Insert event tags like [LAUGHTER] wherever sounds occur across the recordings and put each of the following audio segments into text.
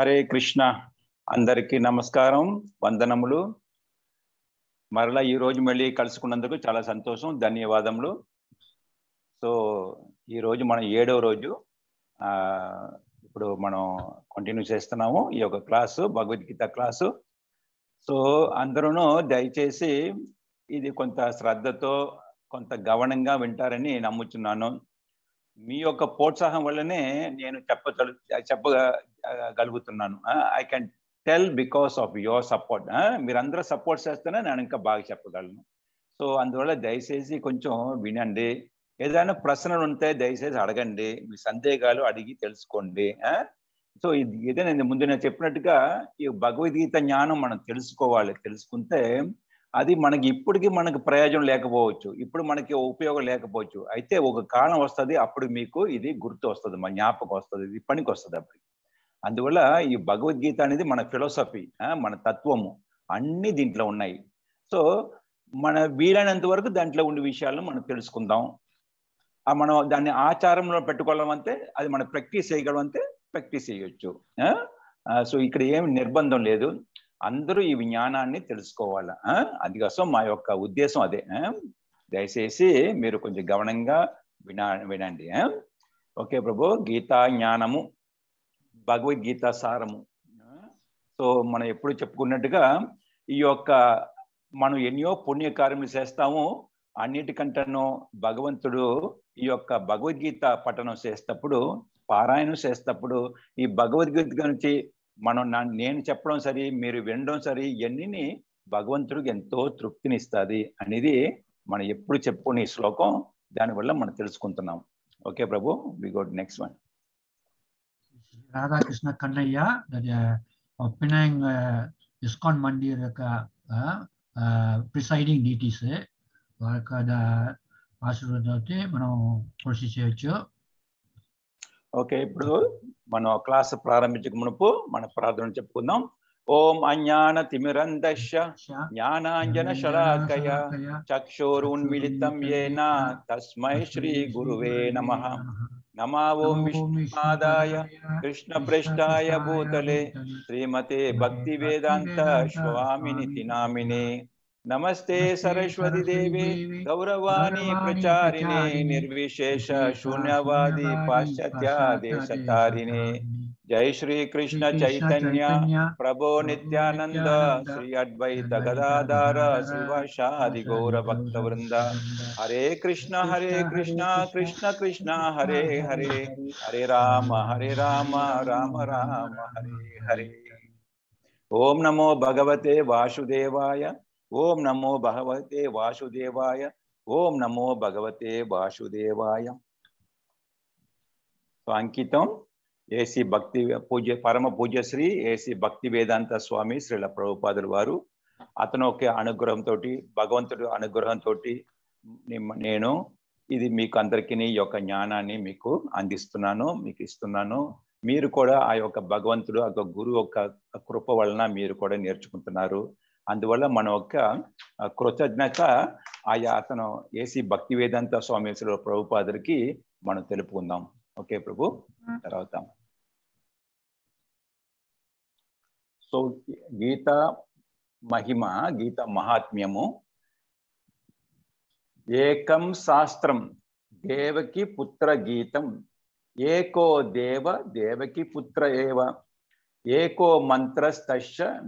హరే కృష్ణ అందరికీ నమస్కారం వందనములు మరలా ఈరోజు మళ్ళీ కలుసుకున్నందుకు చాలా సంతోషం ధన్యవాదములు సో ఈరోజు మనం ఏడవ రోజు ఇప్పుడు మనం కంటిన్యూ చేస్తున్నాము ఈ యొక్క క్లాసు భగవద్గీత క్లాసు సో అందరూ దయచేసి ఇది కొంత శ్రద్ధతో కొంత గవనంగా వింటారని నమ్ముచున్నాను మీ యొక్క ప్రోత్సాహం వల్లనే నేను చెప్పగలు చెప్పగలుగుతున్నాను I can tell because of your support మీరందరూ సపోర్ట్ చేస్తేనే నేను ఇంకా బాగా చెప్పగలను సో అందువల్ల దయచేసి కొంచెం వినండి ఏదైనా ప్రశ్నలు ఉంటే దయచేసి అడగండి మీ సందేహాలు అడిగి తెలుసుకోండి సో ఇది ఏదైనా ముందు నేను చెప్పినట్టుగా ఈ భగవద్గీత జ్ఞానం మనం తెలుసుకోవాలి తెలుసుకుంటే అది మనకి ఇప్పటికీ మనకు ప్రయోజనం లేకపోవచ్చు ఇప్పుడు మనకి ఉపయోగం లేకపోవచ్చు అయితే ఒక కాలం వస్తుంది అప్పుడు మీకు ఇది గుర్తు వస్తుంది మన జ్ఞాపకం వస్తుంది ఇది పనికి వస్తుంది అప్పుడు అందువల్ల ఈ భగవద్గీత అనేది మన ఫిలాసఫీ మన తత్వము అన్ని దీంట్లో ఉన్నాయి సో మన వీలైనంత వరకు దాంట్లో ఉండే విషయాలను మనం తెలుసుకుందాం ఆ మనం దాన్ని ఆచారంలో పెట్టుకోవడం అంతే అది మనం ప్రాక్టీస్ చేయగలం అంతే ప్రాక్టీస్ చేయొచ్చు సో ఇక్కడ ఏమి నిర్బంధం లేదు అందరూ ఈ జ్ఞానాన్ని తెలుసుకోవాలి అందుకోసం మా యొక్క ఉద్దేశం అదే దయచేసి మీరు కొంచెం గమనంగా వినా వినండి ఓకే ప్రభు గీతా జ్ఞానము భగవద్గీత సారము సో మనం ఎప్పుడు చెప్పుకున్నట్టుగా ఈ యొక్క మనం ఎన్నో పుణ్యకార్యములు చేస్తాము అన్నిటికంటనో భగవంతుడు ఈ యొక్క భగవద్గీత పఠనం చేసేటప్పుడు పారాయణం చేసేటప్పుడు ఈ భగవద్గీత గురించి మనం నేను చెప్పడం సరి మీరు వినడం సరి ఇవన్నీ భగవంతుడికి ఎంతో తృప్తినిస్తుంది అనేది మనం ఎప్పుడు చెప్పుకునే శ్లోకం దానివల్ల మనం తెలుసుకుంటున్నాం ఓకే ప్రభు we go next one Radhakrishna Kannayya Penang ISKCON Mandir యొక్క ప్రిసైడింగ్ డీటీస్ వారి ఆశీర్వాదంతో మనం కృషి చేయొచ్చు ఓకే ఇప్పుడు మనం క్లాస్ ప్రారంభించక మునుపు మన ప్రార్థన చెప్పుకుందాం ఓం అజ్ఞాన తిమిరంధస్య జ్ఞానాంజన శరాకయ చక్షోరున్మిళితం ఏన తస్మై శ్రీ గురువే నమ నమా ఓం విష్ణుపాదాయ కృష్ణభ్రష్టాయ భూతలే శ్రీమతే భక్తి వేదాంత స్వామిని తినామినే नमस्ते सरस्वती देवी गौरवाणी प्रचारिणे निर्विशेष शून्यवादी पाश्चात्यादेशतारिणे जय श्री कृष्ण चैतन्य प्रभो नित्यानंद श्री अद्वैत गदाधार श्रीवासादि गौर भक्त वृंद हरे कृष्ण हरे कृष्ण कृष्ण कृष्ण हरे हरे हरे राम हरे राम राम राम हरे हरे ओम नमो भगवते वासुदेवाय ఓం నమో భగవతే వాసుదేవాయ ఓం నమో భగవతే వాసుదేవాయ అంకితం ఏసి భక్తి పూజ పరమ శ్రీ ఏసి భక్తి వేదాంత స్వామి శ్రీల ప్రభుపాదులు వారు అతను ఒకే అనుగ్రహంతో భగవంతుడి అనుగ్రహంతో నేను ఇది మీకు అందరికీ ఈ యొక్క జ్ఞానాన్ని మీకు అందిస్తున్నాను మీకు ఇస్తున్నాను మీరు కూడా ఆ యొక్క భగవంతుడు ఆ గురువు యొక్క కృప వలన మీరు కూడా నేర్చుకుంటున్నారు అందువల్ల మన యొక్క కృతజ్ఞత ఆయా అతను ఏసీ భక్తి వేదాంత స్వామేశ్వర ప్రభుపాదరికి మనం తెలుపుకుందాం ఓకే ప్రభు తర్వాత సో గీత మహిమ గీత మహాత్మ్యము ఏకం శాస్త్రం దేవకి పుత్ర గీతం ఏకో దేవ దేవకి పుత్ర ఏవ ఏకో మంత్రస్త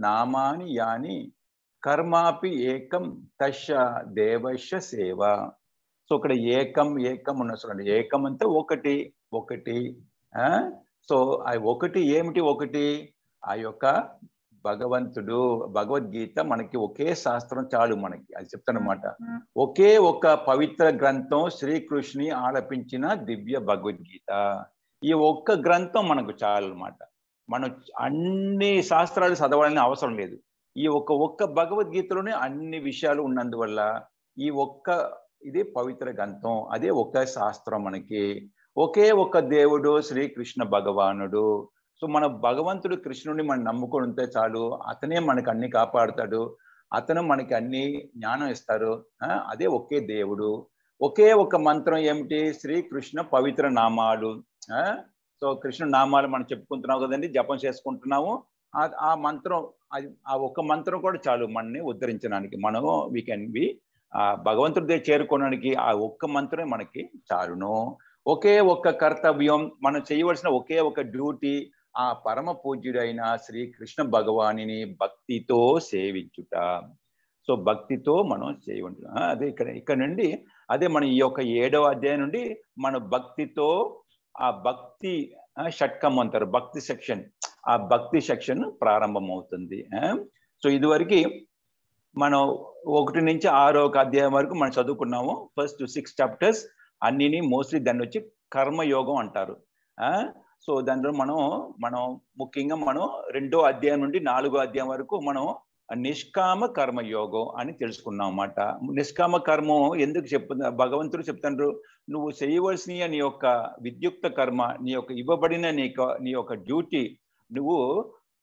నామాని యాని కర్మాపి ఏకం తశ దేవశ సేవ సో ఇక్కడ ఏకం ఏకం ఉన్న చూడండి ఏకం అంటే ఒకటి ఒకటి సో ఆ ఒకటి ఏమిటి ఒకటి ఆ యొక్క భగవంతుడు భగవద్గీత మనకి ఒకే శాస్త్రం చాలు మనకి అది చెప్తానమాట ఒకే ఒక పవిత్ర గ్రంథం శ్రీకృష్ణి ఆలపించిన దివ్య భగవద్గీత ఈ ఒక్క గ్రంథం మనకు చాలు అనమాట మనం అన్ని శాస్త్రాలు చదవాలని అవసరం లేదు ఈ ఒక్క ఒక్క భగవద్గీతలోనే అన్ని విషయాలు ఉన్నందువల్ల ఈ ఒక్క ఇదే పవిత్ర గ్రంథం అదే ఒక్క శాస్త్రం మనకి ఒకే ఒక్క దేవుడు శ్రీకృష్ణ భగవానుడు సో మన భగవంతుడు కృష్ణుడిని మనం నమ్ముకొని ఉంటే చాలు అతనే మనకు అన్ని కాపాడుతాడు అతను మనకి అన్ని జ్ఞానం ఇస్తారు అదే ఒకే దేవుడు ఒకే ఒక మంత్రం ఏమిటి శ్రీకృష్ణ పవిత్ర నామాలు సో కృష్ణ నామాలు మనం చెప్పుకుంటున్నాం కదండి జపం చేసుకుంటున్నాము ఆ మంత్రం అది ఆ ఒక్క మంత్రం కూడా చాలు మనని ఉద్ధరించడానికి మనము వీ కెన్ బి భగవంతుడి దగ్గర చేరుకోవడానికి ఆ ఒక్క మంత్రమే మనకి చాలును ఒకే ఒక్క కర్తవ్యం మనం చేయవలసిన ఒకే ఒక డ్యూటీ ఆ పరమ పూజ్యుడైన శ్రీకృష్ణ భగవాని భగవానిని భక్తితో సేవించుట సో భక్తితో మనం చేయవంట అదే ఇక్కడ ఇక్కడ నుండి అదే మనం ఈ యొక్క ఏడవ అధ్యాయం నుండి మన భక్తితో ఆ భక్తి షట్కం అంటారు భక్తి సెక్షన్ ఆ భక్తి సెక్షన్ ప్రారంభమవుతుంది సో ఇదివరకు మనం ఒకటి నుంచి ఆరో ఒక అధ్యాయం వరకు మనం చదువుకున్నాము ఫస్ట్ సిక్స్ చాప్టర్స్ అన్నిని మోస్ట్లీ దాన్ని వచ్చి కర్మయోగం అంటారు సో దాంట్లో మనం మనం ముఖ్యంగా మనం రెండో అధ్యాయం నుండి నాలుగో అధ్యాయం వరకు మనం నిష్కామ కర్మయోగం అని తెలుసుకున్నాం అన్నమాట నిష్కామ కర్మం ఎందుకు చెప్పు భగవంతుడు చెప్తాడు నువ్వు చేయవలసిన నీ యొక్క విద్యుక్త కర్మ నీ యొక్క ఇవ్వబడిన నీ నీ యొక్క డ్యూటీ నువ్వు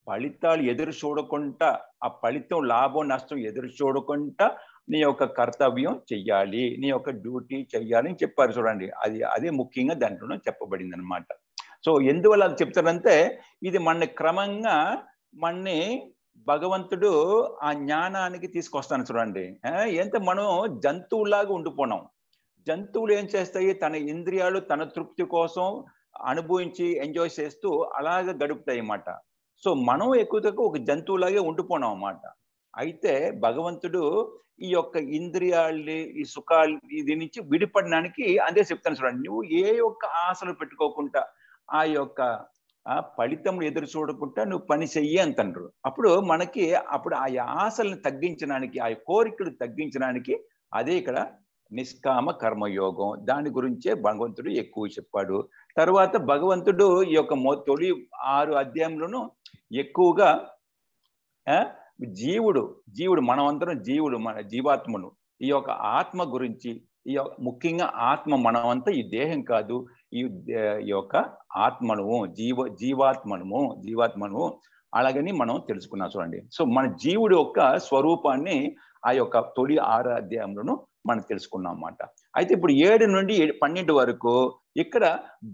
ఫలితాలు ఎదురు చూడకుండా ఆ ఫలితం లాభం నష్టం ఎదురు చూడకుండా నీ యొక్క కర్తవ్యం చెయ్యాలి నీ యొక్క డ్యూటీ చెయ్యాలి అని చెప్పారు చూడండి అది అదే ముఖ్యంగా దాంట్లో చెప్పబడింది అనమాట సో ఎందువల్ల అది చెప్తారంటే ఇది మన క్రమంగా మన్ని భగవంతుడు ఆ జ్ఞానానికి తీసుకొస్తాను చూడండి ఎంత మనం జంతువులాగా ఉండిపోనాం జంతువులు ఏం చేస్తాయి తన ఇంద్రియాలు తన తృప్తి కోసం అనుభవించి ఎంజాయ్ చేస్తూ అలాగే గడుపుతాయి అన్నమాట సో మనం ఎక్కువ తక్కువ ఒక జంతువులాగే ఉండిపోనాం అన్నమాట అయితే భగవంతుడు ఈ యొక్క ఇంద్రియాల్ని ఈ సుఖాలు ఇది నుంచి విడిపడడానికి అదే చెప్తాను చూడండి నువ్వు ఏ యొక్క ఆశలు పెట్టుకోకుండా ఆ యొక్క ఫలితం ఎదురు చూడకుండా నువ్వు పని చెయ్యి అంటారు అప్పుడు మనకి అప్పుడు ఆ ఆశలను తగ్గించడానికి ఆ కోరికలు తగ్గించడానికి అదే ఇక్కడ నిష్కామ కర్మయోగం దాని గురించే భగవంతుడు ఎక్కువ చెప్పాడు తర్వాత భగవంతుడు ఈ యొక్క తొలి ఆరు అధ్యాయంలోనూ ఎక్కువగా జీవుడు జీవుడు మనమంతరం జీవుడు మన జీవాత్మను ఈ యొక్క ఆత్మ గురించి ఈ ముఖ్యంగా ఆత్మ మనమంతా ఈ దేహం కాదు ఈ యొక్క ఆత్మను జీవ జీవాత్మను జీవాత్మను అలాగని మనం తెలుసుకున్నాం చూడండి సో మన జీవుడు యొక్క స్వరూపాన్ని ఆ యొక్క తొలి ఆరాధ్యంలోను మనం తెలుసుకున్నాం అన్నమాట అయితే ఇప్పుడు ఏడు నుండి పన్నెండు వరకు ఇక్కడ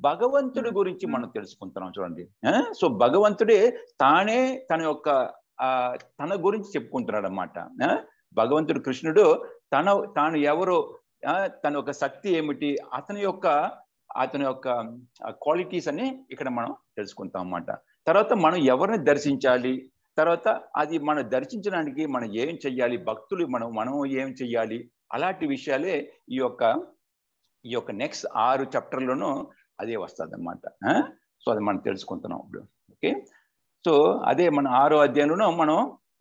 భగవంతుడి hmm. గురించి మనం hmm. తెలుసుకుంటున్నాం చూడండి సో భగవంతుడే తానే తన యొక్క తన గురించి చెప్పుకుంటున్నాడు అనమాట భగవంతుడు కృష్ణుడు తన తాను ఎవరు తన యొక్క శక్తి ఏమిటి అతని యొక్క అతని యొక్క క్వాలిటీస్ అని ఇక్కడ మనం తెలుసుకుంటాం అన్నమాట తర్వాత మనం ఎవరిని దర్శించాలి తర్వాత అది మనం దర్శించడానికి మనం ఏం చెయ్యాలి భక్తులు మనం మనం ఏం చెయ్యాలి అలాంటి విషయాలే ఈ యొక్క ఈ యొక్క నెక్స్ట్ ఆరు చాప్టర్లోనూ అదే వస్తుంది అనమాట సో అది మనం తెలుసుకుంటున్నాం ఇప్పుడు ఓకే సో అదే మన ఆరో అధ్యాయంలోనూ మనం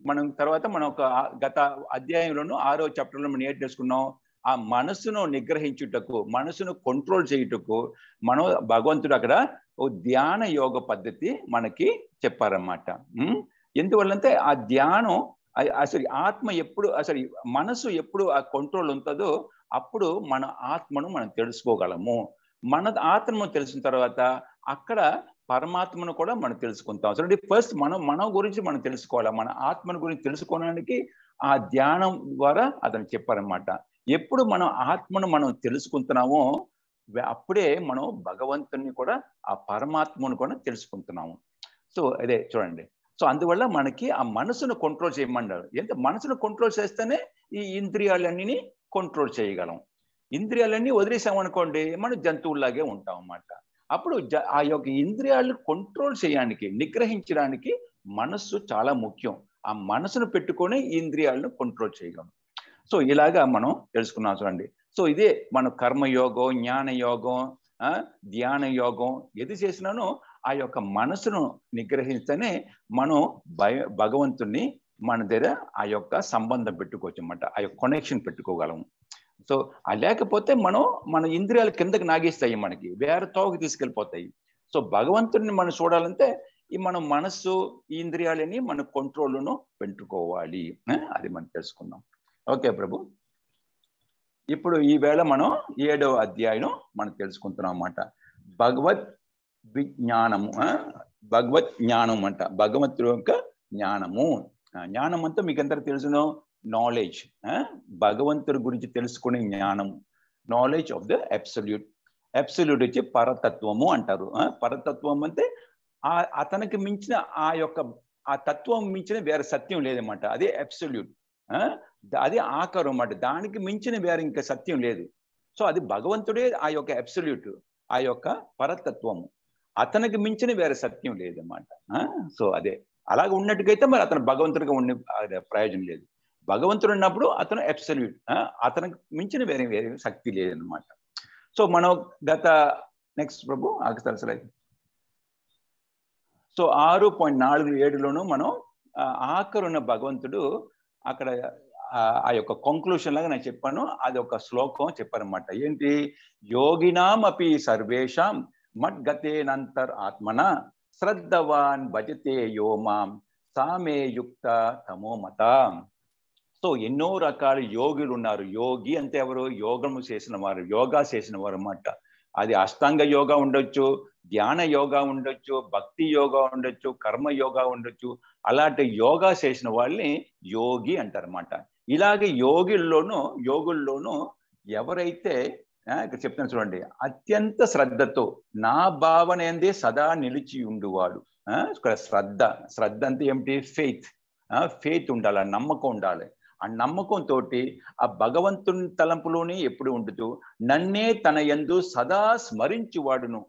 మనం తర్వాత మనం ఒక గత అధ్యాయంలోనూ ఆరో చాప్టర్లో మనం ఏం తెలుసుకున్నాం ఆ మనసును నిగ్రహించుటకు మనసును కంట్రోల్ చేయుటకు మనం భగవంతుడు అక్కడ ఓ ధ్యాన యోగ పద్ధతి మనకి చెప్పారన్నమాట ఎందువల్లంటే ఆ ధ్యానం అసలు ఆత్మ ఎప్పుడు అసలు మనసు ఎప్పుడు ఆ కంట్రోల్ ఉంటుందో అప్పుడు మన ఆత్మను మనం తెలుసుకోగలము మన ఆత్మను తెలిసిన తర్వాత అక్కడ పరమాత్మను కూడా మనం తెలుసుకుంటాం అసలు ఫస్ట్ మనం మన గురించి మనం తెలుసుకోవాలి మన ఆత్మను గురించి తెలుసుకోవడానికి ఆ ధ్యానం ద్వారా అతను చెప్పారనమాట ఎప్పుడు మనం ఆత్మను మనం తెలుసుకుంటున్నామో అప్పుడే మనం భగవంతుని కూడా ఆ పరమాత్మను కూడా తెలుసుకుంటున్నాము సో అదే చూడండి సో అందువల్ల మనకి ఆ మనసును కంట్రోల్ చేయమన్నాడు ఎందుకంటే మనసును కంట్రోల్ చేస్తేనే ఈ ఇంద్రియాలన్నీ కంట్రోల్ చేయగలం ఇంద్రియాలన్నీ వదిలేసామనుకోండి మనం జంతువులాగే ఉంటాం అన్నమాట అప్పుడు ఆ యొక్క ఇంద్రియాలను కంట్రోల్ చేయడానికి నిగ్రహించడానికి మనస్సు చాలా ముఖ్యం ఆ మనసును పెట్టుకొని ఇంద్రియాలను కంట్రోల్ చేయగలం సో ఇలాగా మనం తెలుసుకున్నాం చూడండి సో ఇదే మన కర్మయోగం జ్ఞానయోగం ధ్యానయోగం ధ్యాన యోగం ఏది చేసినానో ఆ యొక్క మనసును నిగ్రహిస్తేనే మనం భయ భగవంతుణ్ణి మన దగ్గర ఆ యొక్క సంబంధం పెట్టుకోవచ్చు అనమాట ఆ యొక్క కనెక్షన్ పెట్టుకోగలము సో లేకపోతే మనం మన ఇంద్రియాలు కిందకి నాగేస్తాయి మనకి వేరే తోకి తీసుకెళ్ళిపోతాయి సో భగవంతుడిని మనం చూడాలంటే ఈ మన మనస్సు ఇంద్రియాలని మన కంట్రోల్ను పెట్టుకోవాలి అది మనం తెలుసుకుందాం ఓకే ప్రభు ఇప్పుడు ఈవేళ మనం ఏడవ అధ్యాయం మనం తెలుసుకుంటున్నాం అన్నమాట భగవత్ విజ్ఞానము భగవత్ జ్ఞానం అంట భగవంతుడు యొక్క జ్ఞానము జ్ఞానం అంతా మీకు ఎంత తెలుసును నాలెడ్జ్ భగవంతుడి గురించి తెలుసుకునే జ్ఞానం knowledge of the absolute absolute వచ్చి పరతత్వము అంటారు పరతత్వం అంటే ఆ అతనికి మించిన ఆ యొక్క ఆ తత్వం మించిన వేరే సత్యం లేదన్నమాట అదే అబ్సల్యూట్ అది ఆకారం అన్నమాట దానికి మించిన వేరే ఇంకా సత్యం లేదు సో అది భగవంతుడే ఆ యొక్క అబ్సల్యూట్ ఆ యొక్క పరతత్వము అతనికి మించిన వేరే సత్యం లేదన్నమాట సో అదే అలాగ ఉన్నట్టుకైతే మరి అతను భగవంతుడిగా ఉండే ప్రయోజనం లేదు భగవంతుడు ఉన్నప్పుడు అతను అబ్సల్యూట్ అతనికి మించిన వేరే వేరే శక్తి లేదన్నమాట సో మనం గత నెక్స్ట్ ప్రభు ఆకతలసలేదు సో ఆరు పాయింట్ నాలుగు ఏడులోనూ మనం ఆఖరున్న భగవంతుడు అక్కడ ఆ యొక్క కంక్లూషన్ లాగా నేను చెప్పాను అది ఒక శ్లోకం చెప్పారనమాట ఏంటి యోగినామపి సర్వేషాం నంతర్ ఆత్మన శ్రద్ధవాన్ భజతే యో మాం సామే యుక్త తమోమత సో ఎన్నో రకాల యోగులు ఉన్నారు యోగి అంటే ఎవరు యోగము చేసిన వారు యోగా చేసిన వారు అన్నమాట అది అష్టాంగ యోగా ఉండొచ్చు ధ్యాన యోగా ఉండొచ్చు భక్తి యోగా ఉండొచ్చు కర్మ యోగా ఉండొచ్చు అలాంటి యోగా చేసిన వాళ్ళని యోగి అంటారన్నమాట ఇలాగే యోగిల్లోనూ యోగుల్లోనూ ఎవరైతే ఇక్కడ చెప్తాను చూడండి అత్యంత శ్రద్ధతో నా భావన ఏంది సదా నిలిచి ఉండువాడు ఇక్కడ శ్రద్ధ శ్రద్ధ అంతా ఏమిటి ఫెయిత్ ఫెయిత్ ఉండాలి ఆ నమ్మకం ఉండాలి ఆ నమ్మకంతో ఆ భగవంతుని తలంపులోనే ఎప్పుడు ఉండుతూ నన్నే తన ఎందు సదా స్మరించువాడును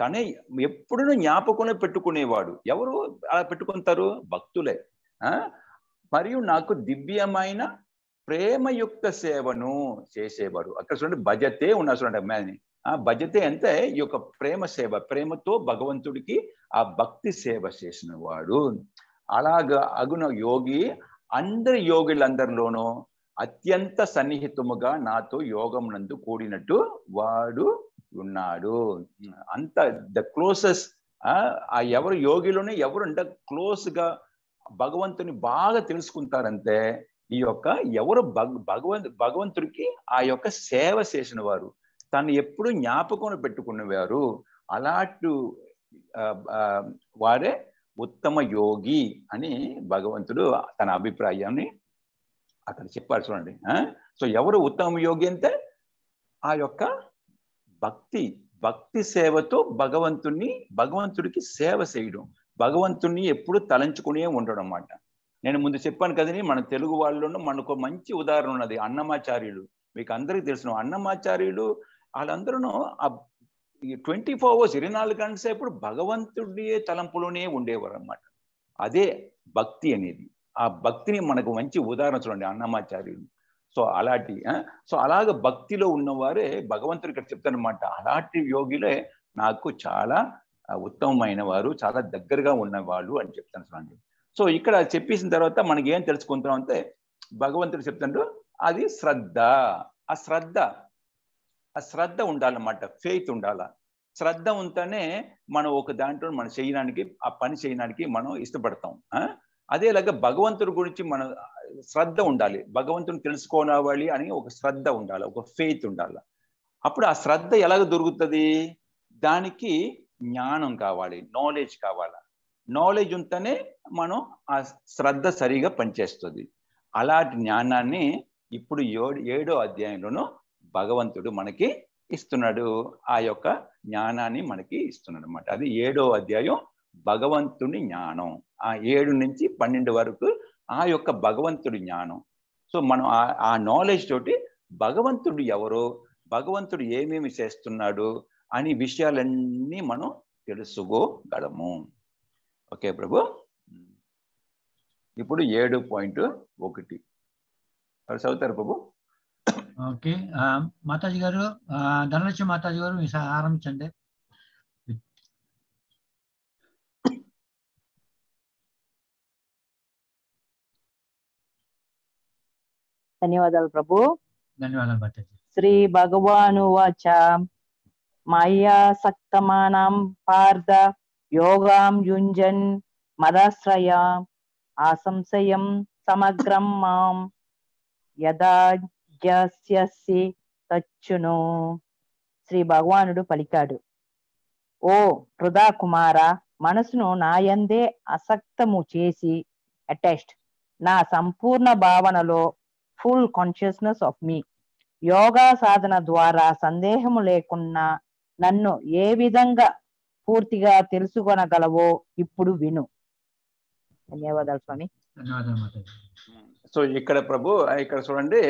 తనే ఎప్పుడును జ్ఞాపకం పెట్టుకునేవాడు ఎవరు అలా పెట్టుకుంటారు భక్తులే మరియు నాకు దివ్యమైన ప్రేమయుక్త సేవను చేసేవాడు అక్కడ చూడండి భజతే ఉన్నా చూడండి అమ్మాయిని ఆ భజతే అంటే ఈ యొక్క ప్రేమ సేవ ప్రేమతో భగవంతుడికి ఆ భక్తి సేవ చేసిన వాడు అలాగా అగున యోగి అందరి యోగులందరిలోనూ అత్యంత సన్నిహితముగా నాతో యోగం నందు కూడినట్టు వాడు ఉన్నాడు అంత ద క్లోసెస్ ఆ ఎవరు యోగిలోనే ఎవరు అంటే క్లోజ్గా భగవంతుని బాగా తెలుసుకుంటారంటే ఈ యొక్క ఎవరు భగ భగవంత్ భగవంతుడికి ఆ యొక్క సేవ చేసిన వారు తను ఎప్పుడు జ్ఞాపకం పెట్టుకునేవారు అలాంటి వారే ఉత్తమ యోగి అని భగవంతుడు తన అభిప్రాయాన్ని అక్కడ చెప్పారు చూడండి సో ఎవరు ఉత్తమ యోగి అంటే ఆ యొక్క భక్తి భక్తి సేవతో భగవంతుణ్ణి భగవంతుడికి సేవ చేయడం భగవంతుణ్ణి ఎప్పుడు తలంచుకునే ఉండడం అన్నమాట నేను ముందు చెప్పాను కదని మన తెలుగు వాళ్ళను మనకు మంచి ఉదాహరణ ఉన్నది అన్నమాచార్యులు మీకు అందరికీ తెలుసు అన్నమాచార్యులు వాళ్ళందరూ ఈ ట్వంటీ ఫోర్ అవర్స్ ఇరవై నాలుగు గంటల సేపు భగవంతుడి తలంపులోనే ఉండేవారు అనమాట అదే భక్తి అనేది ఆ భక్తిని మనకు మంచి ఉదాహరణ చూడండి అన్నమాచార్యులు సో అలాంటి సో అలాగ భక్తిలో ఉన్నవారే భగవంతుడు ఇక్కడ అనమాట అలాంటి యోగిలే నాకు చాలా ఉత్తమమైన వారు చాలా దగ్గరగా ఉన్నవాళ్ళు అని చెప్తాను చూడండి సో ఇక్కడ చెప్పేసిన తర్వాత మనకి ఏం తెలుసుకుంటాం అంటే భగవంతుడు చెప్తుండ్రు అది శ్రద్ధ ఆ శ్రద్ధ ఆ శ్రద్ధ ఉండాలన్నమాట ఫెయిత్ ఉండాల శ్రద్ధ ఉంటేనే మనం ఒక దాంట్లో మనం చేయడానికి ఆ పని చేయడానికి మనం ఇష్టపడతాం అదేలాగా భగవంతుడి గురించి మన శ్రద్ధ ఉండాలి భగవంతుని తెలుసుకోవాలి అని ఒక శ్రద్ధ ఉండాలి ఒక ఫెయిత్ ఉండాలి అప్పుడు ఆ శ్రద్ధ ఎలాగ దొరుకుతుంది దానికి జ్ఞానం కావాలి నాలెడ్జ్ కావాలి నాలెడ్జ్ ఉంటేనే మనం ఆ శ్రద్ధ సరిగా పనిచేస్తుంది అలాంటి జ్ఞానాన్ని ఇప్పుడు ఏడో అధ్యాయంలోనూ భగవంతుడు మనకి ఇస్తున్నాడు ఆ యొక్క జ్ఞానాన్ని మనకి ఇస్తున్నాడు అనమాట అది ఏడో అధ్యాయం భగవంతుని జ్ఞానం ఆ ఏడు నుంచి పన్నెండు వరకు ఆ యొక్క భగవంతుడి జ్ఞానం సో మనం ఆ నాలెడ్జ్ తోటి భగవంతుడు ఎవరు భగవంతుడు ఏమేమి చేస్తున్నాడు అని విషయాలన్నీ మనం తెలుసుకోగలము ఓకే ప్రభు ఇప్పుడు ఏడు పాయింట్ ఒకటి చదువుతారు బాబు ఓకే మాతాజీ గారు ధనలక్ష్మి మాతాజీ గారు మీ ఆరంభించండి ధన్యవాదాలు ప్రభు ధన్యవాదాలు శ్రీ భగవాను వాచ మాయా సక్తమానం పార్థ యోగాం యుంజన్ మదాశ్రయ ఆ సంశయం సమగ్రం మాం యదా తచ్చును శ్రీ భగవానుడు పలికాడు ఓ హృదా కుమార మనసును నాయందే అసక్తము చేసి అటాచ్డ్ నా సంపూర్ణ భావనలో ఫుల్ కాన్షియస్నెస్ ఆఫ్ మీ యోగా సాధన ద్వారా సందేహము లేకున్నా నన్ను ఏ విధంగా పూర్తిగా తెలుసుకొనగలవో ఇప్పుడు విను ధన్యవాదాలు స్వామి సో ఇక్కడ ప్రభు ఇక్కడ చూడండి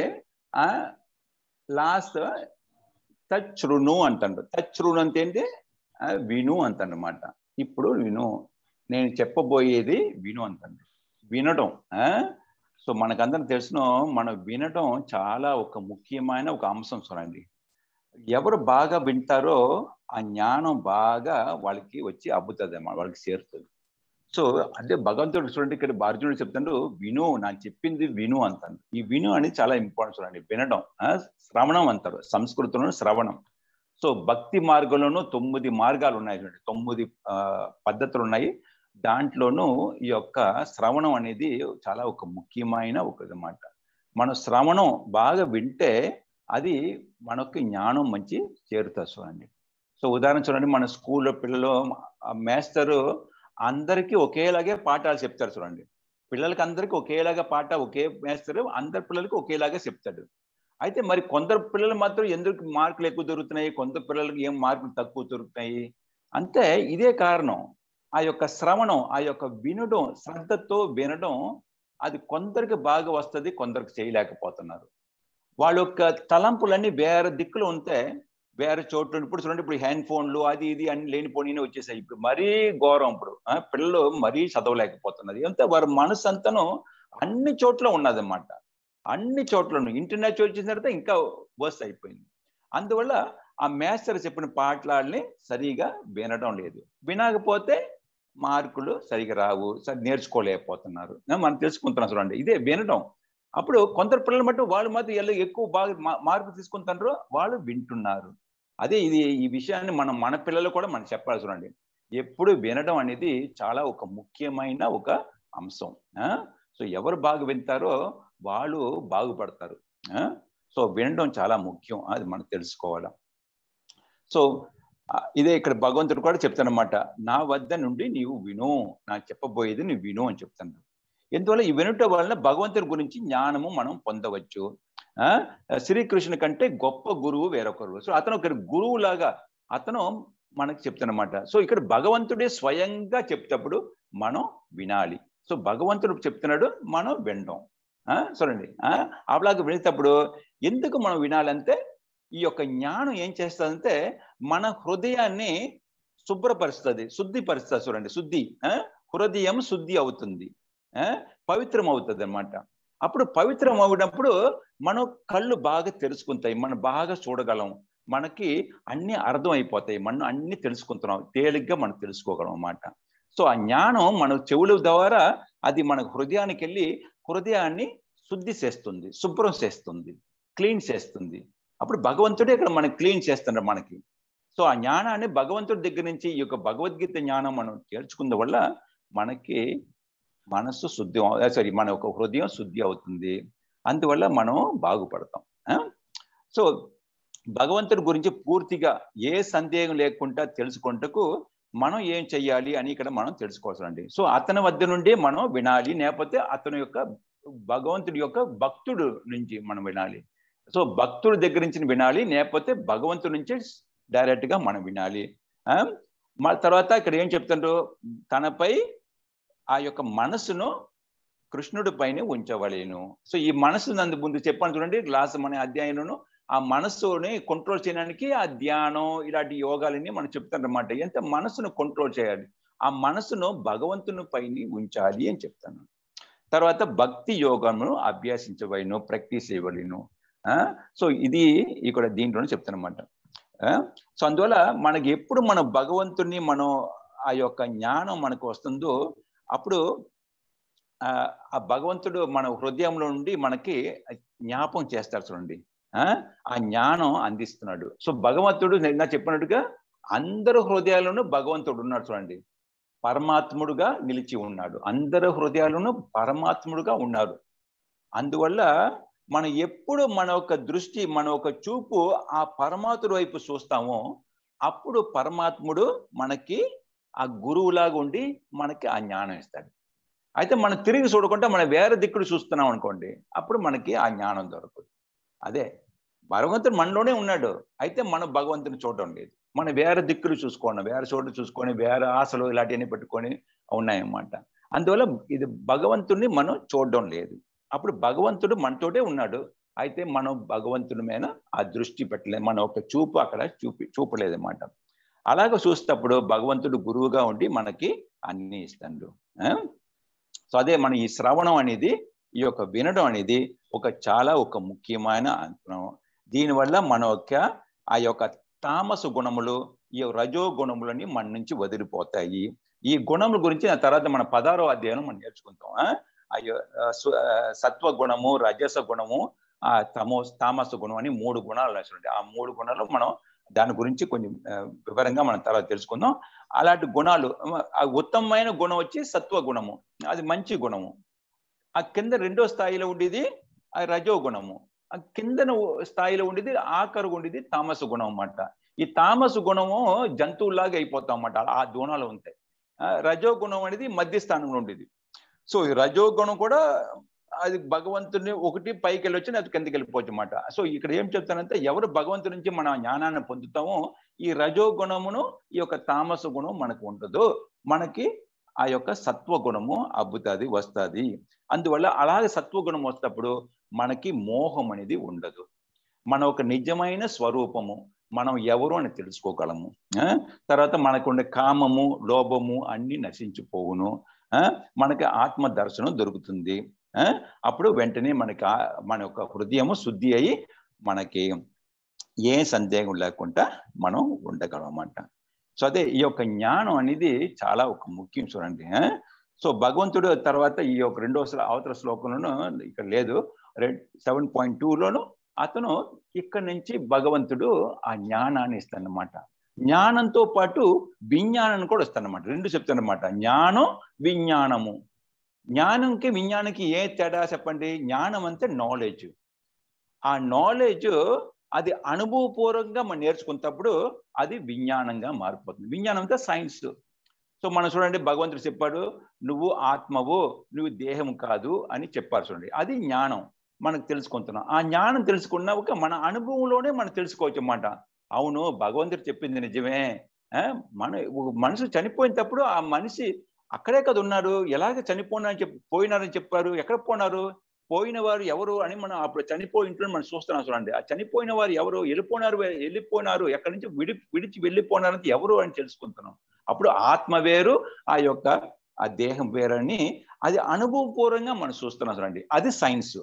ఆ లాస్ట్ తచ్రును అంటాడు టచ్ అంటే ఏంటి విను అనమాట ఇప్పుడు విను నేను చెప్పబోయేది విను అంటండి వినడం సో మనకందరం తెలుసును మనం వినడం చాలా ఒక ముఖ్యమైన ఒక అంశం చూడండి ఎవరు బాగా వింటారో ఆ జ్ఞానం బాగా వాళ్ళకి వచ్చి అబ్బుతుంది అన్నమాట వాళ్ళకి చేరుతుంది సో అంటే భగవంతుడు చూడండి ఇక్కడ భారతుడు చెప్తాడు విను నాకు చెప్పింది విను అంటాను ఈ విను అనేది చాలా ఇంపార్టెంట్ చూడండి వినడం శ్రవణం అంటారు సంస్కృతంలో శ్రవణం సో భక్తి మార్గంలోనూ తొమ్మిది మార్గాలు ఉన్నాయి చూడండి తొమ్మిది పద్ధతులు ఉన్నాయి దాంట్లోనూ ఈ యొక్క శ్రవణం అనేది చాలా ఒక ముఖ్యమైన ఒక మాట మనం శ్రవణం బాగా వింటే అది మనకు జ్ఞానం మంచి చేరుతుంది చూడండి సో ఉదాహరణ చూడండి మన స్కూల్లో పిల్లలు మేస్తరు అందరికీ ఒకేలాగే పాఠాలు చెప్తారు చూడండి పిల్లలకి అందరికీ ఒకేలాగా పాట ఒకే మేస్తారు అందరి పిల్లలకి ఒకేలాగా చెప్తాడు అయితే మరి కొందరు పిల్లలు మాత్రం ఎందుకు మార్కులు ఎక్కువ దొరుకుతున్నాయి కొందరు పిల్లలకి ఏం మార్కులు తక్కువ దొరుకుతాయి అంతే ఇదే కారణం ఆ యొక్క శ్రవణం ఆ యొక్క వినడం శ్రద్ధతో వినడం అది కొందరికి బాగా వస్తుంది కొందరికి చేయలేకపోతున్నారు వాళ్ళ యొక్క తలంపులన్నీ వేరే దిక్కులు ఉంటే వేరే చోట్ల ఇప్పుడు చూడండి ఇప్పుడు హ్యాండ్ ఫోన్లు అది ఇది అని లేనిపోయినా వచ్చేసాయి ఇప్పుడు మరీ ఘోరం ఇప్పుడు పిల్లలు మరీ చదవలేకపోతున్నది అంతే వారి మనసు అంతను అన్ని చోట్ల ఉన్నదన్నమాట అన్ని చోట్లను ఇంటర్నెట్ వచ్చిన తర్వాత ఇంకా వర్స్ అయిపోయింది అందువల్ల ఆ మేస్టర్ చెప్పిన పాటలని సరిగా వినడం లేదు వినకపోతే మార్కులు సరిగా రావు నేర్చుకోలేకపోతున్నారు మనం తెలుసుకుంటున్నాం చూడండి ఇదే వినడం అప్పుడు కొందరు పిల్లలు మటు వాళ్ళు మాత్రం ఎలా ఎక్కువ బాగా మార్పు తీసుకుంటారో వాళ్ళు వింటున్నారు అదే ఇది ఈ విషయాన్ని మనం మన పిల్లలు కూడా మనం చెప్పాలి చూడండి ఎప్పుడు వినడం అనేది చాలా ఒక ముఖ్యమైన ఒక అంశం సో ఎవరు బాగా వింటారో వాళ్ళు బాగుపడతారు సో వినడం చాలా ముఖ్యం అది మనం తెలుసుకోవాలి సో ఇదే ఇక్కడ భగవంతుడు కూడా చెప్తానమాట నా వద్ద నుండి నీవు విను నా చెప్పబోయేది నువ్వు విను అని చెప్తున్నాడు ఎందువల్ల ఈ వినటం వలన భగవంతుడి గురించి జ్ఞానము మనం పొందవచ్చు శ్రీకృష్ణ కంటే గొప్ప గురువు వేరొకరు సో అతను ఒక గురువు లాగా అతను మనకు అనమాట సో ఇక్కడ భగవంతుడే స్వయంగా చెప్తప్పుడు మనం వినాలి సో భగవంతుడు చెప్తున్నాడు మనం వినడం చూడండి అలాగ వినేటప్పుడు ఎందుకు మనం వినాలంటే ఈ యొక్క జ్ఞానం ఏం చేస్తుందంటే మన హృదయాన్ని శుభ్రపరుస్తుంది శుద్ధిపరుస్తుంది చూడండి శుద్ధి హృదయం శుద్ధి అవుతుంది పవిత్రం అవుతుంది అనమాట అప్పుడు పవిత్రం అవునప్పుడు మనం కళ్ళు బాగా తెలుసుకుంటాయి మనం బాగా చూడగలం మనకి అన్ని అర్థం అయిపోతాయి మనం అన్ని తెలుసుకుంటున్నాం తేలిగ్గా మనం తెలుసుకోగలం అన్నమాట సో ఆ జ్ఞానం మన చెవుల ద్వారా అది మన హృదయానికి వెళ్ళి హృదయాన్ని శుద్ధి చేస్తుంది శుభ్రం చేస్తుంది క్లీన్ చేస్తుంది అప్పుడు భగవంతుడే ఇక్కడ మనకి క్లీన్ చేస్తున్నారు మనకి సో ఆ జ్ఞానాన్ని భగవంతుడి దగ్గర నుంచి ఈ యొక్క భగవద్గీత జ్ఞానం మనం చేర్చుకున్న వల్ల మనకి మనస్సు శుద్ధి సారీ మన యొక్క హృదయం శుద్ధి అవుతుంది అందువల్ల మనం బాగుపడతాం సో భగవంతుడి గురించి పూర్తిగా ఏ సందేహం లేకుండా తెలుసుకుంటకు మనం ఏం చెయ్యాలి అని ఇక్కడ మనం తెలుసుకోవాలండి సో అతని వద్ద నుండి మనం వినాలి లేకపోతే అతని యొక్క భగవంతుడి యొక్క భక్తుడు నుంచి మనం వినాలి సో భక్తుడి దగ్గర నుంచి వినాలి లేకపోతే భగవంతుడి నుంచి డైరెక్ట్గా మనం వినాలి తర్వాత ఇక్కడ ఏం చెప్తుండ్రు తనపై ఆ యొక్క మనసును కృష్ణుడి పైనే ఉంచవలేను సో ఈ మనసు నందు ముందు చెప్పాను చూడండి గ్లాస్ అనే అధ్యాయంలోను ఆ మనస్సుని కంట్రోల్ చేయడానికి ఆ ధ్యానం ఇలాంటి యోగాలన్నీ మనం చెప్తానమాట ఎంత మనసును కంట్రోల్ చేయాలి ఆ మనసును భగవంతుని పైన ఉంచాలి అని చెప్తాను తర్వాత భక్తి యోగమును అభ్యాసించవలను ప్రాక్టీస్ చేయవలను సో ఇది ఇక్కడ దీంట్లోనే చెప్తానమాట సో అందువల్ల మనకి ఎప్పుడు మన భగవంతుని మనం ఆ యొక్క జ్ఞానం మనకు వస్తుందో అప్పుడు ఆ భగవంతుడు మన హృదయంలో నుండి మనకి జ్ఞాపం చేస్తారు చూడండి ఆ జ్ఞానం అందిస్తున్నాడు సో భగవంతుడు నిన్న చెప్పినట్టుగా అందరు హృదయాలను భగవంతుడు ఉన్నాడు చూడండి పరమాత్ముడుగా నిలిచి ఉన్నాడు అందరు హృదయాలను పరమాత్ముడుగా ఉన్నారు అందువల్ల మనం ఎప్పుడు మన యొక్క దృష్టి మన యొక్క చూపు ఆ పరమాత్ముడు వైపు చూస్తామో అప్పుడు పరమాత్ముడు మనకి ఆ గురువులాగా ఉండి మనకి ఆ జ్ఞానం ఇస్తాడు అయితే మనం తిరిగి చూడకుండా మనం వేరే దిక్కుడు చూస్తున్నాం అనుకోండి అప్పుడు మనకి ఆ జ్ఞానం దొరకదు అదే భగవంతుడు మనలోనే ఉన్నాడు అయితే మనం భగవంతుని చూడడం లేదు మనం వేరే దిక్కులు చూసుకోండి వేరే చోట్లు చూసుకొని వేరే ఆశలు ఇలాంటివన్నీ పెట్టుకొని ఉన్నాయన్నమాట అందువల్ల ఇది భగవంతుడిని మనం చూడడం లేదు అప్పుడు భగవంతుడు మనతోటే ఉన్నాడు అయితే మనం భగవంతుడి మీద ఆ దృష్టి పెట్టలేదు మన ఒక చూపు అక్కడ చూపి చూపలేదన్నమాట అలాగ చూసినప్పుడు భగవంతుడు గురువుగా ఉండి మనకి అన్ని ఇస్తాడు సో అదే మనం ఈ శ్రవణం అనేది ఈ యొక్క వినడం అనేది ఒక చాలా ఒక ముఖ్యమైన అంతరం దీనివల్ల మన యొక్క ఆ యొక్క తామస గుణములు ఈ రజో గుణములని మన నుంచి వదిలిపోతాయి ఈ గుణముల గురించి తర్వాత మన పదారో అధ్యయనం మనం నేర్చుకుంటాం సత్వ గుణము రజస గుణము ఆ తమో తామస గుణం అని మూడు గుణాలు రాసి ఆ మూడు గుణాలు మనం దాని గురించి కొంచెం వివరంగా మనం తర్వాత తెలుసుకుందాం అలాంటి గుణాలు ఉత్తమమైన గుణం వచ్చి సత్వ గుణము అది మంచి గుణము ఆ కింద రెండో స్థాయిలో ఉండేది ఆ రజో గుణము ఆ కింద స్థాయిలో ఉండేది ఆఖరు ఉండేది తామస గుణం అన్నమాట ఈ తామస గుణము జంతువులాగా అయిపోతాం అన్నమాట ఆ గుణాలు ఉంటాయి రజో గుణం అనేది మధ్య స్థానంలో ఉండేది సో ఈ రజోగుణం కూడా అది భగవంతుని ఒకటి పైకి వెళ్ళొచ్చు అది కిందకి వెళ్ళిపోవచ్చు అనమాట సో ఇక్కడ ఏం చెప్తానంటే ఎవరు భగవంతు నుంచి మనం జ్ఞానాన్ని పొందుతామో ఈ రజో గుణమును ఈ యొక్క తామస గుణం మనకు ఉండదు మనకి ఆ యొక్క సత్వగుణము అబ్బుతుంది వస్తుంది అందువల్ల అలాగే సత్వగుణం వస్తప్పుడు మనకి మోహం అనేది ఉండదు మన ఒక నిజమైన స్వరూపము మనం ఎవరు అని తెలుసుకోగలము తర్వాత మనకుండే కామము లోభము అన్ని నశించిపోవును మనకి ఆత్మ దర్శనం దొరుకుతుంది అప్పుడు వెంటనే మనకి మన యొక్క హృదయము శుద్ధి అయ్యి మనకి ఏ సందేహం లేకుండా మనం ఉండగలమంట సో అదే ఈ యొక్క జ్ఞానం అనేది చాలా ఒక ముఖ్యం చూడండి సో భగవంతుడు తర్వాత ఈ యొక్క రెండో అవతల శ్లోకంలోనూ ఇక్కడ లేదు సెవెన్ పాయింట్ టూలోను అతను ఇక్కడ నుంచి భగవంతుడు ఆ జ్ఞానాన్ని ఇస్తానమాట జ్ఞానంతో పాటు విజ్ఞానాన్ని కూడా ఇస్తానమాట రెండు చెప్తానమాట జ్ఞానం విజ్ఞానము జ్ఞానంకి విజ్ఞానంకి ఏ తేడా చెప్పండి జ్ఞానం అంటే నాలెడ్జ్ ఆ నాలెడ్జ్ అది అనుభవపూర్వకంగా మనం నేర్చుకున్నప్పుడు అది విజ్ఞానంగా మారిపోతుంది విజ్ఞానం అంటే సైన్స్ సో మనం చూడండి భగవంతుడు చెప్పాడు నువ్వు ఆత్మవు నువ్వు దేహం కాదు అని చెప్పారు చూడండి అది జ్ఞానం మనకు తెలుసుకుంటున్నాం ఆ జ్ఞానం తెలుసుకున్నాక మన అనుభవంలోనే మనం తెలుసుకోవచ్చు అన్నమాట అవును భగవంతుడు చెప్పింది నిజమే మన మనసు చనిపోయినప్పుడు ఆ మనిషి అక్కడే కదా ఉన్నారు ఎలాగ చనిపోయినారని చెప్పి పోయినారని చెప్పారు ఎక్కడ పోనారు పోయిన వారు ఎవరు అని మనం అప్పుడు చనిపోయి ఇంట్లో మనం చూస్తున్నాం చూడండి ఆ చనిపోయిన వారు ఎవరు వెళ్ళిపోయినారు వెళ్ళిపోయినారు ఎక్కడి నుంచి విడి విడిచి వెళ్ళిపోయినారంటే ఎవరు అని తెలుసుకుంటున్నాం అప్పుడు ఆత్మ వేరు ఆ యొక్క ఆ దేహం వేరని అది అనుభవపూర్వంగా మనం చూస్తున్నాం చూడండి అది సైన్స్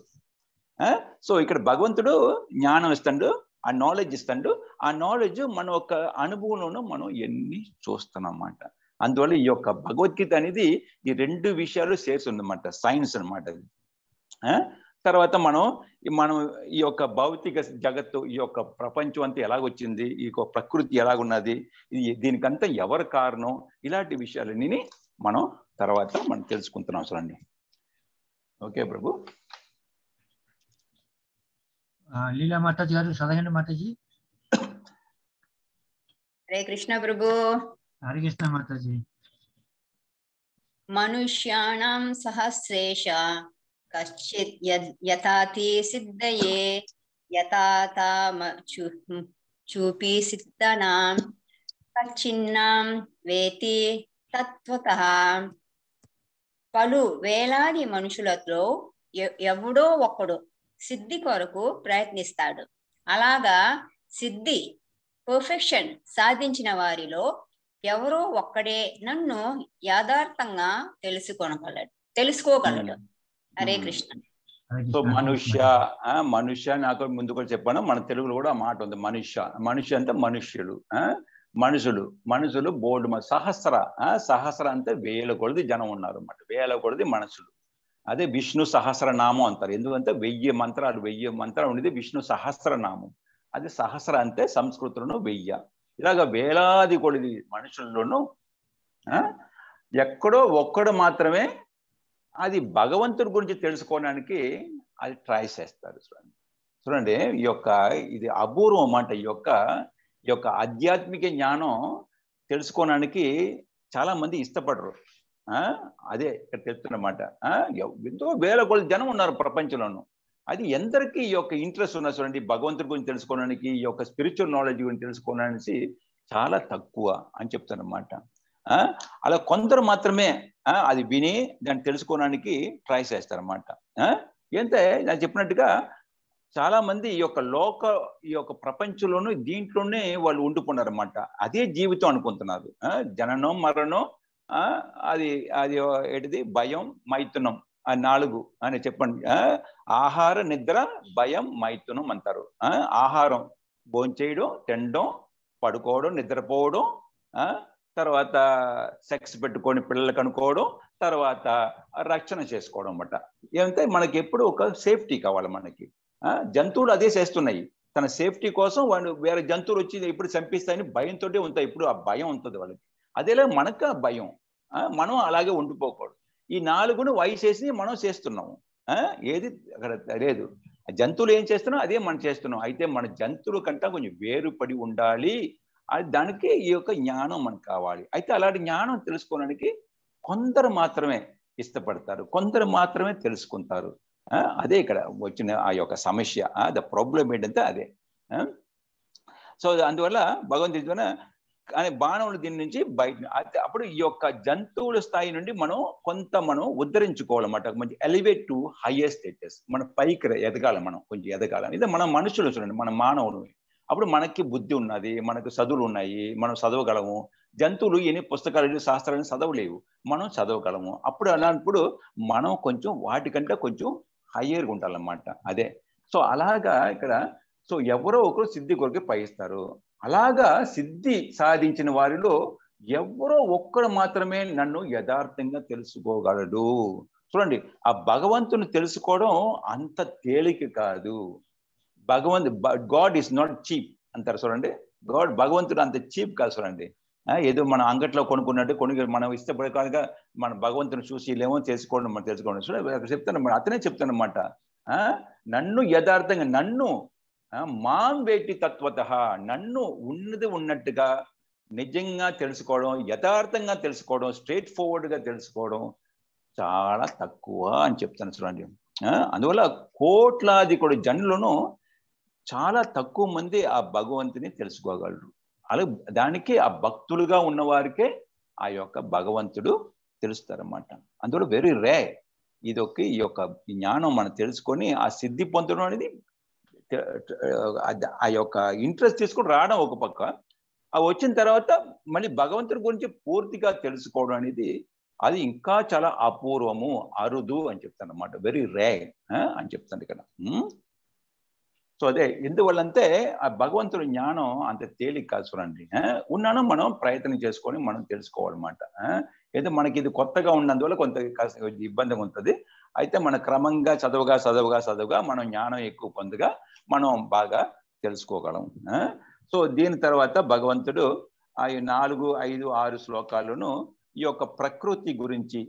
సో ఇక్కడ భగవంతుడు జ్ఞానం ఇస్తాడు ఆ నాలెడ్జ్ ఇస్తాడు ఆ నాలెడ్జ్ మన యొక్క అనుభవంలోనూ మనం ఎన్ని చూస్తున్నాం అన్నమాట అందువల్ల ఈ యొక్క భగవద్గీత అనేది ఈ రెండు విషయాలు సేర్స్ ఉందన్నమాట సైన్స్ అనమాట అది తర్వాత మనం మనం ఈ యొక్క భౌతిక జగత్తు ఈ యొక్క ప్రపంచం అంతా ఎలాగొచ్చింది ఈ యొక్క ప్రకృతి ఎలాగున్నది దీనికంతా ఎవరు కారణం ఇలాంటి విషయాలన్నీ మనం తర్వాత మనం తెలుసుకుంటున్నాం అసలు అండి ఓకే ప్రభు లీలా మాతాజీ గారు సదహిన మాతాజీ హరే కృష్ణ ప్రభు हरे कृष्ण माता जी मनुष्याणां सहस्रेश कश्चित् यथाति सिद्धये यथातामचूपि కచ్చిన్నాం వేతి తత్వత పలు వేలాది మనుషులతో ఎవడో ఒకడు సిద్ధి కొరకు ప్రయత్నిస్తాడు అలాగా సిద్ధి పర్ఫెక్షన్ సాధించిన వారిలో ఎవరో ఒక్కడే నన్ను యథార్థంగా తెలుసుకోనగలడు తెలుసుకోగలడు హరే కృష్ణ మనుష్య మనుష్య నాకు ముందు కూడా చెప్పాను మన తెలుగులో కూడా మాట ఉంది మనుష్య మనుష్య అంటే మనుష్యులు మనుషులు మనుషులు బోర్డు సహస్ర సహస్ర అంటే వేల కొలది జనం ఉన్నారు అన్నమాట వేల కొలది మనుషులు అదే విష్ణు సహస్ర నామం అంటారు ఎందుకంటే వెయ్యి మంత్రాలు వెయ్యి మంత్రాలు ఉండేది విష్ణు నామం అది సహస్ర అంటే సంస్కృతులను వెయ్య ఇలాగ వేలాది కొలిది మనుషుల్లోనూ ఎక్కడో ఒక్కడు మాత్రమే అది భగవంతుడి గురించి తెలుసుకోవడానికి అది ట్రై చేస్తారు చూడండి చూడండి ఈ యొక్క ఇది అపూర్వం అన్నమాట ఈ యొక్క ఈ యొక్క ఆధ్యాత్మిక జ్ఞానం తెలుసుకోవడానికి చాలా మంది ఇష్టపడరు అదే ఇక్కడ తెలుస్తున్నమాట ఎంతో వేల కొలది జనం ఉన్నారు ప్రపంచంలోనూ అది ఎందరికి ఈ యొక్క ఇంట్రెస్ట్ ఉన్న చూడండి భగవంతుడి గురించి తెలుసుకోవడానికి ఈ యొక్క స్పిరిచువల్ నాలెడ్జ్ గురించి తెలుసుకోవడానికి చాలా తక్కువ అని చెప్తారనమాట అలా కొందరు మాత్రమే అది విని దాన్ని తెలుసుకోవడానికి ట్రై చేస్తారన్నమాట ఏంటే నేను చెప్పినట్టుగా చాలా మంది ఈ యొక్క లోక ఈ యొక్క ప్రపంచంలోనూ దీంట్లోనే వాళ్ళు అనమాట అదే జీవితం అనుకుంటున్నారు జననం మరణం అది అది ఏంటిది భయం మైతునం ఆ నాలుగు అని చెప్పండి ఆహార నిద్ర భయం మైతునం అంటారు ఆహారం భోంచేయడం తినడం పడుకోవడం నిద్రపోవడం తర్వాత సెక్స్ పెట్టుకొని పిల్లలు కనుక్కోవడం తర్వాత రక్షణ చేసుకోవడం అన్నమాట ఏమంటే మనకి ఎప్పుడు ఒక సేఫ్టీ కావాలి మనకి జంతువులు అదే చేస్తున్నాయి తన సేఫ్టీ కోసం వాళ్ళు వేరే జంతువులు వచ్చి ఇప్పుడు చంపిస్తాయని భయంతో ఉంటాయి ఇప్పుడు ఆ భయం ఉంటుంది వాళ్ళకి అదేలా మనకు భయం మనం అలాగే ఉండిపోకూడదు ఈ నాలుగును వయసేసి మనం చేస్తున్నాము ఏది అక్కడ లేదు జంతువులు ఏం చేస్తున్నాం అదే మనం చేస్తున్నాం అయితే మన జంతువుల కంటే కొంచెం వేరుపడి ఉండాలి అది దానికి ఈ యొక్క జ్ఞానం మనకు కావాలి అయితే అలాంటి జ్ఞానం తెలుసుకోవడానికి కొందరు మాత్రమే ఇష్టపడతారు కొందరు మాత్రమే తెలుసుకుంటారు అదే ఇక్కడ వచ్చిన ఆ యొక్క సమస్య ద ప్రాబ్లం ఏంటంటే అదే సో అందువల్ల భగవంతుడి అనే బాణములు దీని నుంచి బయట అప్పుడు ఈ యొక్క జంతువుల స్థాయి నుండి మనం కొంత మనం ఉద్ధరించుకోవాలన్నమాట మంచి ఎలివేట్ టు హయ్యర్ స్టేటస్ మన పైకి ఎదగాలి మనం కొంచెం ఎదగాలి ఇది మన మనుషులు చూడండి మన మానవులు అప్పుడు మనకి బుద్ధి ఉన్నది మనకు చదువులు ఉన్నాయి మనం చదవగలము జంతువులు ఎన్ని పుస్తకాలు శాస్త్రాలను చదవలేవు మనం చదవగలము అప్పుడు అలాంటప్పుడు మనం కొంచెం వాటికంటే కొంచెం హయ్యర్గా ఉండాలన్నమాట అదే సో అలాగా ఇక్కడ సో ఎవరో ఒకరు సిద్ధి కొరకు పైస్తారు అలాగా సిద్ధి సాధించిన వారిలో ఎవరో ఒక్కడు మాత్రమే నన్ను యథార్థంగా తెలుసుకోగలడు చూడండి ఆ భగవంతుని తెలుసుకోవడం అంత తేలిక కాదు భగవంతు గాడ్ ఈస్ నాట్ చీప్ అంటారు చూడండి గాడ్ భగవంతుడు అంత చీప్ కాదు చూడండి ఏదో మన అంగట్లో కొనుక్కున్నట్టు కొనుక్కు మనం ఇష్టపడే ఇష్టపడకాలుగా మన భగవంతుని చూసి లేమో చేసుకోవడం మనం తెలుసుకోవడం చూడండి చెప్తాను అతనే చెప్తాను అనమాట నన్ను యథార్థంగా నన్ను మాం వేటి తత్వత నన్ను ఉన్నది ఉన్నట్టుగా నిజంగా తెలుసుకోవడం యథార్థంగా తెలుసుకోవడం స్ట్రైట్ ఫార్వర్డ్గా తెలుసుకోవడం చాలా తక్కువ అని చెప్తాను చూడండి అందువల్ల కోట్లాది కూడా జనులను చాలా తక్కువ మంది ఆ భగవంతుని తెలుసుకోగలరు అలా దానికి ఆ భక్తులుగా ఉన్నవారికే ఆ యొక్క భగవంతుడు తెలుస్తారన్నమాట అందువల్ల వెరీ రే ఇది ఒక ఈ యొక్క జ్ఞానం మనం తెలుసుకొని ఆ సిద్ధి పొందడం అనేది ఆ యొక్క ఇంట్రెస్ట్ తీసుకుని రావడం ఒక పక్క అవి వచ్చిన తర్వాత మళ్ళీ భగవంతుడి గురించి పూర్తిగా తెలుసుకోవడం అనేది అది ఇంకా చాలా అపూర్వము అరుదు అని చెప్తాను అనమాట వెరీ రే అని చెప్తాను ఇక్కడ సో అదే ఎందువల్లంటే ఆ భగవంతుడి జ్ఞానం అంత తేలిక కాదు చూడండి ఉన్నాను మనం ప్రయత్నం చేసుకొని మనం తెలుసుకోవాలన్నమాట ఏదో మనకి ఇది కొత్తగా ఉన్నందువల్ల కొంత ఇబ్బందిగా ఉంటుంది అయితే మన క్రమంగా చదవగా చదవగా చదవగా మనం జ్ఞానం ఎక్కువ పొందగా మనం బాగా తెలుసుకోగలం సో దీని తర్వాత భగవంతుడు ఆ నాలుగు ఐదు ఆరు శ్లోకాలను ఈ యొక్క ప్రకృతి గురించి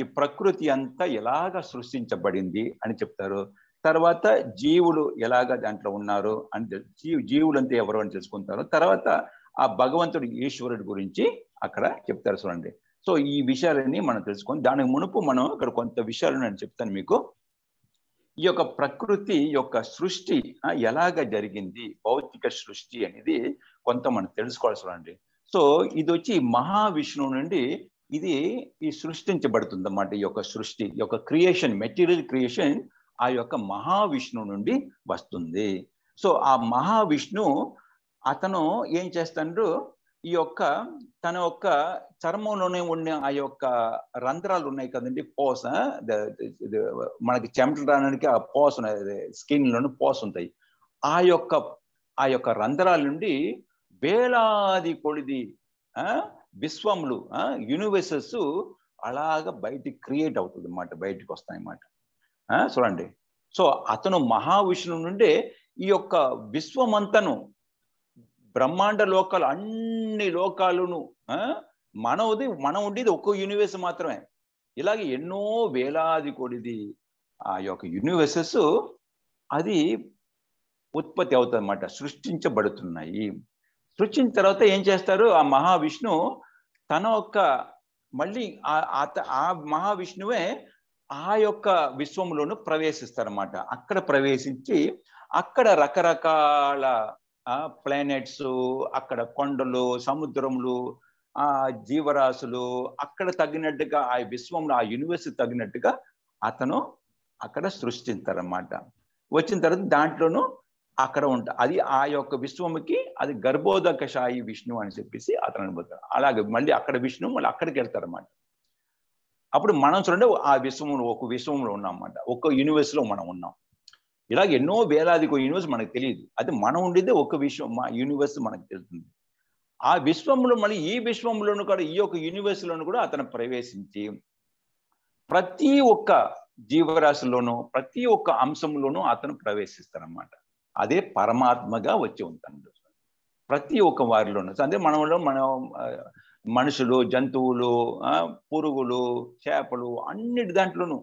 ఈ ప్రకృతి అంతా ఎలాగ సృష్టించబడింది అని చెప్తారు తర్వాత జీవులు ఎలాగ దాంట్లో ఉన్నారు అని జీవు జీవులు అంతా ఎవరు అని తెలుసుకుంటారు తర్వాత ఆ భగవంతుడు ఈశ్వరుడి గురించి అక్కడ చెప్తారు చూడండి సో ఈ విషయాలన్నీ మనం తెలుసుకొని దానికి మునుపు మనం ఇక్కడ కొంత విషయాలు నేను చెప్తాను మీకు ఈ యొక్క ప్రకృతి యొక్క సృష్టి ఎలాగ జరిగింది భౌతిక సృష్టి అనేది కొంత మనం తెలుసుకోవాల్సి సో ఇది వచ్చి మహావిష్ణువు నుండి ఇది ఈ సృష్టించబడుతుంది అన్నమాట ఈ యొక్క సృష్టి ఈ యొక్క క్రియేషన్ మెటీరియల్ క్రియేషన్ ఆ యొక్క మహావిష్ణువు నుండి వస్తుంది సో ఆ మహావిష్ణు అతను ఏం చేస్తాడు ఈ యొక్క తన యొక్క చర్మంలోనే ఉన్న ఆ యొక్క రంధ్రాలు ఉన్నాయి కదండి పోస మనకి చెమటలు రావడానికి ఆ ఉన్నాయి స్కిన్ లోని పోస్ ఉంటాయి ఆ యొక్క ఆ యొక్క రంధ్రాల నుండి వేలాది కొలిది విశ్వములు యూనివర్సెస్ అలాగ బయటికి క్రియేట్ అవుతుంది అన్నమాట బయటకు వస్తాయన్నమాట చూడండి సో అతను మహావిష్ణువు నుండే ఈ యొక్క విశ్వమంతను బ్రహ్మాండ లోకాలు అన్ని లోకాలను మనవుది మనం ఉండేది ఒక్క యూనివర్స్ మాత్రమే ఇలాగే ఎన్నో వేలాది కొడిది ఆ యొక్క యూనివర్సెస్ అది ఉత్పత్తి అవుతుంది అన్నమాట సృష్టించబడుతున్నాయి సృష్టించిన తర్వాత ఏం చేస్తారు ఆ మహావిష్ణు తన యొక్క మళ్ళీ ఆ మహావిష్ణువే ఆ యొక్క విశ్వంలోను ప్రవేశిస్తారన్నమాట అక్కడ ప్రవేశించి అక్కడ రకరకాల ప్లానెట్స్ అక్కడ కొండలు సముద్రములు ఆ జీవరాశులు అక్కడ తగినట్టుగా ఆ విశ్వంలో ఆ యూనివర్స్ తగినట్టుగా అతను అక్కడ సృష్టించారనమాట వచ్చిన తర్వాత దాంట్లోనూ అక్కడ ఉంటా అది ఆ యొక్క విశ్వముకి అది సాయి విష్ణు అని చెప్పేసి అతను అనుభూతాడు అలాగే మళ్ళీ అక్కడ విష్ణు మళ్ళీ అక్కడికి వెళ్తారన్నమాట అప్పుడు మనం చూడండి ఆ విశ్వంలో ఒక విశ్వంలో ఉన్నాం అన్నమాట ఒక యూనివర్స్లో మనం ఉన్నాం ఇలాగ ఎన్నో వేలాది యూనివర్స్ మనకు తెలియదు అది మనం ఉండేదే ఒక విశ్వం మా యూనివర్స్ మనకు తెలుస్తుంది ఆ విశ్వంలో మళ్ళీ ఈ విశ్వంలోను కూడా ఈ యొక్క యూనివర్స్లోను కూడా అతను ప్రవేశించి ప్రతి ఒక్క జీవరాశిలోనూ ప్రతి ఒక్క అంశంలోనూ అతను ప్రవేశిస్తాడనమాట అదే పరమాత్మగా వచ్చి ఉంటాడు ప్రతి ఒక్క వారిలోనూ అదే మనలో మన మనుషులు జంతువులు పురుగులు చేపలు అన్నిటి దాంట్లోనూ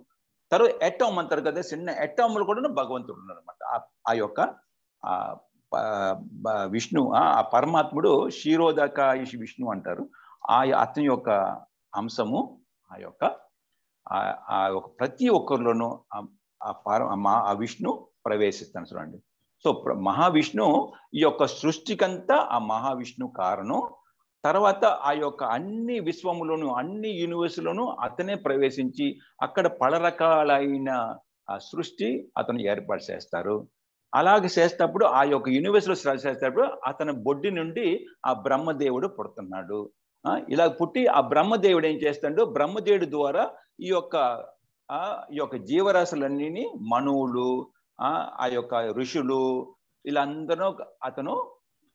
తర్వాత ఎటోమ్ అంటారు కదా చిన్న ఎటోములు కూడా భగవంతుడు అనమాట ఆ యొక్క విష్ణు ఆ పరమాత్ముడు క్షీరోదకాయుష్ విష్ణు అంటారు ఆ అతని యొక్క అంశము ఆ యొక్క ఆ యొక్క ప్రతి ఒక్కరిలోనూ ఆ పర ఆ విష్ణు ప్రవేశిస్తాను చూడండి సో మహావిష్ణు ఈ యొక్క సృష్టికంతా ఆ మహావిష్ణు కారణం తర్వాత ఆ యొక్క అన్ని విశ్వములను అన్ని యూనివర్స్లోనూ అతనే ప్రవేశించి అక్కడ పల రకాలైన సృష్టి అతను ఏర్పాటు చేస్తారు అలాగే చేసేటప్పుడు ఆ యొక్క యూనివర్స్లో చేసేటప్పుడు అతని బొడ్డి నుండి ఆ బ్రహ్మదేవుడు పుడుతున్నాడు ఇలా పుట్టి ఆ బ్రహ్మదేవుడు ఏం చేస్తాడు బ్రహ్మదేవుడు ద్వారా ఈ యొక్క ఈ యొక్క జీవరాశులన్నీ మనువులు ఆ యొక్క ఋషులు వీళ్ళందరూ అతను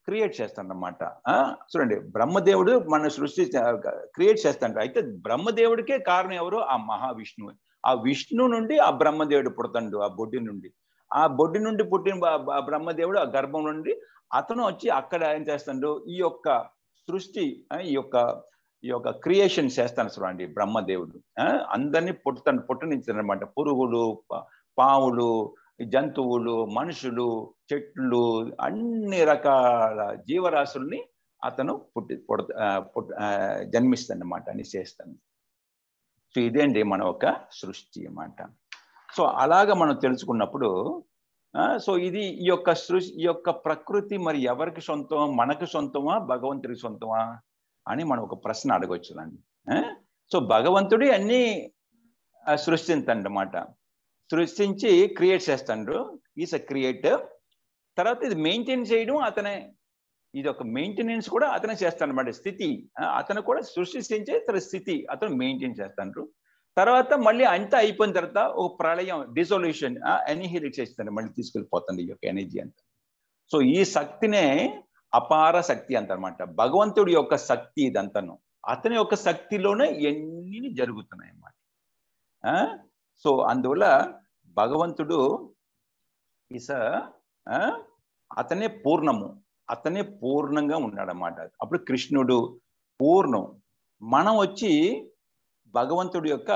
క్రియేట్ చేస్తాడనమాట చూడండి బ్రహ్మదేవుడు మన సృష్టి క్రియేట్ చేస్తాడు అయితే బ్రహ్మదేవుడికే కారణం ఎవరు ఆ మహావిష్ణువు ఆ విష్ణు నుండి ఆ బ్రహ్మదేవుడు పుడతాడు ఆ బొడ్డి నుండి ఆ బొడ్డి నుండి పుట్టిన బ్రహ్మదేవుడు ఆ గర్భం నుండి అతను వచ్చి అక్కడ ఏం చేస్తాడు ఈ యొక్క సృష్టి ఈ యొక్క ఈ యొక్క క్రియేషన్ చేస్తాను చూడండి బ్రహ్మదేవుడు అందరినీ పుట్టుతాను పుట్టనిచ్చాడు అనమాట పురుగులు పావులు జంతువులు మనుషులు చెట్లు అన్ని రకాల జీవరాశుల్ని అతను పుట్టి పుడత పుట్ జన్మిస్తానమాట అని చేస్తాను సో ఇదేంటి మన ఒక సృష్టి అన్నమాట సో అలాగ మనం తెలుసుకున్నప్పుడు సో ఇది ఈ యొక్క సృష్టి ఈ యొక్క ప్రకృతి మరి ఎవరికి సొంతం మనకు సొంతమా భగవంతుడికి సొంతమా అని మనం ఒక ప్రశ్న అడగొచ్చుదండి సో భగవంతుడి అన్ని సృష్టించండి అన్నమాట సృష్టించి క్రియేట్ చేస్తాడు ఈస్ అ క్రియేటివ్ తర్వాత ఇది మెయింటైన్ చేయడం అతనే ఇది ఒక మెయింటెనెన్స్ కూడా అతనే చేస్తాను అనమాట స్థితి అతను కూడా సృష్టించే తన స్థితి అతను మెయింటైన్ చేస్తాను తర్వాత మళ్ళీ అంతా అయిపోయిన తర్వాత ఒక ప్రళయం డిసొల్యూషన్ ఎనిహిరేట్ చేస్తాను మళ్ళీ తీసుకెళ్ళిపోతుంది ఈ యొక్క ఎనర్జీ అంతా సో ఈ శక్తినే అపార శక్తి అంతమాట భగవంతుడి యొక్క శక్తి ఇదంతను అతని యొక్క శక్తిలోనే ఎన్ని జరుగుతున్నాయి అన్నమాట సో అందువల్ల భగవంతుడు ఇస్ అతనే పూర్ణము అతనే పూర్ణంగా ఉన్నాడనమాట అప్పుడు కృష్ణుడు పూర్ణం మనం వచ్చి భగవంతుడి యొక్క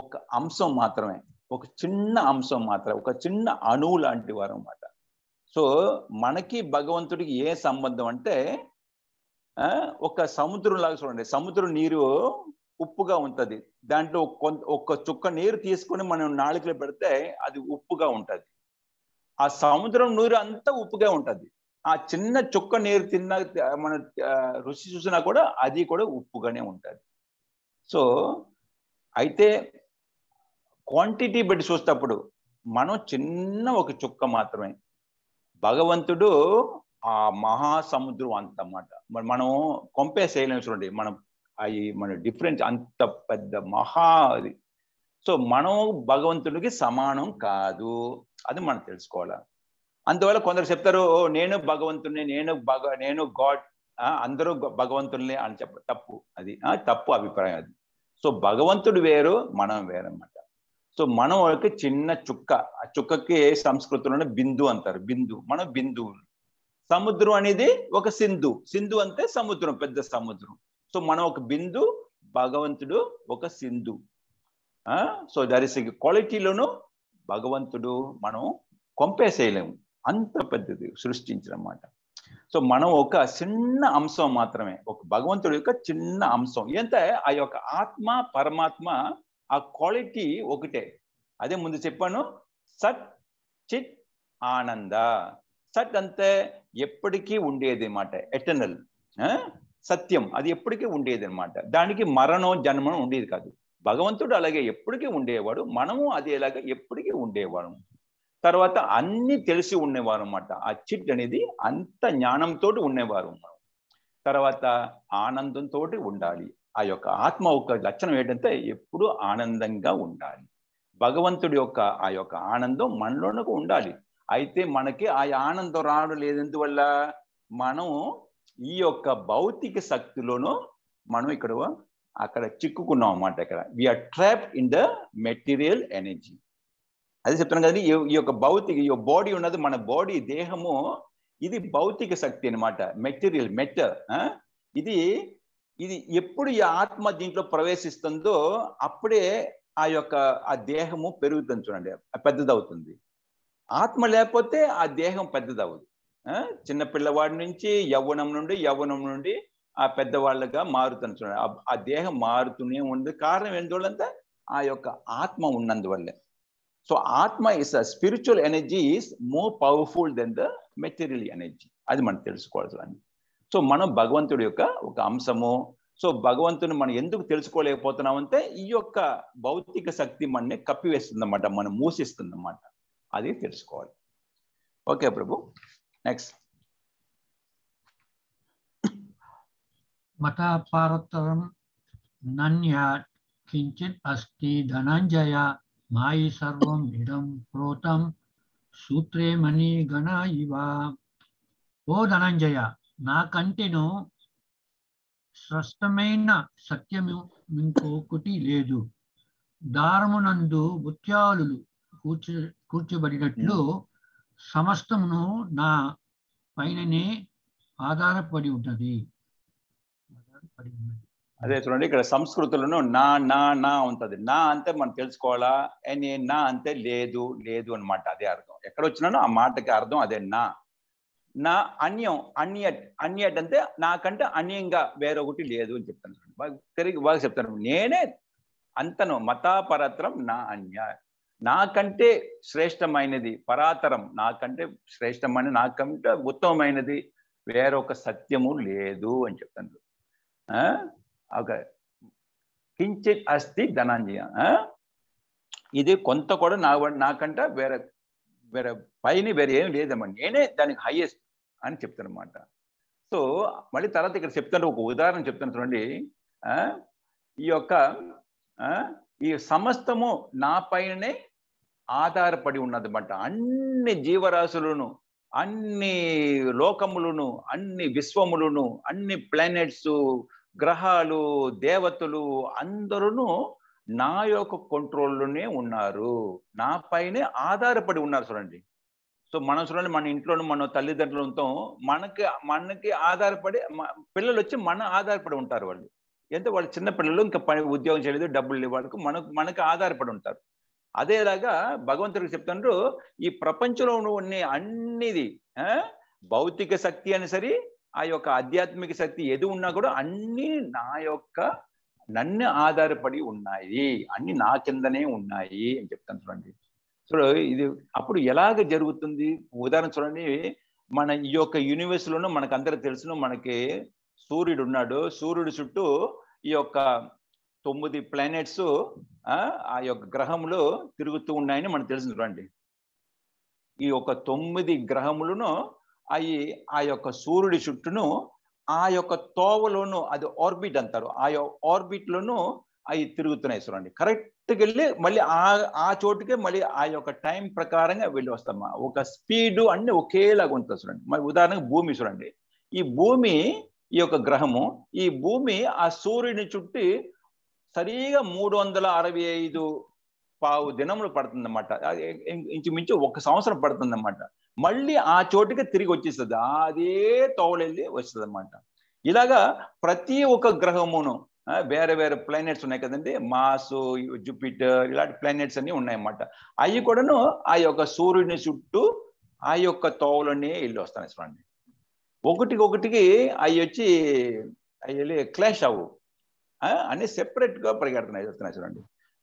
ఒక అంశం మాత్రమే ఒక చిన్న అంశం మాత్రమే ఒక చిన్న అణువు లాంటి వారు అనమాట సో మనకి భగవంతుడికి ఏ సంబంధం అంటే ఒక సముద్రం లాగా చూడండి సముద్రం నీరు ఉప్పుగా ఉంటుంది దాంట్లో కొంత ఒక్క చుక్క నీరు తీసుకొని మనం నాలుకలో పెడితే అది ఉప్పుగా ఉంటుంది ఆ సముద్రం నీరు అంతా ఉప్పుగా ఉంటుంది ఆ చిన్న చుక్క నీరు తిన్న మన రుచి చూసినా కూడా అది కూడా ఉప్పుగానే ఉంటుంది సో అయితే క్వాంటిటీ బట్టి చూసేటప్పుడు మనం చిన్న ఒక చుక్క మాత్రమే భగవంతుడు ఆ మహాసముద్రం అంత అన్నమాట మరి మనం కొంపే చేయలేము చూడండి మనం అవి మన డిఫరెన్స్ అంత పెద్ద మహా అది సో మనం భగవంతుడికి సమానం కాదు అది మనం తెలుసుకోవాలి అందువల్ల కొందరు చెప్తారు ఓ నేను భగవంతుని నేను భగ నేను గాడ్ అందరూ భగవంతుని అని చెప్ప తప్పు అది తప్పు అభిప్రాయం అది సో భగవంతుడు వేరు మనం వేరన్నమాట సో మనం ఒక చిన్న చుక్క ఆ చుక్కకి సంస్కృతంలోనే బిందు అంటారు బిందు మనం బిందువులు సముద్రం అనేది ఒక సింధు సింధు అంటే సముద్రం పెద్ద సముద్రం సో మనం ఒక బిందు భగవంతుడు ఒక సింధు సో దర్ ఇస్ క్వాలిటీలోను భగవంతుడు మనం కొంపేసేయలేము అంత పెద్దది సృష్టించడం మాట సో మనం ఒక చిన్న అంశం మాత్రమే ఒక భగవంతుడి యొక్క చిన్న అంశం ఎంత ఆ యొక్క ఆత్మ పరమాత్మ ఆ క్వాలిటీ ఒకటే అదే ముందు చెప్పాను సత్ చిత్ ఆనంద సత్ అంతే ఎప్పటికీ ఉండేది అనమాట ఎటర్నల్ సత్యం అది ఎప్పటికీ ఉండేది అనమాట దానికి మరణం జన్మం ఉండేది కాదు భగవంతుడు అలాగే ఎప్పటికీ ఉండేవాడు మనము అదేలాగా ఎప్పటికీ ఉండేవాడు తర్వాత అన్ని తెలిసి ఉండేవారు అనమాట ఆ చిట్ అనేది అంత జ్ఞానంతో ఉండేవారు తర్వాత ఆనందంతో ఉండాలి ఆ యొక్క ఆత్మ యొక్క లక్షణం ఏంటంటే ఎప్పుడూ ఆనందంగా ఉండాలి భగవంతుడి యొక్క ఆ యొక్క ఆనందం మనలోనకు ఉండాలి అయితే మనకి ఆ ఆనందం రావడం ఎందువల్ల మనం ఈ యొక్క భౌతిక శక్తిలోనూ మనం ఇక్కడ అక్కడ చిక్కుకున్నాం అన్నమాట ఇక్కడ we are trap in the material energy అదే చెప్తున్నాను కదా ఈ యొక్క భౌతిక ఈ బాడీ ఉన్నది మన బాడీ దేహము ఇది భౌతిక శక్తి అనమాట మెటీరియల్ మెటర్ ఇది ఇది ఎప్పుడు ఈ ఆత్మ దీంట్లో ప్రవేశిస్తుందో అప్పుడే ఆ యొక్క ఆ దేహము పెరుగుతుంది చూడండి పెద్దదవుతుంది ఆత్మ లేకపోతే ఆ దేహం పెద్దదవ్వదు చిన్న పిల్లవాడి నుంచి యవ్వనం నుండి యవ్వనం నుండి ఆ పెద్దవాళ్ళగా మారుతాను చూడండి ఆ దేహం మారుతూనే ఉంది కారణం ఎందువల్లంతా ఆ యొక్క ఆత్మ ఉన్నందువల్లే so atma is spiritual energy is more powerful then the material energy అది మనం తెలుసుకోవాల్సి సో మనం భగవంతుడి యొక్క ఒక అంశము సో భగవంతుని మనం ఎందుకు తెలుసుకోలేకపోతున్నామంటే ఈ యొక్క భౌతిక శక్తి మనని కప్పివేస్తుందన్నమాట మనం మూసిస్తుందన్నమాట అది తెలుసుకోవాలి ఓకే ప్రభు నెక్స్ట్ మఠాపారతరం నన్య కించిత్ అస్తి ధనంజయ మాయి సర్వం ఇదం ప్రోతం సూత్రే గణ ఇవ ఓ ధనంజయ నా కంటిను స్పష్టమైన సత్యము ఇంకొకటి లేదు దారమునందు ముత్యాలు కూర్చు కూర్చోబడినట్లు సమస్తమును నా పైననే ఆధారపడి ఉన్నది అదే చూడండి ఇక్కడ సంస్కృతులను నా నా నా ఉంటుంది నా అంటే మనం తెలుసుకోవాలా అని నా అంటే లేదు లేదు అనమాట అదే అర్థం ఎక్కడ వచ్చినానో ఆ మాటకి అర్థం అదే నా నా అన్యం అన్యట్ అన్యట్ అంటే నాకంటే అన్యంగా వేరొకటి లేదు అని చెప్తాను తిరిగి బాగా చెప్తాను నేనే అంతను మతాపరతరం నా అన్య నాకంటే శ్రేష్టమైనది పరాతరం నాకంటే శ్రేష్టమైన నాకంటే ఉత్తమమైనది వేరొక సత్యము లేదు అని చెప్తాను ఒక కించిత్ అస్థి ధనాంజయ ఇది కొంత కూడా నా నాకంట వేరే వేరే పైన వేరే ఏం లేదమ్మా నేనే దానికి హైయెస్ట్ అని చెప్తానమాట సో మళ్ళీ తర్వాత ఇక్కడ చెప్తాను ఒక ఉదాహరణ చెప్తాను చూడండి ఈ యొక్క ఈ సమస్తము నా పైననే ఆధారపడి ఉన్నదన్నమాట అన్ని జీవరాశులను అన్ని లోకములను అన్ని విశ్వములను అన్ని ప్లానెట్స్ గ్రహాలు దేవతలు అందరూ నా యొక్క కంట్రోల్లోనే ఉన్నారు నా పైనే ఆధారపడి ఉన్నారు చూడండి సో మనం చూడండి మన ఇంట్లోనూ మన తల్లిదండ్రులతో మనకి మనకి ఆధారపడి పిల్లలు వచ్చి మన ఆధారపడి ఉంటారు వాళ్ళు ఎంత వాళ్ళు చిన్న పిల్లలు ఇంకా పని ఉద్యోగం చేయలేదు డబ్బులు వాళ్ళకు మనకు మనకి ఆధారపడి ఉంటారు అదేలాగా భగవంతుడికి చెప్తుండ్రు ఈ ప్రపంచంలో ఉన్న అన్నిది భౌతిక శక్తి అని సరి ఆ యొక్క ఆధ్యాత్మిక శక్తి ఏది ఉన్నా కూడా అన్నీ నా యొక్క నన్ను ఆధారపడి ఉన్నాయి అన్ని నా కిందనే ఉన్నాయి అని చెప్తాను చూడండి సో ఇది అప్పుడు ఎలాగ జరుగుతుంది ఉదాహరణ చూడండి మన ఈ యొక్క లోను మనకు అందరికి తెలుసును మనకి సూర్యుడు ఉన్నాడు సూర్యుడు చుట్టూ ఈ యొక్క తొమ్మిది ప్లానెట్స్ ఆ యొక్క గ్రహములు తిరుగుతూ ఉన్నాయని మనకు తెలిసిన చూడండి ఈ యొక్క తొమ్మిది గ్రహములను అవి ఆ యొక్క సూర్యుడి చుట్టూను ఆ యొక్క తోవలోను అది ఆర్బిట్ అంటారు ఆ ఆర్బిట్లోను అవి తిరుగుతున్నాయి చూడండి కరెక్ట్గా వెళ్ళి మళ్ళీ ఆ ఆ చోటుకే మళ్ళీ ఆ యొక్క టైం ప్రకారంగా వెళ్ళి వస్తాం ఒక స్పీడు అన్ని ఒకేలాగా ఉంటుంది చూడండి మరి ఉదాహరణకు భూమి చూడండి ఈ భూమి ఈ యొక్క గ్రహము ఈ భూమి ఆ సూర్యుని చుట్టి సరిగా మూడు వందల అరవై ఐదు పావు దినములు పడుతుంది అన్నమాట ఇంచుమించు ఒక సంవత్సరం పడుతుందన్నమాట మళ్ళీ ఆ చోటుకి తిరిగి వచ్చేస్తుంది అదే తోవలెళ్ళి వస్తుంది అన్నమాట ఇలాగా ప్రతి ఒక్క గ్రహమును వేరే వేరే ప్లానెట్స్ ఉన్నాయి కదండి మాసు జూపిటర్ ఇలాంటి ప్లానెట్స్ అన్ని ఉన్నాయన్నమాట అవి కూడాను ఆ యొక్క సూర్యుని చుట్టూ ఆ యొక్క తోవలోనే వెళ్ళి వస్తాను చూడండి ఒకటికి ఒకటికి అవి వచ్చి అవి వెళ్ళి క్లాష్ అవ్వు అన్ని సెపరేట్గా పరిగెడుతున్నాయి చెప్తున్నాయి చూడండి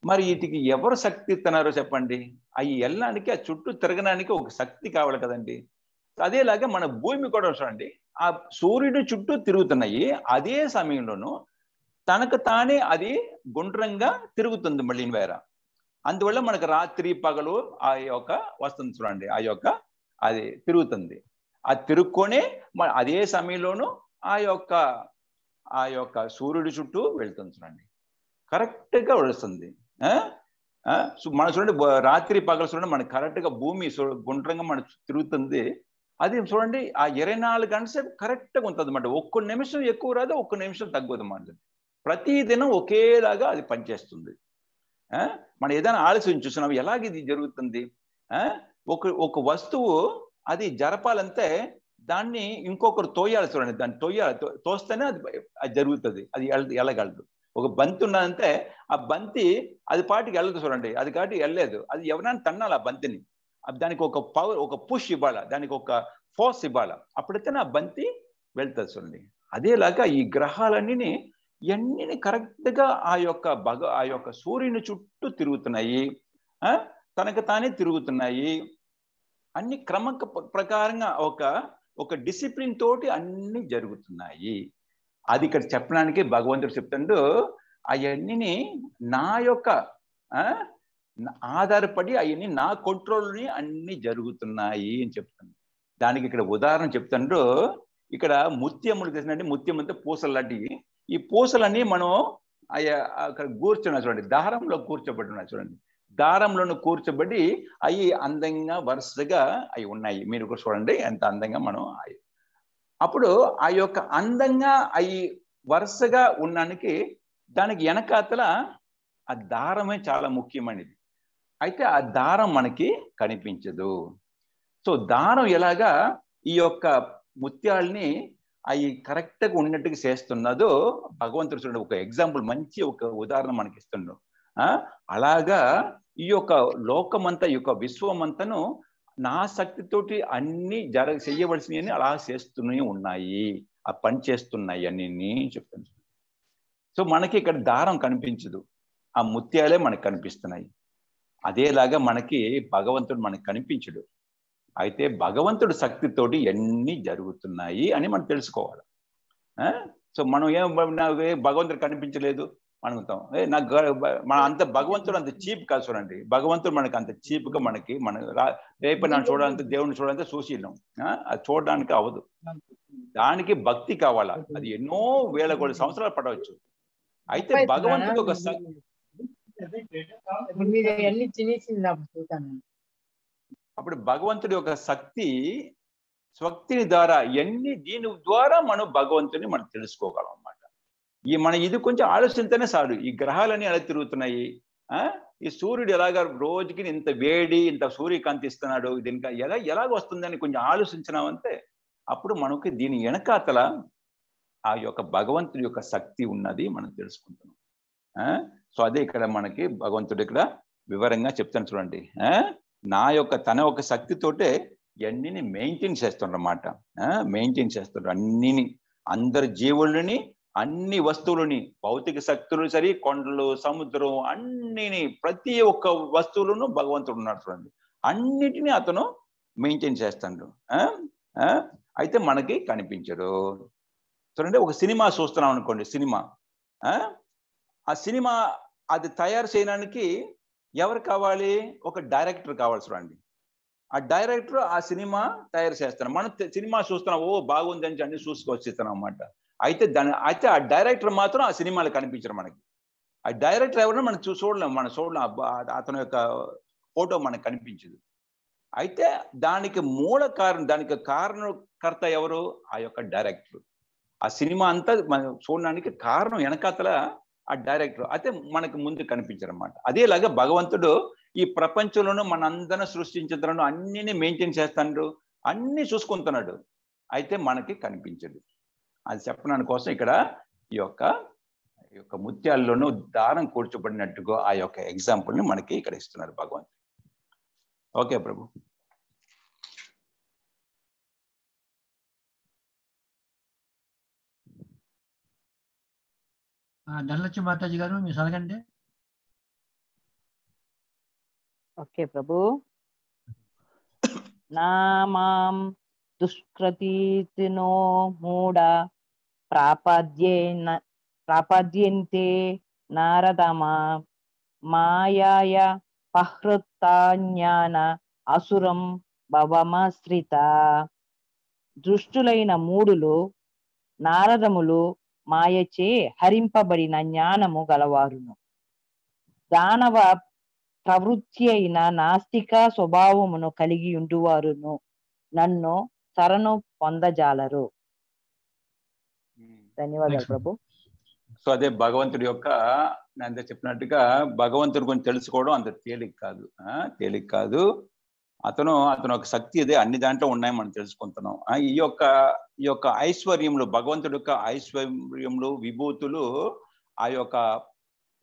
మరి వీటికి ఎవరు శక్తి ఇస్తున్నారో చెప్పండి అవి వెళ్ళడానికి ఆ చుట్టూ తిరగడానికి ఒక శక్తి కావాలి కదండి అదేలాగా మన భూమి కూడా చూడండి ఆ సూర్యుడు చుట్టూ తిరుగుతున్నాయి అదే సమయంలోనూ తనకు తానే అది గుండ్రంగా తిరుగుతుంది మళ్ళీ వేర అందువల్ల మనకు రాత్రి పగలు ఆ యొక్క వస్తుంది చూడండి ఆ యొక్క అది తిరుగుతుంది ఆ తిరుక్కొని అదే సమయంలోనూ ఆ యొక్క ఆ యొక్క సూర్యుడి చుట్టూ వెళుతుంది చూడండి కరెక్ట్గా వెళుతుంది మన చూడండి రాత్రి పగలు చూడండి మనకి కరెక్ట్గా భూమి గుండ్రంగా మన తిరుగుతుంది అది చూడండి ఆ ఇరవై నాలుగు గంటల సేపు కరెక్ట్గా ఉంటుంది అనమాట ఒక్క నిమిషం ఎక్కువ రాదు ఒక్క నిమిషం తగ్గదు మన ప్రతిదినం ఒకేలాగా అది పనిచేస్తుంది మనం ఏదైనా ఆలస్యం చూసినాం ఎలాగ ఇది జరుగుతుంది ఒక ఒక వస్తువు అది జరపాలంటే దాన్ని ఇంకొకరు తోయాలి చూడండి దాన్ని తోయాలి తోస్తేనే అది అది జరుగుతుంది అది వెళ్ళగలదు ఒక బంతి ఉన్నదంటే ఆ బంతి అది పాటికి వెళ్ళదు చూడండి అది కాబట్టి వెళ్ళలేదు అది ఎవరైనా తన్నాలి ఆ బంతిని దానికి ఒక పవర్ ఒక పుష్ ఇవ్వాలి దానికి ఒక ఫోర్స్ ఇవ్వాలి అప్పుడైతే నా బంతి వెళ్తుంది చూడండి అదేలాగా ఈ గ్రహాలన్నీ ఎన్ని కరెక్ట్గా ఆ యొక్క భగ ఆ యొక్క సూర్యుని చుట్టూ తిరుగుతున్నాయి తనకు తానే తిరుగుతున్నాయి అన్ని క్రమ ప్రకారంగా ఒక ఒక డిసిప్లిన్ తోటి అన్నీ జరుగుతున్నాయి అది ఇక్కడ చెప్పడానికి భగవంతుడు చెప్తుండు అవన్నీ నా యొక్క ఆధారపడి అవన్నీ నా కంట్రోల్ని అన్నీ జరుగుతున్నాయి అని చెప్తుంది దానికి ఇక్కడ ఉదాహరణ చెప్తుండ్రు ఇక్కడ ముత్యములు తెలిసినట్టు ముత్యం అంటే పూసలు లాంటివి ఈ పూసలన్నీ మనం అక్కడ కూర్చున్నా చూడండి దారంలో కూర్చోబడి ఉన్నా చూడండి దారంలను కూర్చోబడి అవి అందంగా వరుసగా అవి ఉన్నాయి మీరు కూడా చూడండి ఎంత అందంగా మనం అప్పుడు ఆ యొక్క అందంగా అవి వరుసగా ఉన్నానికి దానికి వెనకాతల ఆ దారమే చాలా ముఖ్యమైనది అయితే ఆ దారం మనకి కనిపించదు సో దారం ఎలాగా ఈ యొక్క ముత్యాల్ని అవి కరెక్ట్గా ఉన్నట్టుగా చేస్తున్నదో భగవంతుడు చూడండి ఒక ఎగ్జాంపుల్ మంచి ఒక ఉదాహరణ మనకి ఇస్తున్నాడు అలాగా ఈ యొక్క లోకమంతా ఈ యొక్క విశ్వమంతను నా శక్తితోటి అన్ని జర చెయ్యవలసినవి అలా చేస్తూనే ఉన్నాయి ఆ పని చేస్తున్నాయి అని చెప్తాను సో మనకి ఇక్కడ దారం కనిపించదు ఆ ముత్యాలే మనకు కనిపిస్తున్నాయి అదేలాగా మనకి భగవంతుడు మనకు కనిపించడు అయితే భగవంతుడు శక్తితోటి ఎన్ని జరుగుతున్నాయి అని మనం తెలుసుకోవాలి సో మనం ఏం భగవంతుడు కనిపించలేదు అనుకుంటాం ఏ నా మన అంత భగవంతుడు అంత చీప్ కాదు చూడండి భగవంతుడు మనకి అంత చీప్గా మనకి మన రేపు నన్ను చూడాలంటే దేవుని చూడాలంటే సుశీలం అది చూడడానికి అవ్వదు దానికి భక్తి కావాలా అది ఎన్నో వేల కోటి సంవత్సరాలు పడవచ్చు అయితే భగవంతుడు ఒక అప్పుడు భగవంతుడి యొక్క శక్తి స్వక్తిని ద్వారా ఎన్ని దీని ద్వారా మనం భగవంతుని మనం తెలుసుకోగలం అన్నమాట ఈ మన ఇది కొంచెం ఆలోచించనే చాలు ఈ గ్రహాలన్నీ అలా తిరుగుతున్నాయి ఈ సూర్యుడు ఎలాగ రోజుకి ఇంత వేడి ఇంత సూర్యకాంతి ఇస్తున్నాడు దీనికి ఎలా ఎలాగ వస్తుందని కొంచెం ఆలోచించినామంటే అప్పుడు మనకి దీని వెనకాతల ఆ యొక్క భగవంతుడి యొక్క శక్తి ఉన్నది మనం తెలుసుకుంటున్నాం సో అదే ఇక్కడ మనకి భగవంతుడు ఇక్కడ వివరంగా చెప్తాను చూడండి నా యొక్క తన యొక్క శక్తితోటే అన్నిని మెయింటైన్ చేస్తుండ్రన్నమాట మెయింటైన్ చేస్తుండ్రు అన్నిని అందరి జీవుల్ని అన్ని వస్తువులని భౌతిక శక్తులు సరే కొండలు సముద్రం అన్నిని ప్రతి ఒక్క వస్తువులను భగవంతుడు ఉన్నాడు చూడండి అన్నిటినీ అతను మెయింటైన్ చేస్తాడు అయితే మనకి కనిపించడు చూడండి ఒక సినిమా చూస్తున్నాం అనుకోండి సినిమా ఆ సినిమా అది తయారు చేయడానికి ఎవరు కావాలి ఒక డైరెక్టర్ కావాలి చూడండి ఆ డైరెక్టర్ ఆ సినిమా తయారు చేస్తాను మనం సినిమా చూస్తున్నాం ఓ బాగుందని అన్ని చూసుకొచ్చిస్తాను అనమాట అయితే దాని అయితే ఆ డైరెక్టర్ మాత్రం ఆ సినిమాలు కనిపించరు మనకి ఆ డైరెక్టర్ ఎవరన్నా మనం చూడలేం చూడలేము మనం చూడలేము అతని యొక్క ఫోటో మనకు కనిపించదు అయితే దానికి మూల కారణం దానికి కారణకర్త ఎవరు ఆ యొక్క డైరెక్టర్ ఆ సినిమా అంతా మనం చూడడానికి కారణం వెనకాతల ఆ డైరెక్టర్ అయితే మనకు ముందు అనమాట అదేలాగా భగవంతుడు ఈ ప్రపంచంలోనూ మన అందరం సృష్టించడం అన్నీ మెయింటైన్ చేస్తాడు అన్నీ చూసుకుంటున్నాడు అయితే మనకి కనిపించదు అది చెప్పడానికి కోసం ఇక్కడ ఈ యొక్క ఈ యొక్క ముత్యాల్లోనూ దారం కూర్చోబడినట్టుగా ఆ యొక్క ఎగ్జాంపుల్ని మనకి ఇక్కడ ఇస్తున్నారు భగవంతుడు ఓకే ప్రభు ధనలక్ష్మి మాతాజీ గారు మీరు చదగండి ఓకే ప్రభు నామాం దుష్కృతినో మూఢ ప్రాపద్యేన ప్రాపద్యంతే నారదమా మాయాయ పహృత్తాజ్ఞాన అసురం భవమాశ్రిత దృష్టులైన మూడులు నారదములు మాయచే హరింపబడిన జ్ఞానము గలవారును దానవ ప్రవృత్తి అయిన నాస్తిక స్వభావమును కలిగి ఉండువారును నన్ను శరణు పొందజాలరు hmm. ధన్యవాదాలు ప్రభు సో అదే భగవంతుడి యొక్క నేను చెప్పినట్టుగా భగవంతుడి గురించి తెలుసుకోవడం అంత తేలిక కాదు తేలిక కాదు అతను అతను ఒక శక్తి అదే అన్ని దాంట్లో ఉన్నాయి మనం తెలుసుకుంటున్నాం ఈ యొక్క ఈ యొక్క ఐశ్వర్యములు భగవంతుడి యొక్క ఐశ్వర్యములు విభూతులు ఆ యొక్క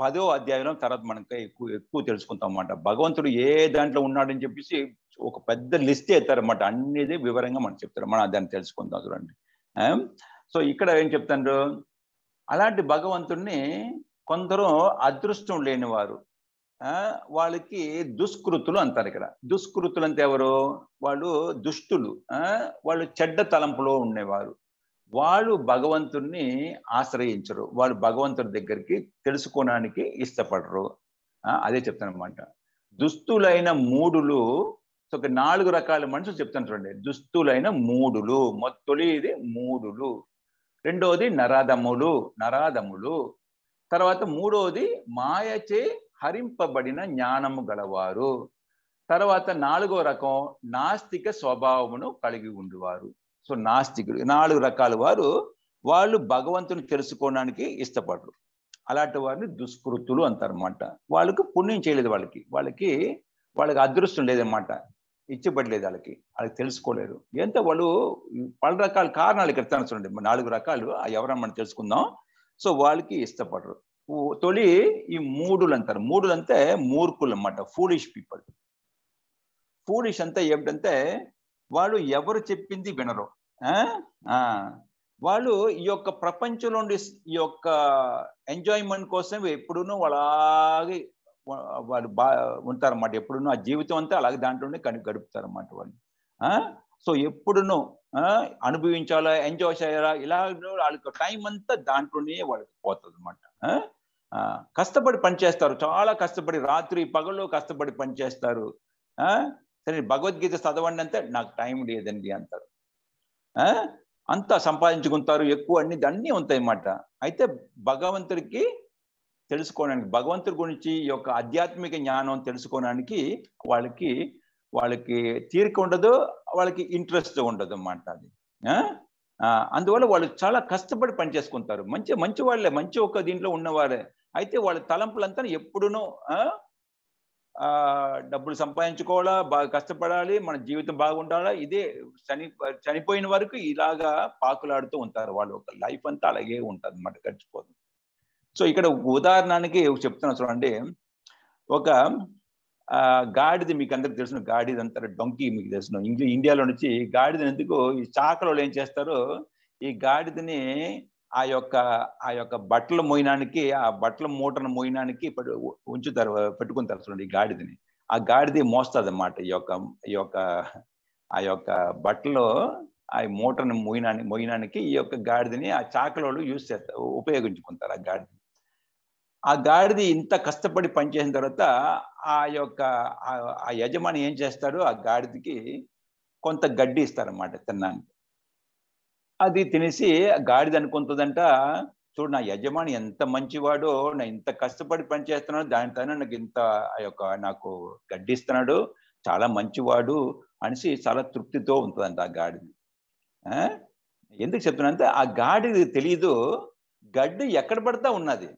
పదో అధ్యాయంలో తర్వాత మనం ఎక్కువ ఎక్కువ తెలుసుకుంటాం అన్నమాట భగవంతుడు ఏ దాంట్లో ఉన్నాడని చెప్పేసి ఒక పెద్ద లిస్ట్ ఎత్తారన్నమాట అన్నిది వివరంగా మనం చెప్తారు మనం దాన్ని తెలుసుకుందాం చూడండి సో ఇక్కడ ఏం చెప్తారు అలాంటి భగవంతుడిని కొందరు అదృష్టం లేనివారు వాళ్ళకి దుష్కృతులు అంటారు ఇక్కడ దుష్కృతులు అంటే ఎవరు వాళ్ళు దుష్టులు వాళ్ళు చెడ్డ తలంపులో ఉండేవారు వాళ్ళు భగవంతుణ్ణి ఆశ్రయించరు వాళ్ళు భగవంతుడి దగ్గరికి తెలుసుకోవడానికి ఇష్టపడరు అదే చెప్తానమాట దుస్తులైన మూడులు ఒక నాలుగు రకాల మనుషులు చెప్తాను చూడండి దుస్తులైన మూడులు తొలిది మూడులు రెండవది నరాధములు నరాధములు తర్వాత మూడోది మాయచే హరింపబడిన జ్ఞానము గలవారు తర్వాత నాలుగో రకం నాస్తిక స్వభావమును కలిగి ఉండేవారు సో నాస్తికుడు నాలుగు రకాల వారు వాళ్ళు భగవంతుని తెలుసుకోవడానికి ఇష్టపడరు అలాంటి వారిని దుష్కృతులు అంటారనమాట వాళ్ళకు పుణ్యం చేయలేదు వాళ్ళకి వాళ్ళకి వాళ్ళకి అదృష్టం లేదనమాట ఇచ్చబడలేదు వాళ్ళకి వాళ్ళకి తెలుసుకోలేరు ఎంత వాళ్ళు పలు రకాల కారణాలు ఇక్కడ చూడండి నాలుగు రకాలు ఎవరన్నా మనం తెలుసుకుందాం సో వాళ్ళకి ఇష్టపడరు తొలి ఈ మూడులు అంటారు మూడులు అంటే మూర్ఖులు అనమాట ఫూలిష్ పీపుల్ ఫూలిష్ అంతా ఏమిటంటే వాళ్ళు ఎవరు చెప్పింది వినరు వాళ్ళు ఈ యొక్క ప్రపంచంలో ఈ యొక్క ఎంజాయ్మెంట్ కోసం ఎప్పుడూ అలాగే వాళ్ళు బా ఉంటారన్నమాట ఎప్పుడునూ ఆ జీవితం అంతా అలాగే దాంట్లోనే కని గడుపుతారన్నమాట వాళ్ళు సో ఎప్పుడునూ అనుభవించాలా ఎంజాయ్ చేయాలా ఇలా వాళ్ళకి టైం అంతా దాంట్లోనే వాళ్ళకి పోతుంది అనమాట కష్టపడి పనిచేస్తారు చాలా కష్టపడి రాత్రి పగలు కష్టపడి పనిచేస్తారు సరే భగవద్గీత చదవండి అంతే నాకు టైం లేదండి అంటారు అంతా సంపాదించుకుంటారు ఎక్కువ అన్ని అన్నీ ఉంటాయి అన్నమాట అయితే భగవంతుడికి తెలుసుకోవడానికి భగవంతుడి గురించి ఈ యొక్క ఆధ్యాత్మిక జ్ఞానం తెలుసుకోవడానికి వాళ్ళకి వాళ్ళకి తీరిక ఉండదు వాళ్ళకి ఇంట్రెస్ట్ ఉండదు అన్నమాట అది అందువల్ల వాళ్ళు చాలా కష్టపడి పనిచేసుకుంటారు మంచి మంచి వాళ్ళే మంచి ఒక దీంట్లో ఉన్నవారే అయితే వాళ్ళ తలంపులంతా ఎప్పుడునో డబ్బులు సంపాదించుకోవాలా బాగా కష్టపడాలి మన జీవితం బాగుండాలా ఇదే చని చనిపోయిన వరకు ఇలాగా పాకులాడుతూ ఉంటారు వాళ్ళు ఒక లైఫ్ అంతా అలాగే ఉంటుంది అన్నమాట గడిచిపోతుంది సో ఇక్కడ ఉదాహరణకి చెప్తున్నా చూడండి ఒక గాడిది మీకు అందరికి తెలుసు గాడిది అంటారు డొంకి మీకు తెలుసు ఇండియాలో నుంచి గాడిదని ఎందుకు ఈ చాకలో ఏం చేస్తారు ఈ గాడిదని ఆ యొక్క ఆ యొక్క బట్టలు మోయడానికి ఆ బట్టల మూటను మోయడానికి ఉంచుతారు పెట్టుకుని చూడండి ఈ గాడిదని ఆ గాడిది మోస్తుంది అన్నమాట ఈ యొక్క ఈ యొక్క ఆ యొక్క బట్టలు ఆ మూటను మోయనాన్ని మోయినానికి ఈ యొక్క గాడిదని ఆ చాకలోళ్ళు యూజ్ చేస్తారు ఉపయోగించుకుంటారు ఆ గాడిది ఆ గాడిది ఇంత కష్టపడి పనిచేసిన తర్వాత ఆ యొక్క ఆ యజమాని ఏం చేస్తాడు ఆ గాడిదకి కొంత గడ్డి ఇస్తారన్నమాట తినడానికి అది తినేసి గాడిద అనుకుంటుందంట చూడు నా యజమాని ఎంత మంచివాడో నా ఇంత కష్టపడి పనిచేస్తున్నాడు దానితోనే నాకు ఇంత ఆ యొక్క నాకు గడ్డిస్తున్నాడు చాలా మంచివాడు అనేసి చాలా తృప్తితో ఉంటుందంట ఆ గాడిద ఎందుకు చెప్తున్నానంటే ఆ గాడిది తెలియదు గడ్డి ఎక్కడ పడతా ఉన్నది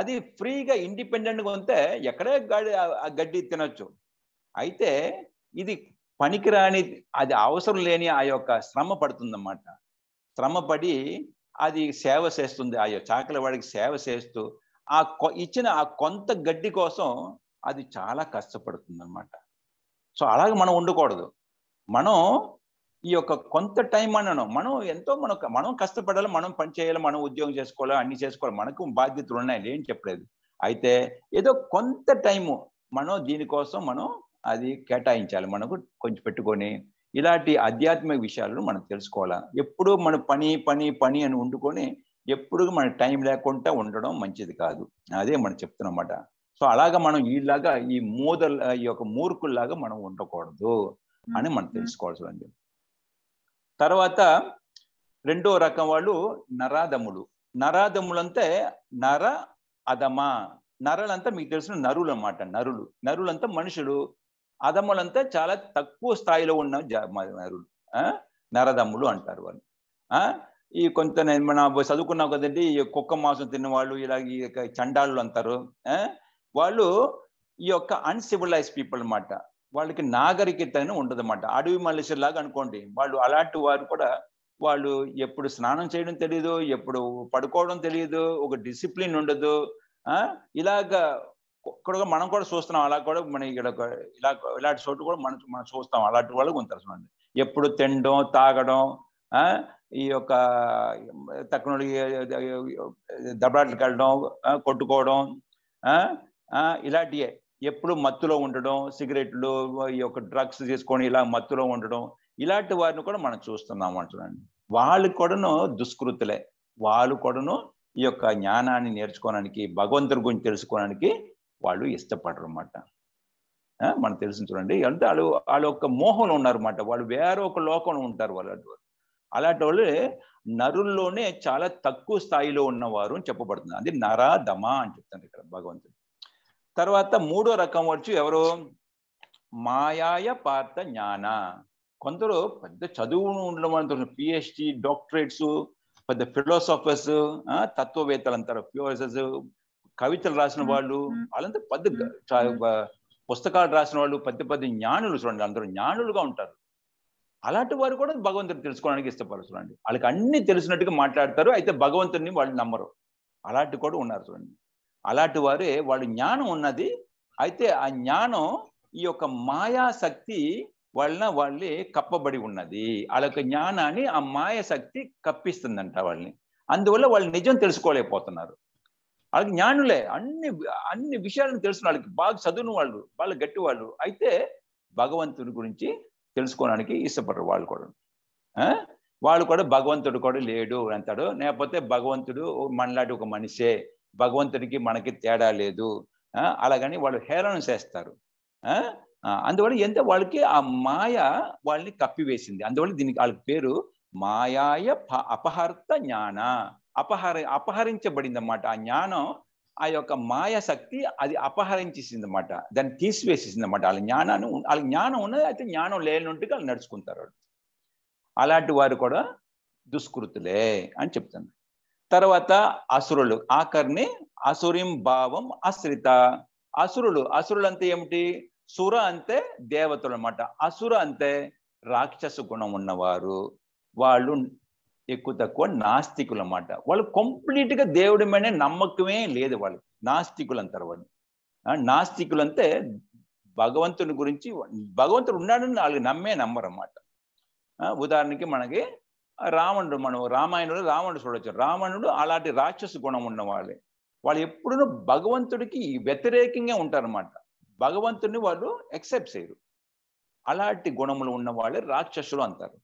అది ఫ్రీగా ఇండిపెండెంట్గా ఉంటే ఎక్కడే గాడి ఆ గడ్డి తినొచ్చు అయితే ఇది పనికిరాని అది అవసరం లేని ఆ యొక్క శ్రమ పడుతుందన్నమాట శ్రమ పడి అది సేవ చేస్తుంది ఆ చాకల వాడికి సేవ చేస్తూ ఆ కొ ఇచ్చిన ఆ కొంత గడ్డి కోసం అది చాలా కష్టపడుతుంది సో అలాగే మనం ఉండకూడదు మనం ఈ యొక్క కొంత టైం అనను మనం ఎంతో మనం మనం కష్టపడాలి మనం పని చేయాలి మనం ఉద్యోగం చేసుకోవాలి అన్ని చేసుకోవాలి మనకు బాధ్యతలు ఉన్నాయి ఏం చెప్పలేదు అయితే ఏదో కొంత టైము మనం దీనికోసం మనం అది కేటాయించాలి మనకు కొంచెం పెట్టుకొని ఇలాంటి ఆధ్యాత్మిక విషయాలను మనం తెలుసుకోవాలి ఎప్పుడూ మన పని పని పని అని వండుకొని ఎప్పుడు మన టైం లేకుండా ఉండడం మంచిది కాదు అదే మనం చెప్తున్నమాట సో అలాగా మనం ఈలాగా ఈ మూద ఈ యొక్క మూర్ఖుల్లాగా మనం ఉండకూడదు అని మనం తెలుసుకోవాల్సి ఉంది తర్వాత రెండో రకం వాళ్ళు నరాధములు నరాధములంటే నర అధమ నరలంతా మీకు తెలిసిన నరులు అన్నమాట నరులు నరులంతా మనుషులు అదమ్ములంతా చాలా తక్కువ స్థాయిలో ఉన్న నరులు నరదమ్ములు అంటారు వాళ్ళు ఈ కొంత మన చదువుకున్నాం కదండి కుక్క మాంసం తిన్నవాళ్ళు ఇలా ఈ చండాళ్ళు అంటారు వాళ్ళు ఈ యొక్క అన్సివిలైజ్ పీపుల్ అనమాట వాళ్ళకి నాగరికత అని ఉండదన్నమాట అడవి లాగా అనుకోండి వాళ్ళు అలాంటి వారు కూడా వాళ్ళు ఎప్పుడు స్నానం చేయడం తెలియదు ఎప్పుడు పడుకోవడం తెలియదు ఒక డిసిప్లిన్ ఉండదు ఇలాగా కూడా మనం కూడా చూస్తున్నాం అలా కూడా మన ఇక్కడ ఇలా ఇలాంటి చోటు కూడా మనం మనం చూస్తాం అలాంటి వాళ్ళు ఉంటారు చూడండి ఎప్పుడు తినడం తాగడం ఈ యొక్క తక్కువ దెబ్బలాట్లు కలడం కొట్టుకోవడం ఇలాంటివే ఎప్పుడు మత్తులో ఉండడం సిగరెట్లు ఈ యొక్క డ్రగ్స్ తీసుకొని ఇలా మత్తులో ఉండడం ఇలాంటి వారిని కూడా మనం చూస్తున్నాం అంటున్నాను వాళ్ళు కూడాను దుష్కృతులే వాళ్ళు కూడాను ఈ యొక్క జ్ఞానాన్ని నేర్చుకోవడానికి భగవంతుడి గురించి తెలుసుకోవడానికి వాళ్ళు ఇష్టపడరు అన్నమాట మనం తెలిసిన చూడండి అంటే వాళ్ళు వాళ్ళ యొక్క మోహంలో ఉన్నారన్నమాట వాళ్ళు వేరే ఒక లోకంలో ఉంటారు వాళ్ళంటి అలాంటి వాళ్ళు నరుల్లోనే చాలా తక్కువ స్థాయిలో ఉన్నవారు అని చెప్పబడుతుంది అది నర దమ అని చెప్తాను ఇక్కడ భగవంతుడు తర్వాత మూడో రకం వచ్చి ఎవరు మాయాయ పార్థ జ్ఞాన కొందరు పెద్ద చదువును ఉండడం పిహెచ్డి డాక్టరేట్స్ పెద్ద ఫిలోసఫర్స్ తత్వవేత్తలు అంటారు ఫిలోసఫర్స్ కవితలు రాసిన వాళ్ళు వాళ్ళంతా పెద్ద పుస్తకాలు రాసిన వాళ్ళు పెద్ద పెద్ద జ్ఞానులు చూడండి అందరూ జ్ఞానులుగా ఉంటారు అలాంటి వారు కూడా భగవంతుని తెలుసుకోవడానికి ఇష్టపడరు చూడండి వాళ్ళకి అన్ని తెలిసినట్టుగా మాట్లాడతారు అయితే భగవంతుని వాళ్ళు నమ్మరు అలాంటి కూడా ఉన్నారు చూడండి అలాంటి వారే వాళ్ళు జ్ఞానం ఉన్నది అయితే ఆ జ్ఞానం ఈ యొక్క మాయాశక్తి వాళ్ళ వాళ్ళే కప్పబడి ఉన్నది వాళ్ళ యొక్క జ్ఞానాన్ని ఆ మాయాశక్తి కప్పిస్తుందంట వాళ్ళని అందువల్ల వాళ్ళు నిజం తెలుసుకోలేకపోతున్నారు వాళ్ళకి జ్ఞానులే అన్ని అన్ని విషయాలను తెలుసు వాళ్ళకి బాగా చదువును వాళ్ళు వాళ్ళు గట్టి వాళ్ళు అయితే భగవంతుని గురించి తెలుసుకోవడానికి ఇష్టపడరు వాళ్ళు కూడా వాళ్ళు కూడా భగవంతుడు కూడా లేడు అంటాడు లేకపోతే భగవంతుడు మనలాంటి ఒక మనిషే భగవంతుడికి మనకి తేడా లేదు అలాగని వాళ్ళు హేళన చేస్తారు అందువల్ల ఎంత వాళ్ళకి ఆ మాయ వాళ్ళని కప్పివేసింది అందువల్ల దీనికి వాళ్ళ పేరు మాయాయ అపహర్త జ్ఞాన అపహరి అపహరించబడింది అన్నమాట ఆ జ్ఞానం ఆ యొక్క మాయాశక్తి అది అపహరించేసింది అన్నమాట దాన్ని తీసివేసేసింది అన్నమాట వాళ్ళ జ్ఞానాన్ని వాళ్ళ జ్ఞానం ఉన్నది అయితే జ్ఞానం లేనుంటికి వాళ్ళు నడుచుకుంటారు అలాంటి వారు కూడా దుష్కృతులే అని చెప్తున్నారు తర్వాత అసురులు ఆఖరిని అసురిం భావం అశ్రిత అసురులు అసురులు అంతే ఏమిటి సుర అంతే దేవతలు అనమాట అసుర అంతే రాక్షస గుణం ఉన్నవారు వాళ్ళు ఎక్కువ తక్కువ నాస్తికులు అన్నమాట వాళ్ళు కంప్లీట్గా దేవుడి మీద నమ్మకమే లేదు వాళ్ళు నాస్తికులు అంటారు వాళ్ళు నాస్తికులు అంటే భగవంతుని గురించి భగవంతుడు ఉన్నాడని వాళ్ళు నమ్మే నమ్మరు అన్నమాట ఉదాహరణకి మనకి రావణుడు మనం రామాయణుడు రావణుడు చూడవచ్చు రావణుడు అలాంటి రాక్షసు గుణం ఉన్నవాళ్ళే వాళ్ళు ఎప్పుడూ భగవంతుడికి వ్యతిరేకంగా ఉంటారన్నమాట భగవంతుడిని వాళ్ళు ఎక్సెప్ట్ చేయరు అలాంటి గుణములు ఉన్న వాళ్ళే రాక్షసులు అంటారు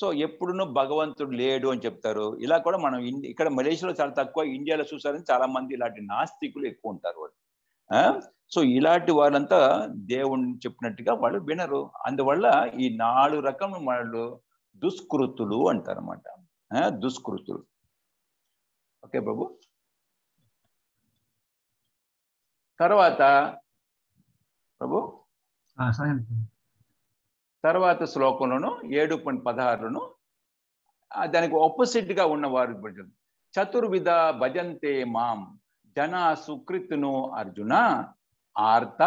సో ఎప్పుడునూ భగవంతుడు లేడు అని చెప్తారు ఇలా కూడా మనం ఇక్కడ మలేషియాలో చాలా తక్కువ ఇండియాలో చూసారని చాలా మంది ఇలాంటి నాస్తికులు ఎక్కువ ఉంటారు వాళ్ళు సో ఇలాంటి వాళ్ళంతా దేవుణ్ణి చెప్పినట్టుగా వాళ్ళు వినరు అందువల్ల ఈ నాలుగు రకం వాళ్ళు దుష్కృతులు అంటారు అన్నమాట దుష్కృతులు ఓకే బాబు తర్వాత ప్రభు తర్వాత శ్లోకంలోను ఏడు పాయింట్ పదహారును దానికి ఆపోజిట్గా ఉన్నవారు చతుర్విధ భజంతే మాం జన సుకృతును అర్జున ఆర్త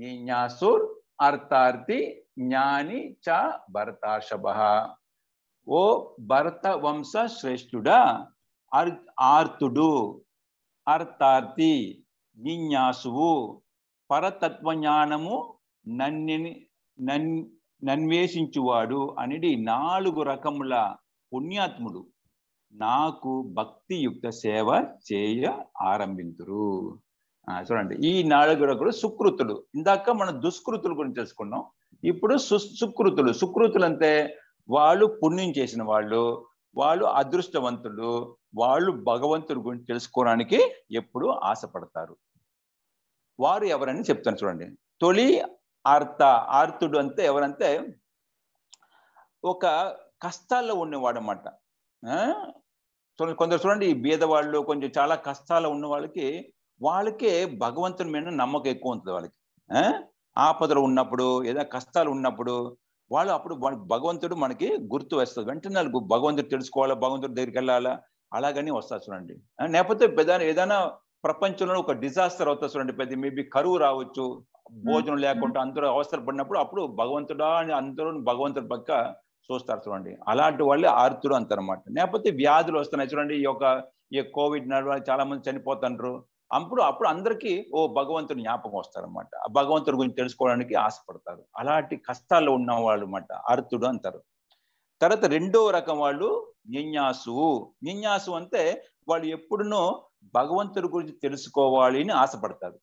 నిన్యాసుర్ అర్థార్థి జ్ఞాని చ భరతాషభ ఓ భరత వంశ శ్రేష్ఠుడా అర్ ఆర్తుడు అర్థార్థి నిన్యాసువు పరతత్వజ్ఞానము నన్నిని నన్ నన్వేషించువాడు అనేది నాలుగు రకముల పుణ్యాత్ముడు నాకు భక్తియుక్త సేవ చేయ ఆరంభింతురు చూడండి ఈ నాలుగు రకములు సుకృతులు ఇందాక మనం దుష్కృతుల గురించి తెలుసుకున్నాం ఇప్పుడు సు సుకృతులు సుకృతులు అంటే వాళ్ళు పుణ్యం చేసిన వాళ్ళు వాళ్ళు అదృష్టవంతులు వాళ్ళు భగవంతుడి గురించి తెలుసుకోవడానికి ఎప్పుడు ఆశపడతారు వారు ఎవరని చెప్తాను చూడండి తొలి ఆర్త ఆర్తుడు అంటే ఎవరంటే ఒక కష్టాల్లో ఉండేవాడు అనమాట కొందరు చూడండి ఈ బీదవాళ్ళు కొంచెం చాలా కష్టాలు ఉన్న వాళ్ళకి వాళ్ళకే భగవంతుని మీద నమ్మకం ఎక్కువ ఉంటుంది వాళ్ళకి ఆపదలు ఉన్నప్పుడు ఏదైనా కష్టాలు ఉన్నప్పుడు వాళ్ళు అప్పుడు భగవంతుడు మనకి గుర్తు వస్తుంది వెంటనే భగవంతుడు తెలుసుకోవాలా భగవంతుడి దగ్గరికి వెళ్ళాలా అలాగని వస్తారు చూడండి లేకపోతే ఏదైనా ప్రపంచంలో ఒక డిజాస్టర్ అవుతుంది చూడండి పెద్ద మేబీ కరువు రావచ్చు భోజనం లేకుండా అందరూ అవసరపడినప్పుడు అప్పుడు భగవంతుడా అని అందరూ భగవంతుడి పక్క చూస్తారు చూడండి అలాంటి వాళ్ళే ఆర్తుడు అనమాట లేకపోతే వ్యాధులు వస్తున్నాయి చూడండి ఈ యొక్క ఈ కోవిడ్ నడు చాలా మంది చనిపోతుండ్రు అప్పుడు అప్పుడు అందరికీ ఓ భగవంతుని జ్ఞాపకం వస్తారనమాట ఆ భగవంతుడి గురించి తెలుసుకోవడానికి ఆశపడతారు అలాంటి కష్టాల్లో ఉన్న వాళ్ళు అనమాట అర్థుడు అంటారు తర్వాత రెండో రకం వాళ్ళు నిన్యాసు నిన్యాసు అంటే వాళ్ళు ఎప్పుడునో భగవంతుడి గురించి తెలుసుకోవాలి అని ఆశపడతారు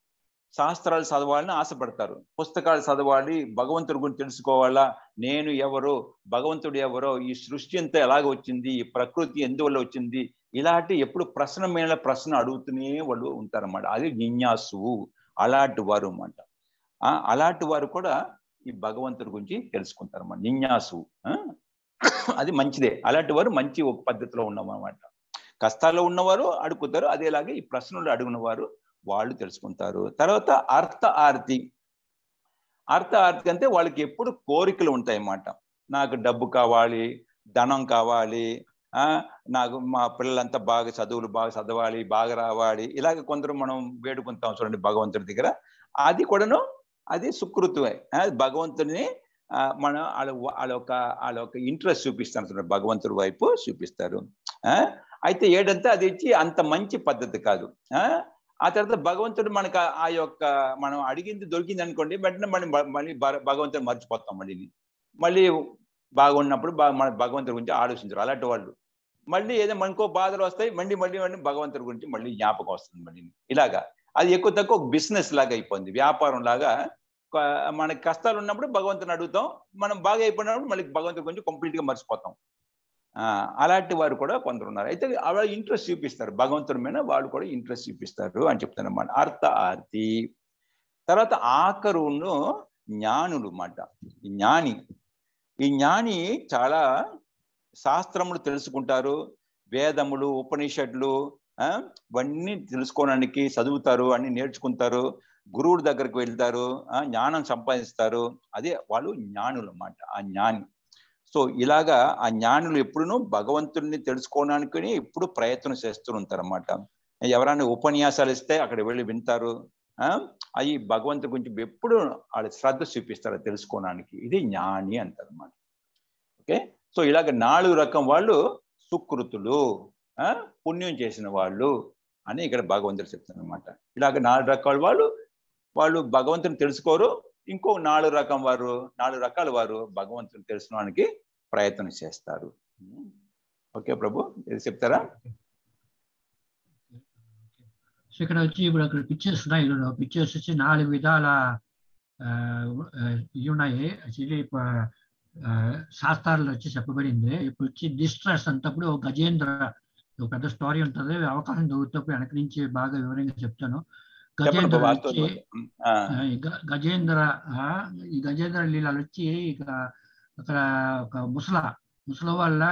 శాస్త్రాలు చదవాలని ఆశపడతారు పుస్తకాలు చదవాలి భగవంతుడి గురించి తెలుసుకోవాలా నేను ఎవరో భగవంతుడు ఎవరో ఈ సృష్టి అంతా ఎలాగ వచ్చింది ఈ ప్రకృతి ఎందువల్ల వచ్చింది ఇలాంటి ఎప్పుడు ప్రశ్న మీద ప్రశ్న అడుగుతూనే వాళ్ళు ఉంటారన్నమాట అది జిజ్ఞాసువు అలాంటి వారు అన్నమాట అలాంటి వారు కూడా ఈ భగవంతుడి గురించి తెలుసుకుంటారన్నమాట నిన్యాసు అది మంచిదే అలాంటి వారు మంచి ఒక పద్ధతిలో ఉన్నాం అనమాట కష్టాల్లో ఉన్నవారు అడుగుతారు అదేలాగే ఈ ప్రశ్నలు అడుగునవారు వాళ్ళు తెలుసుకుంటారు తర్వాత అర్థ ఆర్తి అర్థ ఆర్తి అంటే వాళ్ళకి ఎప్పుడు కోరికలు ఉంటాయి అన్నమాట నాకు డబ్బు కావాలి ధనం కావాలి నాకు మా పిల్లలంతా బాగా చదువులు బాగా చదవాలి బాగా రావాలి ఇలాగ కొందరు మనం వేడుకుంటాం చూడండి భగవంతుడి దగ్గర అది కూడాను అది సుకృతమే భగవంతుడిని మనం వాళ్ళ వాళ్ళ ఒక ఇంట్రెస్ట్ చూపిస్తాను చూడండి భగవంతుడి వైపు చూపిస్తారు అయితే ఏడంతా అది ఇచ్చి అంత మంచి పద్ధతి కాదు ఆ తర్వాత భగవంతుడు మనకు ఆ యొక్క మనం అడిగింది దొరికింది అనుకోండి వెంటనే మనం మళ్ళీ భగవంతుడు మర్చిపోతాం మళ్ళీ మళ్ళీ బాగున్నప్పుడు మన భగవంతుడి గురించి ఆలోచించరు అలాంటి వాళ్ళు మళ్ళీ ఏదో మనకో బాధలు వస్తాయి మళ్ళీ మళ్ళీ మళ్ళీ భగవంతుడి గురించి మళ్ళీ జ్ఞాపకం వస్తుంది మళ్ళీ ఇలాగా అది ఎక్కువ తక్కువ బిజినెస్ లాగా అయిపోయింది వ్యాపారం లాగా మనకి కష్టాలు ఉన్నప్పుడు భగవంతుని అడుగుతాం మనం బాగా అయిపోయినప్పుడు మళ్ళీ భగవంతుడి గురించి కంప్లీట్గా మర్చిపోతాం అలాంటి వారు కూడా కొందరు ఉన్నారు అయితే వాళ్ళు ఇంట్రెస్ట్ చూపిస్తారు భగవంతుని మీద వాళ్ళు కూడా ఇంట్రెస్ట్ చూపిస్తారు అని చెప్తాను అనమాట అర్థ ఆర్తి తర్వాత ఆఖరును జ్ఞానుడు మాట జ్ఞాని ఈ జ్ఞాని చాలా శాస్త్రములు తెలుసుకుంటారు వేదములు ఉపనిషత్తులు ఇవన్నీ తెలుసుకోవడానికి చదువుతారు అన్ని నేర్చుకుంటారు గురువుడి దగ్గరికి వెళ్తారు జ్ఞానం సంపాదిస్తారు అదే వాళ్ళు జ్ఞానులు అన్నమాట ఆ జ్ఞాని సో ఇలాగా ఆ జ్ఞానులు ఎప్పుడునూ భగవంతుడిని తెలుసుకోవడానికి ఎప్పుడు ప్రయత్నం చేస్తూ ఉంటారన్నమాట ఎవరైనా ఉపన్యాసాలు ఇస్తే అక్కడ వెళ్ళి వింటారు అవి భగవంతుడి గురించి ఎప్పుడు వాళ్ళు శ్రద్ధ చూపిస్తారు తెలుసుకోవడానికి ఇది జ్ఞాని అంటారన్నమాట ఓకే సో ఇలాగ నాలుగు రకం వాళ్ళు సుకృతులు పుణ్యం చేసిన వాళ్ళు అని ఇక్కడ భగవంతుడు చెప్తారనమాట ఇలాగ నాలుగు రకాల వాళ్ళు వాళ్ళు భగవంతుని తెలుసుకోరు ఇంకో నాలుగు రకం వారు నాలుగు రకాల వారు భగవంతుని తెలుసుకోవడానికి ప్రయత్నం చేస్తారు ఓకే ప్రభు ఇది చెప్తారా ఇక్కడ వచ్చి ఇప్పుడు అక్కడ పిక్చర్స్ ఉన్నాయి పిక్చర్స్ వచ్చి నాలుగు విధాల ఇవి ఉన్నాయి యాక్చువల్లీ శాస్త్రాల్లో వచ్చి చెప్పబడింది ఇప్పుడు వచ్చి డిస్ట్రెస్ అంతప్పుడు ఒక గజేంద్ర ఒక పెద్ద స్టోరీ ఉంటుంది అవకాశం దొరికినప్పుడు వెనక నుంచి బాగా వివరంగా చెప్తాను గజేంద్ర వచ్చి గజేంద్ర ఈ గజేంద్ర లీలలు వచ్చి ఇక అక్కడ ఒక ముసల ముసల వాళ్ళ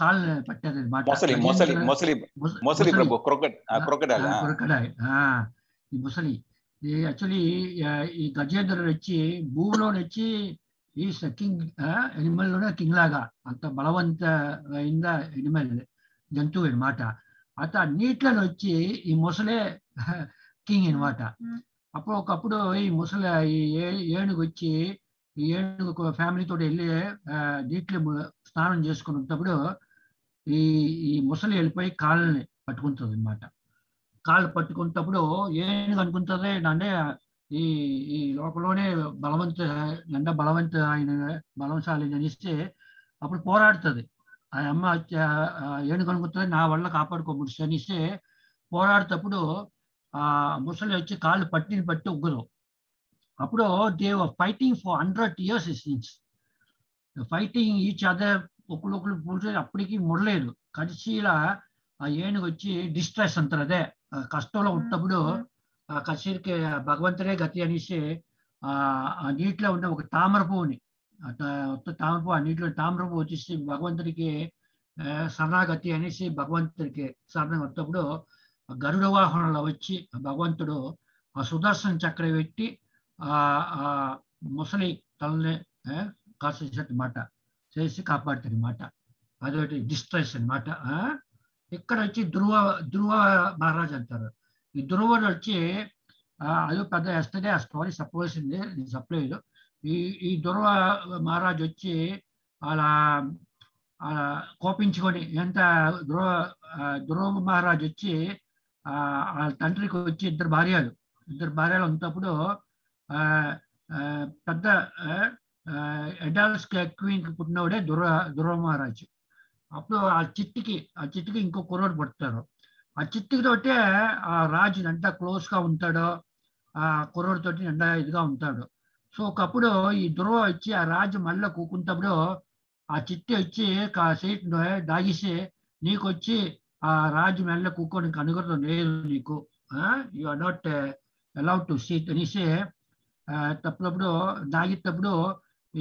కాళ్ళు పట్టేది ముసలి ఈ ముసలి యాక్చువల్లీ ఈ గజేంద్రుడు వచ్చి భూమిలో వచ్చి ఈ కింగ్ ఎనిమల్ లోనే కింగ్ లాగా అంత బలవంత అయింద ఎనిమల్ జంతువు అనమాట అత నీటిలో వచ్చి ఈ ముసలే కింగ్ అనమాట అప్పుడు ఒకప్పుడు ఈ ముసలి ఈ ఏనుగు వచ్చి ఈ ఏనుగు ఫ్యామిలీతో వెళ్ళి నీటిలో స్నానం చేసుకున్నప్పుడు ఈ ఈ ముసలి వెళ్ళిపోయి కాళ్ళని పట్టుకుంటుంది అనమాట కాళ్ళు పట్టుకున్నప్పుడు ఏనుగు అనుకుంటుంది అంటే ఈ ఈ లోపలనే బలవంత అంటే బలవంత ఆయన బలవంశాలి అనిస్తే అప్పుడు పోరాడుతుంది ఆ అమ్మ ఏనుగు అనుకుంటుంది నా వల్ల కాపాడుకోమని అనిస్తే పోరాడేటప్పుడు ఆ ముసలి వచ్చి కాళ్ళు పట్టిని పట్టి ఉగ్గదు అప్పుడు they were fighting for hundred years since fighting each other ఒకళ్ళొకళ్ళు పూర్తి అప్పటికి ముడలేదు కడిసీలా ఆ ఏనుగు వచ్చి డిస్ట్రెస్ అంటారు అదే కష్టంలో ఉన్నప్పుడు ఆ కసిరికి భగవంతుడే గతి అనేసి ఆ నీటిలో ఉన్న ఒక తామర పువ్వుని తామర పువ్వు ఆ నీటిలో తామర పువ్వు వచ్చేసి భగవంతుడికి శరణాగతి అనేసి భగవంతుడికి శరణం వచ్చినప్పుడు గరుడ వాహనంలో వచ్చి భగవంతుడు ఆ సుదర్శన చక్ర పెట్టి ఆ ముసలి తలని కాసేసేట మాట చేసి కాపాడుతుంది మాట అదొకటి డిస్ట్రెస్ అనమాట ఇక్కడ వచ్చి ధ్రువ ధ్రువ మహారాజ్ అంటారు ఈ ధ్రువుడు వచ్చి అది పెద్ద ఎస్తే ఆ స్టోరీ చెప్పవలసింది నేను చెప్పలేదు ఈ ఈ ధ్రువ మహారాజ్ వచ్చి అలా కోపించుకొని ఎంత ధ్రువ ధ్రువ మహారాజ్ వచ్చి వాళ్ళ తండ్రికి వచ్చి ఇద్దరు భార్యలు ఇద్దరు భార్యలు ఉన్నప్పుడు పెద్ద ఎడాల్స్ క్వీన్కి పుట్టినవాడే దుర దుర్వ మహారాజు అప్పుడు ఆ చిట్టికి ఆ చిట్టికి ఇంకో కుర్రోడు పుడతారు ఆ చిట్టితోటే ఆ రాజు ఎంత క్లోజ్గా ఉంటాడో ఆ కుర్రోడితోటి ఎంత ఇదిగా ఉంటాడు సో ఒకప్పుడు ఈ దుర్వ వచ్చి ఆ రాజు మళ్ళీ కూకుంటప్పుడు ఆ చిట్టి వచ్చి కాసేపు దాగిసి నీకు వచ్చి ఆ రాజు మెల్ల కూకోడానికి అనుగ్రహం లేదు నీకు you are not allowed to uh, seat అనేసి తప్పుడప్పుడు దాగినప్పుడు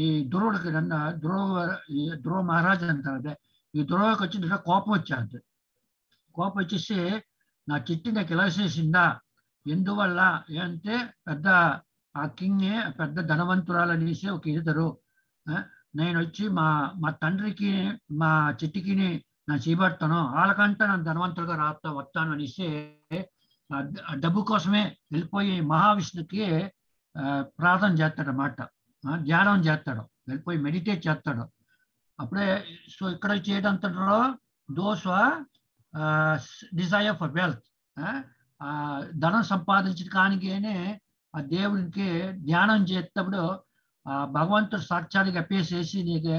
ఈ ధ్రువుడికి నన్న ధ్రువ ఈ ధ్రువ మహారాజు అంటారు అదే ఈ ధ్రువకి వచ్చిన కోపం వచ్చాడు కోపం వచ్చేసి నా చిట్టి నాకు ఇలా చేసిందా ఎందువల్ల అంటే పెద్ద ఆ కింగ్ పెద్ద ధనవంతురాలు అనేసి ఒక ఇద్దరు నేను వచ్చి మా మా తండ్రికి మా చిట్టికిని నా చేపడతాను వాళ్ళకంటే నన్ను ధనవంతులుగా రాస్తా వస్తాను అనేసి డబ్బు కోసమే వెళ్ళిపోయి మహావిష్ణుకి ప్రార్థన చేస్తాడు అన్నమాట ధ్యానం చేస్తాడు వెళ్ళిపోయి మెడిటేట్ చేస్తాడు అప్పుడే సో ఇక్కడ చేయడంతలో దోస్ డిజైర్ ఫర్ వెల్త్ ధనం సంపాదించడానికేనే ఆ దేవునికి ధ్యానం చేసేటప్పుడు భగవంతుడు సాక్షాత్గా పేసేసి నీకు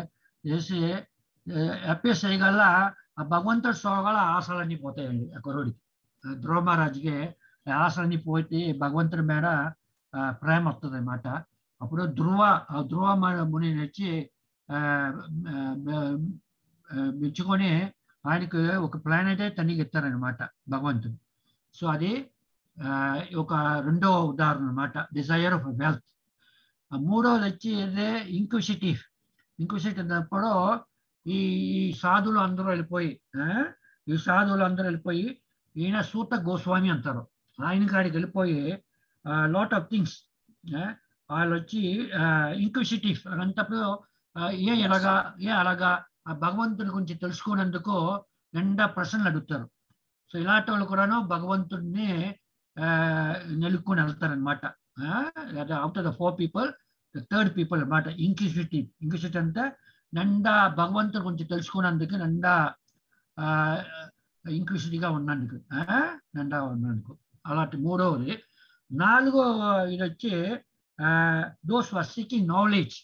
చేసి ಎಸ್ చేయగಲ ಆ భగవంతుడు ಸೋಗಗಳ ಆಸಲನ್ನ పోతాయండి ಆ కురుడికి ಧ್ರುವ మహారాజ్ಗೆ ఆశలన్నీ పోతే భగవంతుడి మేడ ప్రేమ వస్తుంది అనమాట అప్పుడు ధ్రువ ధ్రువ ముని వచ్చి మెచ్చుకొని ఆయనకు ఒక ప్లానెటే తనకి ఇస్తారనమాట భగవంతుడు సో అది ఒక రెండో ఉదాహరణ అనమాట డిజైర్ ఆఫ్ వెల్త్ మూడోది వచ్చి ఇంక్విసిటివ్ ఇంక్విసిటివ్ అన్నప్పుడు ఈ ఈ సాధులు అందరూ వెళ్ళిపోయి ఈ సాధువులు అందరూ వెళ్ళిపోయి ఈయన సూత గోస్వామి అంటారు ఆయన కాడికి వెళ్ళిపోయి లాట్ ఆఫ్ థింగ్స్ వాళ్ళు వచ్చి ఇంక్విసిటివ్ అంతప్పుడు ఏ ఎలాగా ఏ అలాగా ఆ భగవంతుని గురించి తెలుసుకునేందుకు ఎండా ప్రశ్నలు అడుగుతారు సో ఇలాంటి వాళ్ళు కూడాను భగవంతుడిని నెలుక్కుని వెళ్తారనమాట out of the four people third people అనమాట ఇంక్విసిటివ్ ఇంక్విసిటివ్ అంటే నిండా భగవంతుడి గురించి తెలుసుకున్నందుకు నిండా ఇంక్లూసివ్గా ఉన్నందుకు నిండా ఉన్నందుకు అలాంటి మూడవది నాలుగో ఇది వచ్చి దోస్ వర్ సీకింగ్ నాలెడ్జ్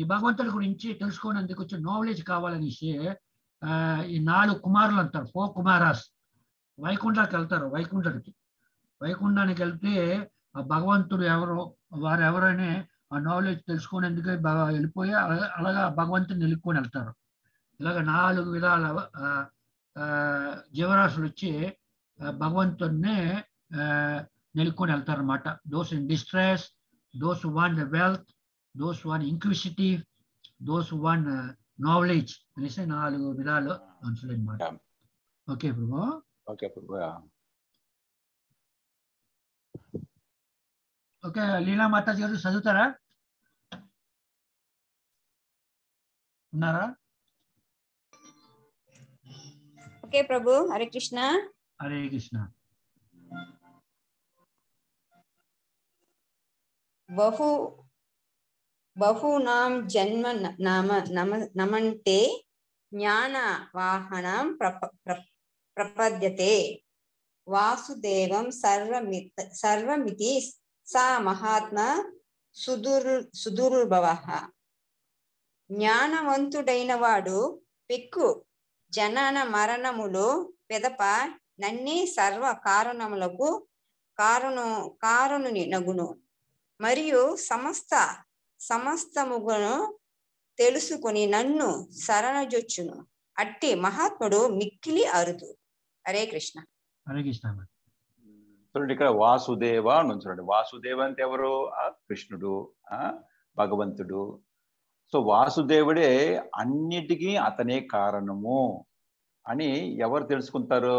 ఈ భగవంతుడి గురించి తెలుసుకున్నందుకు వచ్చి నాలెడ్జ్ కావాలనేసి ఈ నాలుగు కుమారులు అంటారు ఫో కుమారాస్ వైకుంఠానికి వెళ్తారు వైకుంఠుడికి వైకుంఠానికి వెళ్తే ఆ భగవంతుడు ఎవరో వారు ఎవరైనా ఆ నాలెడ్జ్ తెలుసుకునేందుకే బాగా వెళ్ళిపోయి అలాగా భగవంతుని నిలుక్కొని వెళ్తారు ఇలాగ నాలుగు విధాల జీవరాశులు వచ్చి భగవంతున్నే నిలుక్కొని అనమాట those in distress those one wealth those one inquisitive those one knowledge అనేసి నాలుగు విధాలు మనుషులు అనమాట okay prabhu okay prabhu okay Leela Mataji గారు చదువుతారా ఉన్నారా ఓకే ప్రభు హరే కృష్ణ హరే కృష్ణ బహు బహూనాం జన్మ నామ నమ నమంతే జ్ఞాన వాహనం ప్రప ప్రపద్యతే వాసుదేవం సర్వమితి సా మహాత్మ సుదుర్ సుదుర్భవ జ్ఞానవంతుడైన వాడు పిక్కు జనన మరణములు పెదప నన్ని సర్వ కారణములకు కారణ కారుణుని నగును మరియు సమస్త సమస్తముగును తెలుసుకుని నన్ను శరణజొచ్చును అట్టి మహాత్ముడు మిక్కిలి అరుదు హరే కృష్ణ హరే కృష్ణ చూడండి ఇక్కడ వాసుదేవ అని చూడండి వాసుదేవ అంటే ఎవరు కృష్ణుడు భగవంతుడు సో వాసుదేవుడే అన్నిటికీ అతనే కారణము అని ఎవరు తెలుసుకుంటారు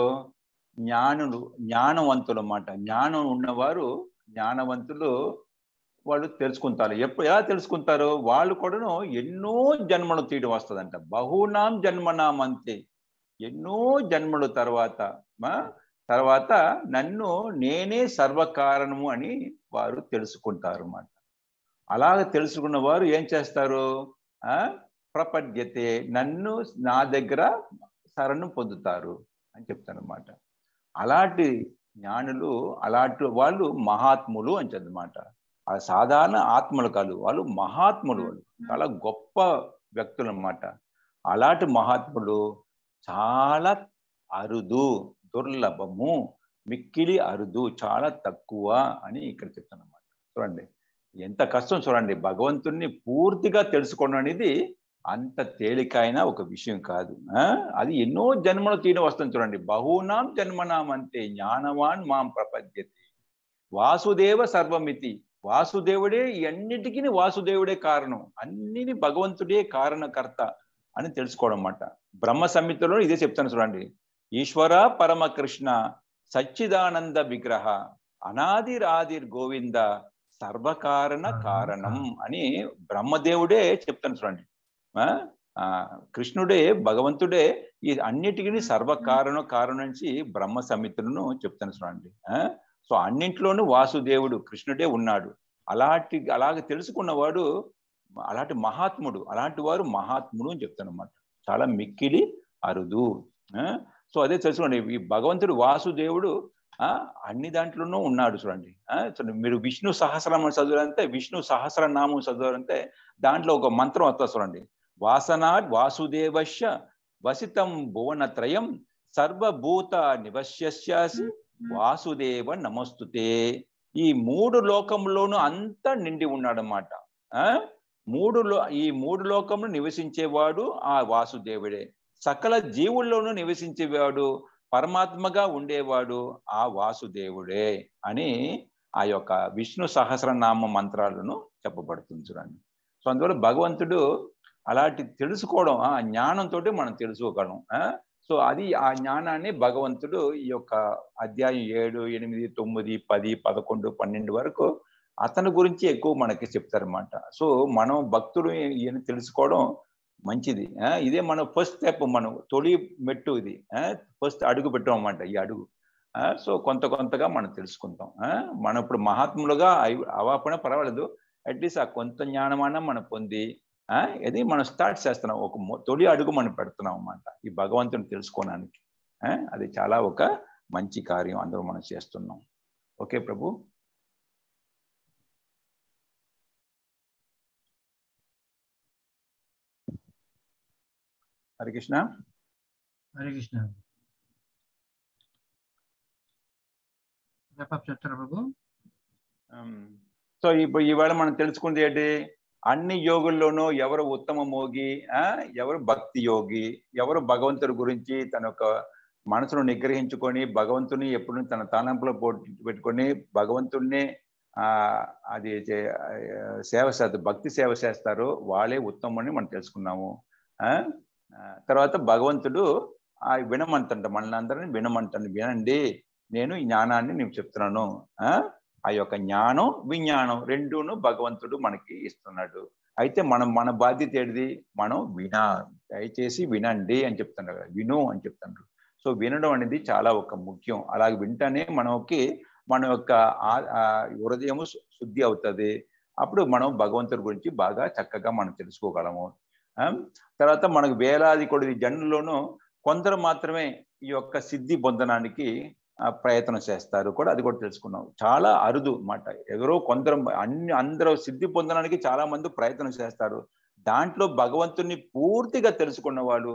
జ్ఞానులు జ్ఞానవంతులు అన్నమాట జ్ఞానం ఉన్నవారు జ్ఞానవంతులు వాళ్ళు తెలుసుకుంటారు ఎప్పుడు ఎలా తెలుసుకుంటారు వాళ్ళు కూడాను ఎన్నో జన్మలు తీయడం వస్తుందంట బహునాం జన్మనాం అంతే ఎన్నో జన్మలు తర్వాత తర్వాత నన్ను నేనే సర్వకారణము అని వారు తెలుసుకుంటారు అన్నమాట అలాగ తెలుసుకున్న వారు ఏం చేస్తారు ప్రపద్యతే నన్ను నా దగ్గర శరణం పొందుతారు అని చెప్తాను అనమాట అలాంటి జ్ఞానులు అలాంటి వాళ్ళు మహాత్ములు అని చెందమాట సాధారణ ఆత్మలు కాదు వాళ్ళు మహాత్ములు చాలా గొప్ప వ్యక్తులు అనమాట అలాంటి మహాత్ములు చాలా అరుదు దుర్లభము మిక్కిలి అరుదు చాలా తక్కువ అని ఇక్కడ చెప్తాను అన్నమాట చూడండి ఎంత కష్టం చూడండి భగవంతుణ్ణి పూర్తిగా తెలుసుకోవడం అనేది అంత తేలికైన ఒక విషయం కాదు అది ఎన్నో జన్మలు తీయడం వస్తుంది చూడండి బహునాం జన్మనాం అంతే జ్ఞానవాన్ మాం ప్రపద్యతి వాసుదేవ సర్వమితి వాసుదేవుడే ఎన్నిటికీ వాసుదేవుడే కారణం అన్నిని భగవంతుడే కారణకర్త అని తెలుసుకోవడం అన్నమాట బ్రహ్మ సమితిలో ఇదే చెప్తాను చూడండి ఈశ్వర పరమకృష్ణ సచ్చిదానంద విగ్రహ అనాదిరాదిర్ గోవింద సర్వకారణ కారణం అని బ్రహ్మదేవుడే చెప్తాను చూడండి కృష్ణుడే భగవంతుడే ఈ అన్నిటికీ సర్వకారణ కారణం నుంచి బ్రహ్మ సమితులను చెప్తాను చూడండి సో అన్నింటిలోనూ వాసుదేవుడు కృష్ణుడే ఉన్నాడు అలాంటి అలాగ తెలుసుకున్నవాడు అలాంటి మహాత్ముడు అలాంటి వారు మహాత్ముడు అని చెప్తాను అనమాట చాలా మిక్కిలి అరుదు సో అదే తెలుసుకోండి ఈ భగవంతుడు వాసుదేవుడు అన్ని దాంట్లోనూ ఉన్నాడు చూడండి చూడండి మీరు విష్ణు సహస్రనామం చదివినంతే విష్ణు సహస్రనామం చదివినంతే దాంట్లో ఒక మంత్రం వస్తా చూడండి వాసనా వాసుదేవశ వసితం భువనత్రయం సర్వభూత నివశ్యశ్యాసి hmm. వాసుదేవ నమస్తుతే ఈ మూడు లోకంలోనూ అంతా నిండి ఉన్నాడన్నమాట మూడు లో ఈ మూడు లోకములు నివసించేవాడు ఆ వాసుదేవుడే సకల జీవుల్లోనూ నివసించేవాడు పరమాత్మగా ఉండేవాడు ఆ వాసుదేవుడే అని ఆ యొక్క విష్ణు సహస్రనామ మంత్రాలను చెప్పబడుతుంది చూడండి సో అందువల్ల భగవంతుడు అలాంటి తెలుసుకోవడం ఆ జ్ఞానంతో మనం తెలుసుకోగలం సో అది ఆ జ్ఞానాన్ని భగవంతుడు ఈ యొక్క అధ్యాయం ఏడు ఎనిమిది తొమ్మిది పది పదకొండు పన్నెండు వరకు అతని గురించి ఎక్కువ మనకి చెప్తారన్నమాట సో మనం భక్తుడు తెలుసుకోవడం మంచిది ఇదే మనం ఫస్ట్ స్టెప్ మనం తొలి మెట్టు ఇది ఫస్ట్ అడుగు అన్నమాట ఈ అడుగు సో కొంత కొంతగా మనం తెలుసుకుంటాం మనం ఇప్పుడు మహాత్ములుగా అవాపన పర్వాలేదు అట్లీస్ట్ ఆ కొంత జ్ఞానమానం మనం పొంది ఇది మనం స్టార్ట్ చేస్తున్నాం ఒక తొలి అడుగు మనం పెడుతున్నాం అన్నమాట ఈ భగవంతుని తెలుసుకోవడానికి అది చాలా ఒక మంచి కార్యం అందరూ మనం చేస్తున్నాం ఓకే ప్రభు హరి కృష్ణ హరి కృష్ణ ప్రభు సో ఇప్పుడు ఇవాళ మనం తెలుసుకుంది ఏంటి అన్ని యోగుల్లోనూ ఎవరు ఉత్తమ మోగి ఎవరు భక్తి యోగి ఎవరు భగవంతుడి గురించి తన యొక్క మనసును నిగ్రహించుకొని భగవంతుని ఎప్పుడు తన తలంపులో పెట్టుకొని భగవంతుడిని అది సేవ చేస్తారు భక్తి సేవ చేస్తారు వాళ్ళే ఉత్తమని మనం తెలుసుకున్నాము తర్వాత భగవంతుడు ఆ వినమంటుంట మనల్ని అందరిని వినమంటాను వినండి నేను ఈ జ్ఞానాన్ని నేను చెప్తున్నాను ఆ యొక్క జ్ఞానం విజ్ఞానం రెండును భగవంతుడు మనకి ఇస్తున్నాడు అయితే మనం మన బాధ్యత ఏది మనం విన దయచేసి వినండి అని చెప్తున్నాడు కదా విను అని చెప్తున్నాడు సో వినడం అనేది చాలా ఒక ముఖ్యం అలాగే వింటేనే మనకి మన యొక్క హృదయము శుద్ధి అవుతుంది అప్పుడు మనం భగవంతుడి గురించి బాగా చక్కగా మనం తెలుసుకోగలము తర్వాత మనకు వేలాది కొడి జనుల్లోనూ కొందరు మాత్రమే ఈ యొక్క సిద్ధి పొందడానికి ప్రయత్నం చేస్తారు కూడా అది కూడా తెలుసుకున్నాం చాలా అరుదు మాట ఎవరో కొందరు అన్ని అందరూ సిద్ధి పొందడానికి చాలా మంది ప్రయత్నం చేస్తారు దాంట్లో భగవంతుని పూర్తిగా తెలుసుకున్న వాళ్ళు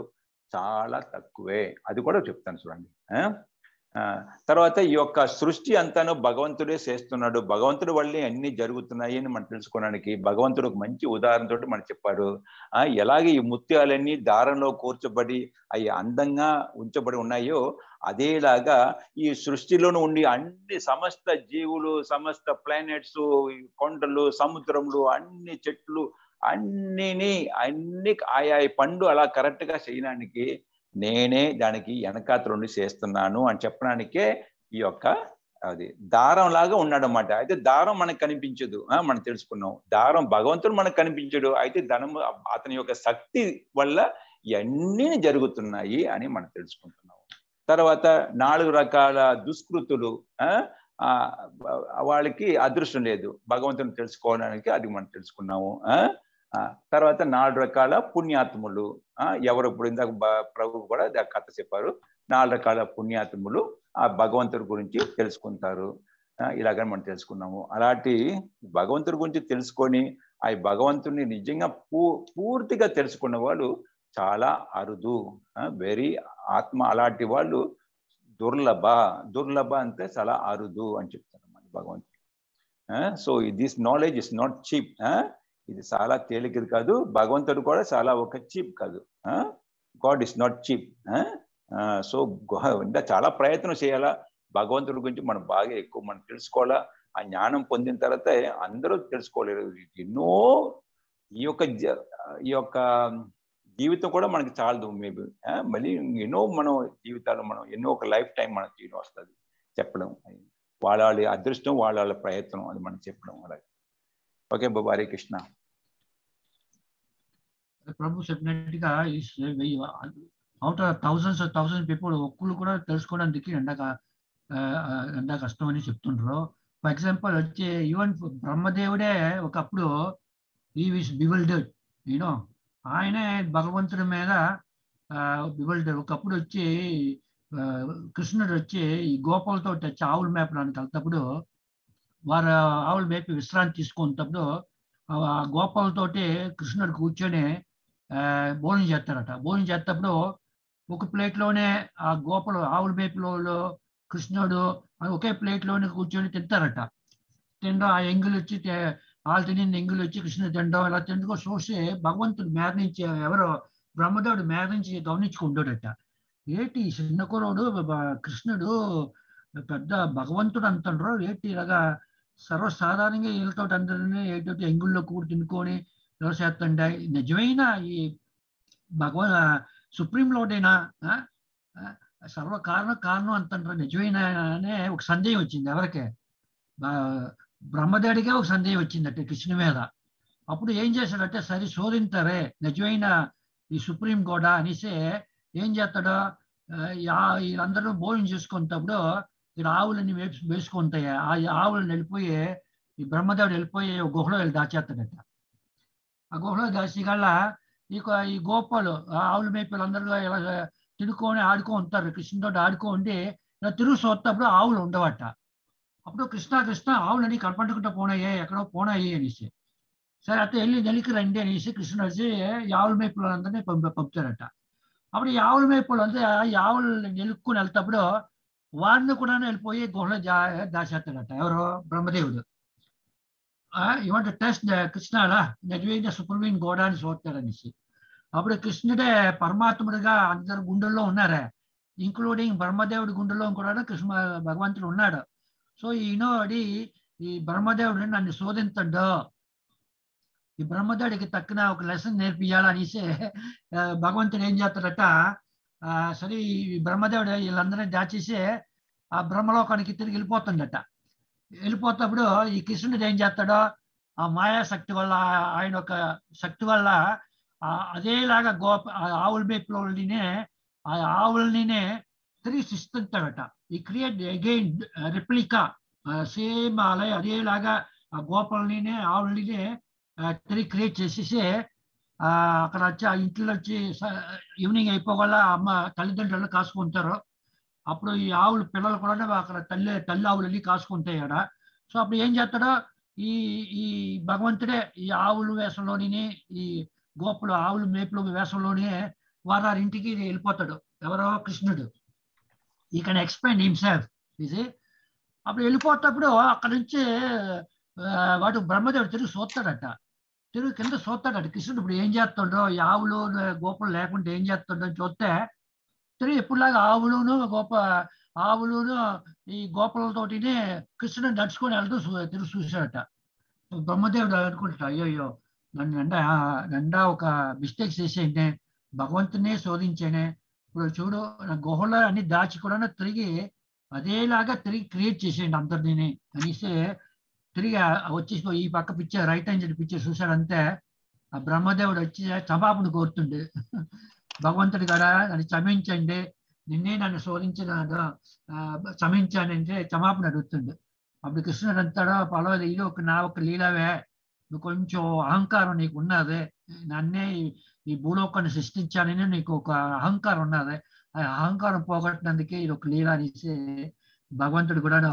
చాలా తక్కువే అది కూడా చెప్తాను చూడండి తర్వాత ఈ యొక్క సృష్టి అంతాను భగవంతుడే చేస్తున్నాడు భగవంతుడు వల్లే అన్ని జరుగుతున్నాయి అని మనం తెలుసుకోవడానికి భగవంతుడు ఒక మంచి ఉదాహరణతో మనం చెప్పాడు ఆ ఎలాగే ఈ ముత్యాలన్నీ దారంలో కూర్చబడి అవి అందంగా ఉంచబడి ఉన్నాయో అదేలాగా ఈ సృష్టిలోను ఉండి అన్ని సమస్త జీవులు సమస్త ప్లానెట్స్ కొండలు సముద్రములు అన్ని చెట్లు అన్నిని అన్ని ఆయా పండు అలా కరెక్ట్గా చేయడానికి నేనే దానికి వెనకాతరుండి చేస్తున్నాను అని చెప్పడానికే ఈ యొక్క అది దారం లాగా ఉన్నాడు అనమాట అయితే దారం మనకు కనిపించదు మనం తెలుసుకున్నాం దారం భగవంతుడు మనకు కనిపించడు అయితే ధనము అతని యొక్క శక్తి వల్ల ఇవన్నీ జరుగుతున్నాయి అని మనం తెలుసుకుంటున్నాం తర్వాత నాలుగు రకాల దుష్కృతులు వాళ్ళకి అదృష్టం లేదు భగవంతుని తెలుసుకోవడానికి అది మనం తెలుసుకున్నాము తర్వాత నాలుగు రకాల పుణ్యాత్ములు ఎవరు ఇప్పుడు ఇందాక ప్రభు కూడా కథ చెప్పారు నాలుగు రకాల పుణ్యాత్ములు ఆ భగవంతుడి గురించి తెలుసుకుంటారు ఇలాగని మనం తెలుసుకున్నాము అలాంటి భగవంతుడి గురించి తెలుసుకొని ఆ భగవంతుడిని నిజంగా పూ పూర్తిగా తెలుసుకున్న వాళ్ళు చాలా అరుదు వెరీ ఆత్మ అలాంటి వాళ్ళు దుర్లభ దుర్లభ అంటే చాలా అరుదు అని చెప్తారు మన భగవంతుడు so this knowledge is not cheap ఇది చాలా తేలికది కాదు భగవంతుడు కూడా చాలా ఒక చీప్ కాదు god is not cheap so ఇంకా చాలా ప్రయత్నం చేయాలా భగవంతుడి గురించి మనం బాగా ఎక్కువ మనం తెలుసుకోవాలా ఆ జ్ఞానం పొందిన తర్వాత అందరూ తెలుసుకోలేరు ఎన్నో ఈ యొక్క ఈ యొక్క జీవితం కూడా మనకి చాలదు మేబీ మళ్ళీ ఎన్నో మనం జీవితాలు మనం ఎన్నో ఒక లైఫ్ టైం మనకి వస్తుంది చెప్పడం వాళ్ళ అదృష్టం వాళ్ళ ప్రయత్నం అది మనం చెప్పడం అలాగే ఓకే బాబు హరే కృష్ణ ప్రభు చెప్పినట్టుగా అవుట్ థౌసండ్స్ థౌసండ్ పీపుల్ ఒక్కళ్ళు కూడా తెలుసుకోవడానికి ఎండగా ఎండా కష్టం అని చెప్తుండ్రు ఫర్ ఎగ్జాంపుల్ వచ్చి ఈవెన్ బ్రహ్మదేవుడే ఒకప్పుడు ఈ విస్ బివల్డెడ్ యూనో ఆయనే భగవంతుడి మీద బివల్డెడ్ ఒకప్పుడు వచ్చి కృష్ణుడు వచ్చి ఈ గోపాలతో వచ్చి ఆవుల మేపడానికి వెళ్తప్పుడు వారు ఆవుల మేపి విశ్రాంతి తీసుకున్నప్పుడు ఆ గోపాలతోటి కృష్ణుడు కూర్చొని భోజనం చేస్తారట భోజనం చేస్తప్పుడు ఒక ప్లేట్లోనే ఆ గోపలు ఆవుల మేపులో కృష్ణుడు ఒకే ప్లేట్లోనే కూర్చొని తింటారట తినడం ఆ ఎంగులు వచ్చి వాళ్ళు తిని ఎంగులు వచ్చి కృష్ణుడు తినడం ఇలా తినడం చూసి భగవంతుడు మేర ఎవరో బ్రహ్మదేవుడు మేర నుంచి గమనించుకుంటాడట ఏటి చిన్న కురవుడు కృష్ణుడు పెద్ద భగవంతుడు అంటుండ్రు ఏటి ఇలాగా సర్వసాధారణంగా వీళ్ళతో అందరినీ ఏదో ఎంగుల్లో కూడి తినుకొని వ్యవసాయంటే నిజమైన ఈ భగవాన్ సుప్రీం లోడైనా సర్వ కారణం కారణం అంటారు నిజమైన అనే ఒక సందేహం వచ్చింది ఎవరికే బ్రహ్మదేడికే ఒక సందేహం అంటే కృష్ణ మీద అప్పుడు ఏం చేశాడంటే సరి శోధించరే నిజమైన ఈ సుప్రీం గోడ అనేసి ఏం చేస్తాడో వీళ్ళందరూ భోజనం చేసుకున్నప్పుడు ఇక్కడ ఆవులన్నీ వేసు వేసుకుంటాయి ఆ ఆవులను వెళ్ళిపోయే ఈ బ్రహ్మదేవుడు వెళ్ళిపోయే గుహలో వెళ్ళి దాచేస్తాడట ఆ గుహలో దాచి గల ఈ ఈ గోపాలు ఆవుల మేపులందరూ ఇలా తినుకొని ఆడుకో ఉంటారు కృష్ణతో ఆడుకో ఉండి ఇలా తిరుగు చూస్తప్పుడు ఆవులు ఉండవట అప్పుడు కృష్ణ కృష్ణ ఆవులని కనపడుకుంటూ పోనాయే ఎక్కడో పోనాయి అనేసి సరే అట్లా వెళ్ళి నెలికి రండి అనేసి కృష్ణుడు వచ్చి ఆవుల మేపులందరినీ పంపి పంపుతారట అప్పుడు ఈ ఆవుల ఈ ఆవులు నెలుక్కుని వెళ్తే ವಾರನ ಕೂಡ వెళ్ళిపోయి ಗುಹಳ ದಾಶಾತಗಟ್ಟ ಅವರು ಬ್ರಹ್ಮದೇವರು ಯು ವಾಂಟ್ ಟು ಟೆಸ್ಟ್ కృష్ణాలా నిజమైన సుప్రీం గోడ్ అని సోతారనేసి అప్పుడు కృష్ణుడే పరమాత్ముడిగా అందరు గుండెల్లో ఉన్నారే ఇంక్లూడింగ్ బ్రహ్మదేవుడి గుండెలో కూడా కృష్ణ భగవంతుడు ఉన్నాడు సో ఈనాడి ఈ బ్రహ్మదేవుడు నన్ను శోధించడు ఈ బ్రహ్మదేవుడికి తక్కిన ఒక లెసన్ నేర్పియాలనేసి భగవంతుడు ఏం చేస్తాడట సరే ఈ బ్రహ్మదేవుడు వీళ్ళందరినీ దాచేసి ఆ బ్రహ్మలోకానికి తిరిగి వెళ్ళిపోతుండట వెళ్ళిపోతప్పుడు ఈ కృష్ణుడు ఏం చేస్తాడో ఆ మాయా శక్తి వల్ల ఆయన ఒక శక్తి వల్ల అదేలాగా గోప ఆవుల మేపులోనే ఆ ఆవులనినే తిరిగి సృష్టిస్తుంటాడట ఈ క్రియేట్ అగైన్ రిప్లికా సేమ్ అలా అదేలాగా ఆ గోపాలని ఆవులని తిరిగి క్రియేట్ చేసేసి అక్కడ వచ్చి ఆ ఇంట్లో వచ్చి ఈవినింగ్ అయిపోగల అమ్మ తల్లిదండ్రులు కాసుకుంటారు అప్పుడు ఈ ఆవులు పిల్లలు కూడా అక్కడ తల్లి తల్లి ఆవులు వెళ్ళి కాసుకుంటాయి అక్కడ సో అప్పుడు ఏం చేస్తాడో ఈ ఈ భగవంతుడే ఈ ఆవులు వేషంలోని ఈ గోపులు ఆవులు మేపులు వేషంలోనే వారి ఇంటికి వెళ్ళిపోతాడు ఎవరో కృష్ణుడు ఈ కెన్ ఎక్స్ప్లెయిన్ హిమ్సెల్ఫ్ ఇది అప్పుడు వెళ్ళిపోతప్పుడు అక్కడ నుంచి వాడు బ్రహ్మదేవుడు తిరిగి చూస్తాడట తిరుగు కింద చూస్తాడు కృష్ణుడు ఇప్పుడు ఏం చేస్తుండో ఆవులు గోపులు లేకుండా ఏం చేస్తుండో అని చూస్తే తిరిగి ఎప్పుడులాగా ఆవులును గోప ఆవులును ఈ గోపులతోటినే కృష్ణుడు నడుచుకొని వెళ్తూ తిరుగు చూశాడట బ్రహ్మదేవుడు అనుకుంటా అయ్యో నన్ను నిండా నిండా ఒక మిస్టేక్ చేసేయండి భగవంతునే శోధించేనే ఇప్పుడు చూడు గుహలో అన్ని దాచి కూడా తిరిగి అదేలాగా తిరిగి క్రియేట్ చేసేయండి అందరినీ అనేసి తిరిగి వచ్చేసిపోయి ఈ పక్క picture right hand side picture చూశాడంతే ఆ బ్రహ్మదేవుడు వచ్చి చమాపుని కోరుతుండు [LAUGHS] భగవంతుడు కదా నన్ను క్షమించండి నిన్నే నన్ను శోధించిన క్షమించానంటే క్షమాపణ అడుగుతుండు అప్పుడు కృష్ణుడు అంతా పర్వాలేదు ఇది ఒక నా ఒక లీలావే నువ్వు కొంచెం అహంకారం నీకు ఉన్నది నన్నే ఈ భూలోకాన్ని సృష్టించానని నీకు ఒక అహంకారం ఉన్నది ఆ అహంకారం పోగొట్టినందుకే ఇది ఒక లీల అనేసి Gurano, కూడాను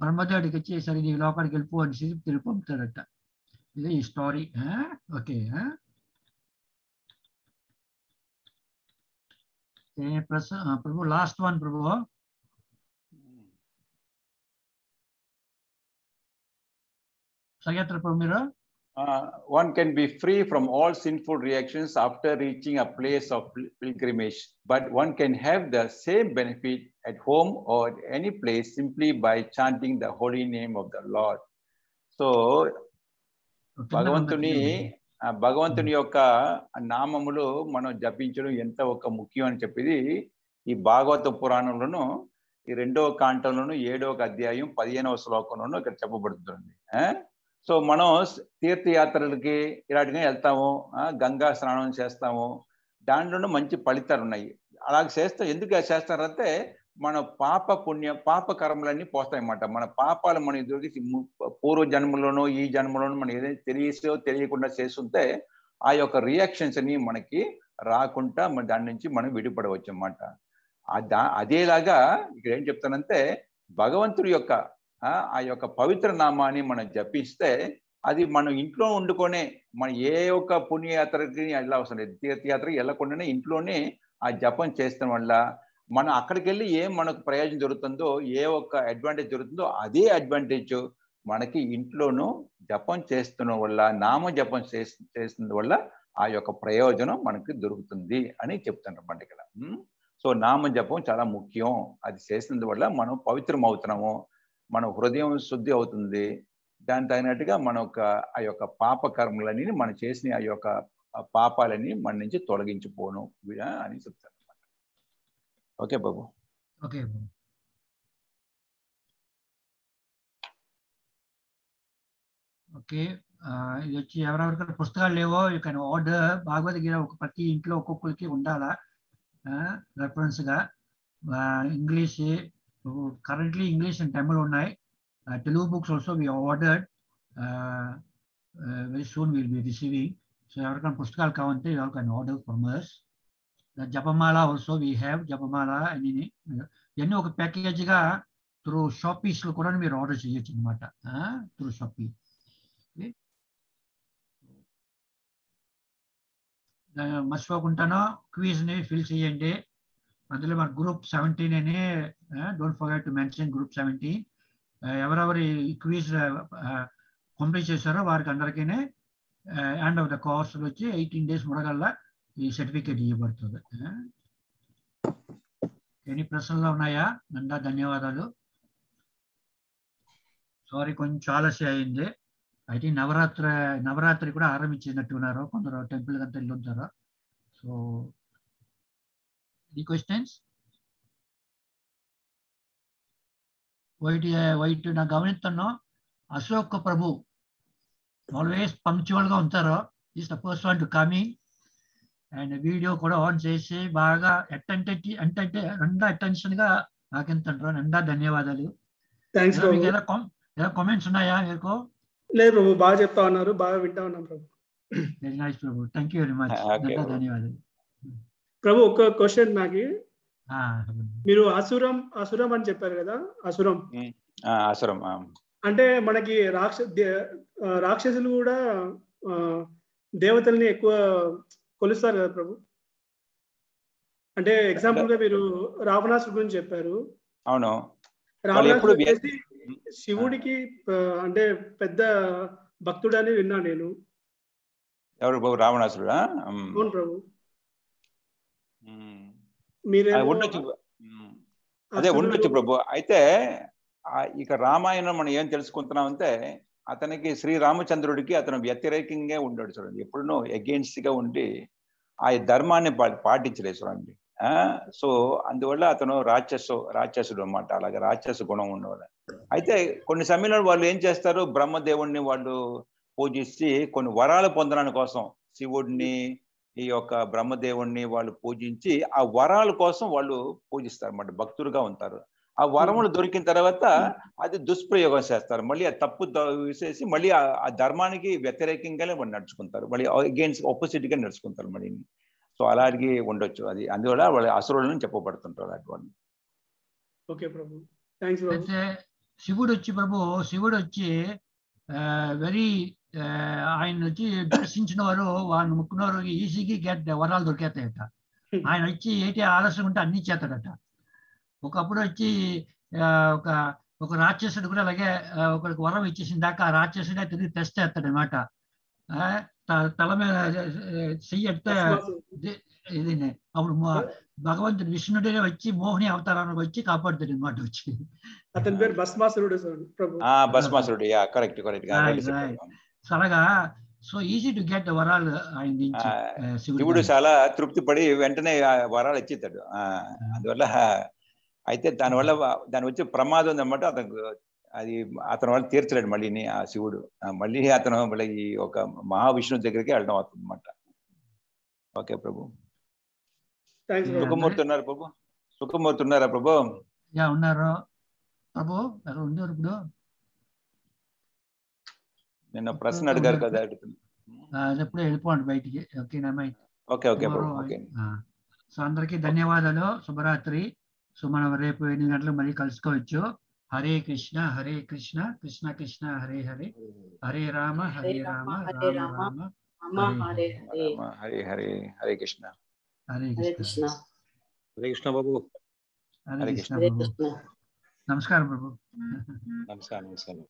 బ్రహ్మదేవుడికి ఇచ్చేసరి నీ లోపలికి వెళ్ళిపో అని చెప్పి తిరిగి పంపుతాడట ఇది ఈ స్టోరీ ఓకే ప్రస ప్రభు లాస్ట్ వన్ ప్రభు సగేత్ర ప్రభు మీరు Uh, one can be free from all sinful reactions after reaching a place of pilgrimage, but one can have the same benefit at home or at any place simply by chanting the holy name of the Lord. So భగవంతుని భగవంతుని యొక్క నామములు మనం జపించడం ఎంత ఒక ముఖ్యం అని చెప్పేది ఈ భాగవత పురాణంలోను ఈ రెండవ కాంటంలోను ఏడవ అధ్యాయం పదిహేనవ శ్లోకంలోను ఇక్కడ చెప్పబడుతుంది సో మనం తీర్థయాత్రలకి ఇలాంటిగా వెళ్తాము గంగా స్నానం చేస్తాము దాంట్లోనూ మంచి ఫలితాలు ఉన్నాయి అలా చేస్తాం ఎందుకు చేస్తారంటే మన పాప పుణ్య పాప కర్మలన్నీ పోస్తాయన్నమాట మన పాపాలు మనం దొరికి పూర్వ జన్మలోనో ఈ జన్మలోనో మనం ఏదైతే తెలియసో తెలియకుండా చేస్తుంటే ఆ యొక్క రియాక్షన్స్ అని మనకి రాకుండా మన దాని నుంచి మనం విడిపడవచ్చు అన్నమాట దా అదేలాగా ఇక్కడ ఏం చెప్తానంటే భగవంతుడి యొక్క ఆ యొక్క పవిత్ర నామాన్ని మనం జపిస్తే అది మనం ఇంట్లో వండుకొనే మన ఏ ఒక్క పుణ్యయాత్రకి వెళ్ళవసరం వస్తుంది తీర్థయాత్రకి వెళ్ళకుండానే ఇంట్లోనే ఆ జపం చేస్తాం వల్ల మనం అక్కడికి వెళ్ళి ఏం మనకు ప్రయోజనం జరుగుతుందో ఏ ఒక్క అడ్వాంటేజ్ జరుగుతుందో అదే అడ్వాంటేజ్ మనకి ఇంట్లోనూ జపం చేస్తున్న వల్ల నామ జపం చేస్తున్న వల్ల ఆ యొక్క ప్రయోజనం మనకి దొరుకుతుంది అని చెప్తున్నారు అన్నమాట ఇక్కడ సో నామ జపం చాలా ముఖ్యం అది చేసినందు వల్ల మనం పవిత్రం అవుతున్నాము మన హృదయం శుద్ధి అవుతుంది దాని తగినట్టుగా మన యొక్క ఆ యొక్క పాప మనం చేసిన ఆ యొక్క పాపాలన్నీ మన నుంచి తొలగించిపోను అని చెప్తాను okay babu okay babu okay ఇది వచ్చి ఎవరెవరికి పుస్తకాలు లేవో యూ కెన్ ఆర్డర్ భగవద్గీత ఒక ప్రతి ఇంట్లో ఒక్కొక్కరికి ఉండాలా రెఫరెన్స్గా English currently English and Tamil ఉన్నాయి Telugu books also we ordered very soon will be receiving so ఎవరికైనా పుస్తకాలు కావాలంటే you can order from us japamala also we have జపమాల అని ఇవన్నీ ఒక ప్యాకేజ్గా త్రూ షాపీస్లో కూడా మీరు ఆర్డర్ చేయొచ్చు అనమాట త్రూ షాపీ మర్చిపోకుండాను క్వీజ్ని ఫిల్ చేయండి అందులో మన గ్రూప్ సెవెంటీన్ అని don't forget to mention group seventeen ఎవరెవరు క్వీజ్ కంప్లీట్ చేశారో వారికి అందరికీ ఎండ్ ఆఫ్ ద కోర్స్ వచ్చి ఎయిటీన్ డేస్ ముడగల్లా ఈ సర్టిఫికేట్ ఇవ్వబడుతుంది ఎన్ని ప్రశ్నలు ఉన్నాయా నందా ధన్యవాదాలు సారీ కొంచెం ఆలస్యం అయింది అయితే నవరాత్రి నవరాత్రి కూడా ఆరంభించినట్టు ఉన్నారు కొందరు టెంపుల్ అంతా వెళ్ళుంటారు సో ఈ క్వశ్చన్స్ వైట్ వైట్ నా గమనిస్తున్నాను అశోక్ ప్రభు ఆల్వేస్ పంక్చువల్ గా ఉంటారు is the first one to coming and video కూడా ఆన్ చేసి బాగా ఎట్టంటే అంటే నిండా అటెన్షన్ గా అంటారు నిండా ధన్యవాదాలు కామెంట్స్ ఉన్నాయా మీకు లేదు ప్రభు బాగా చెప్తా ఉన్నారు బాగా వింటా ఉన్నాం prabhu very nice prabhu thank you very much ధన్యవాదాలు ప్రభు ఒక క్వశ్చన్ నాకు మీరు అసురం అసురం అని చెప్పారు కదా అసురం అసురం అంటే మనకి రాక్ష రాక్షసులు కూడా దేవతల్ని ఎక్కువ కొలుస్తారు కదా ప్రభు అంటే ఎగ్జాంపుల్ గా మీరు రావణాసుడు గురించి చెప్పారు అవును రావణాసుడు శివుడికి అంటే పెద్ద భక్తుడు అని విన్నా నేను ఎవరు బాబు రావణాసుడు అవును ప్రభు మీరే ఉండొచ్చు అదే ఉండొచ్చు ప్రభు అయితే ఇక రామాయణం మనం ఏం తెలుసుకుంటున్నాం అంటే అతనికి శ్రీరామచంద్రుడికి అతను వ్యతిరేకంగా ఉండాడు చూడండి ఎప్పుడునో గా ఉండి ఆ ధర్మాన్ని పాటించలేదు చూడండి సో అందువల్ల అతను రాక్షసు రాక్షసుడు అనమాట అలాగే రాక్షస గుణం ఉన్నవాడు అయితే కొన్ని సమయంలో వాళ్ళు ఏం చేస్తారు బ్రహ్మదేవుణ్ణి వాళ్ళు పూజిస్తి కొన్ని వరాలు పొందడానికి కోసం శివుడిని ఈ యొక్క బ్రహ్మదేవుణ్ణి వాళ్ళు పూజించి ఆ వరాల కోసం వాళ్ళు పూజిస్తారు అన్నమాట భక్తులుగా ఉంటారు ఆ వరములు దొరికిన తర్వాత అది దుష్ప్రయోగం చేస్తారు మళ్ళీ ఆ తప్పు చేసి మళ్ళీ ఆ ధర్మానికి వ్యతిరేకంగానే నడుచుకుంటారు మళ్ళీ అగేన్స్ ఆపోజిట్ గా నడుచుకుంటారు మళ్ళీ సో అలాగే ఉండొచ్చు అది అందువల్ల వాళ్ళ అసురులను చెప్పబడుతుంటారు అటువంటి ఓకే ప్రభు అయితే శివుడు వచ్చి ప్రభు శివుడు వచ్చి వెరీ ఆయన వచ్చి దర్శించిన వారు ముక్కున్న వారు ఈజీగా గెట్ వరాలు దొరికేతాయట [LAUGHS] ఆయన వచ్చి ఏటి ఆలస్యం ఉంటే అన్ని చేస్తాడట ఒకప్పుడు వచ్చి ఒక ఒక రాక్షసుడు కూడా అలాగే ఒకరికి వరం ఇచ్చేసిన దాకా ఆ రాక్షసుడే తిరిగి టెస్ట్ అనమాట తల మీద చెయ్యడితే ఇది అప్పుడు భగవంతుడు విష్ణుడే వచ్చి మోహిని అవతారానికి వచ్చి కాపాడుతాడు అనమాట వచ్చి అతని పేరు భస్మాసురుడు భస్మాసురుడు కరెక్ట్ కరెక్ట్ సరగా సో ఈజీ టు గెట్ వరాలు ఆయన శివుడు చాలా తృప్తి పడి వెంటనే వరాలు ఇచ్చేతాడు అందువల్ల అయితే దానివల్ల దాని వచ్చే ప్రమాదం ఉందన్నమాట అతను అది అతని వల్ల తీర్చలేడు మళ్ళీని ఆ శివుడు మళ్ళీ అతను మళ్ళీ ఈ ఒక మహావిష్ణువు దగ్గరికి వెళ్ళడం అవుతుంది అనమాట ఓకే ప్రభు సుఖమూర్తి ఉన్నారు ప్రభు సుఖమూర్తి ఉన్నారా ప్రభు ఉన్నారు ప్రభు ఉన్నారు ఇప్పుడు నిన్న ప్రశ్న అడిగారు కదా అడుగుతున్నాను ఎప్పుడు వెళ్ళిపోండి బయటికి ఓకేనా okay okay prabhu okay so అందరికీ ధన్యవాదాలు శుభరాత్రి సో మనం రేపు ఎనిమిది గంటలు మళ్ళీ కలుసుకోవచ్చు హరే కృష్ణ హరే కృష్ణ కృష్ణ కృష్ణ హరే హరే హరే రామ హరే రామ హరే రామ హరే హరే హరే కృష్ణ హరే కృష్ణ హరే కృష్ణ బాబు హరే కృష్ణ నమస్కారం బాబు నమస్కారం నమస్కారం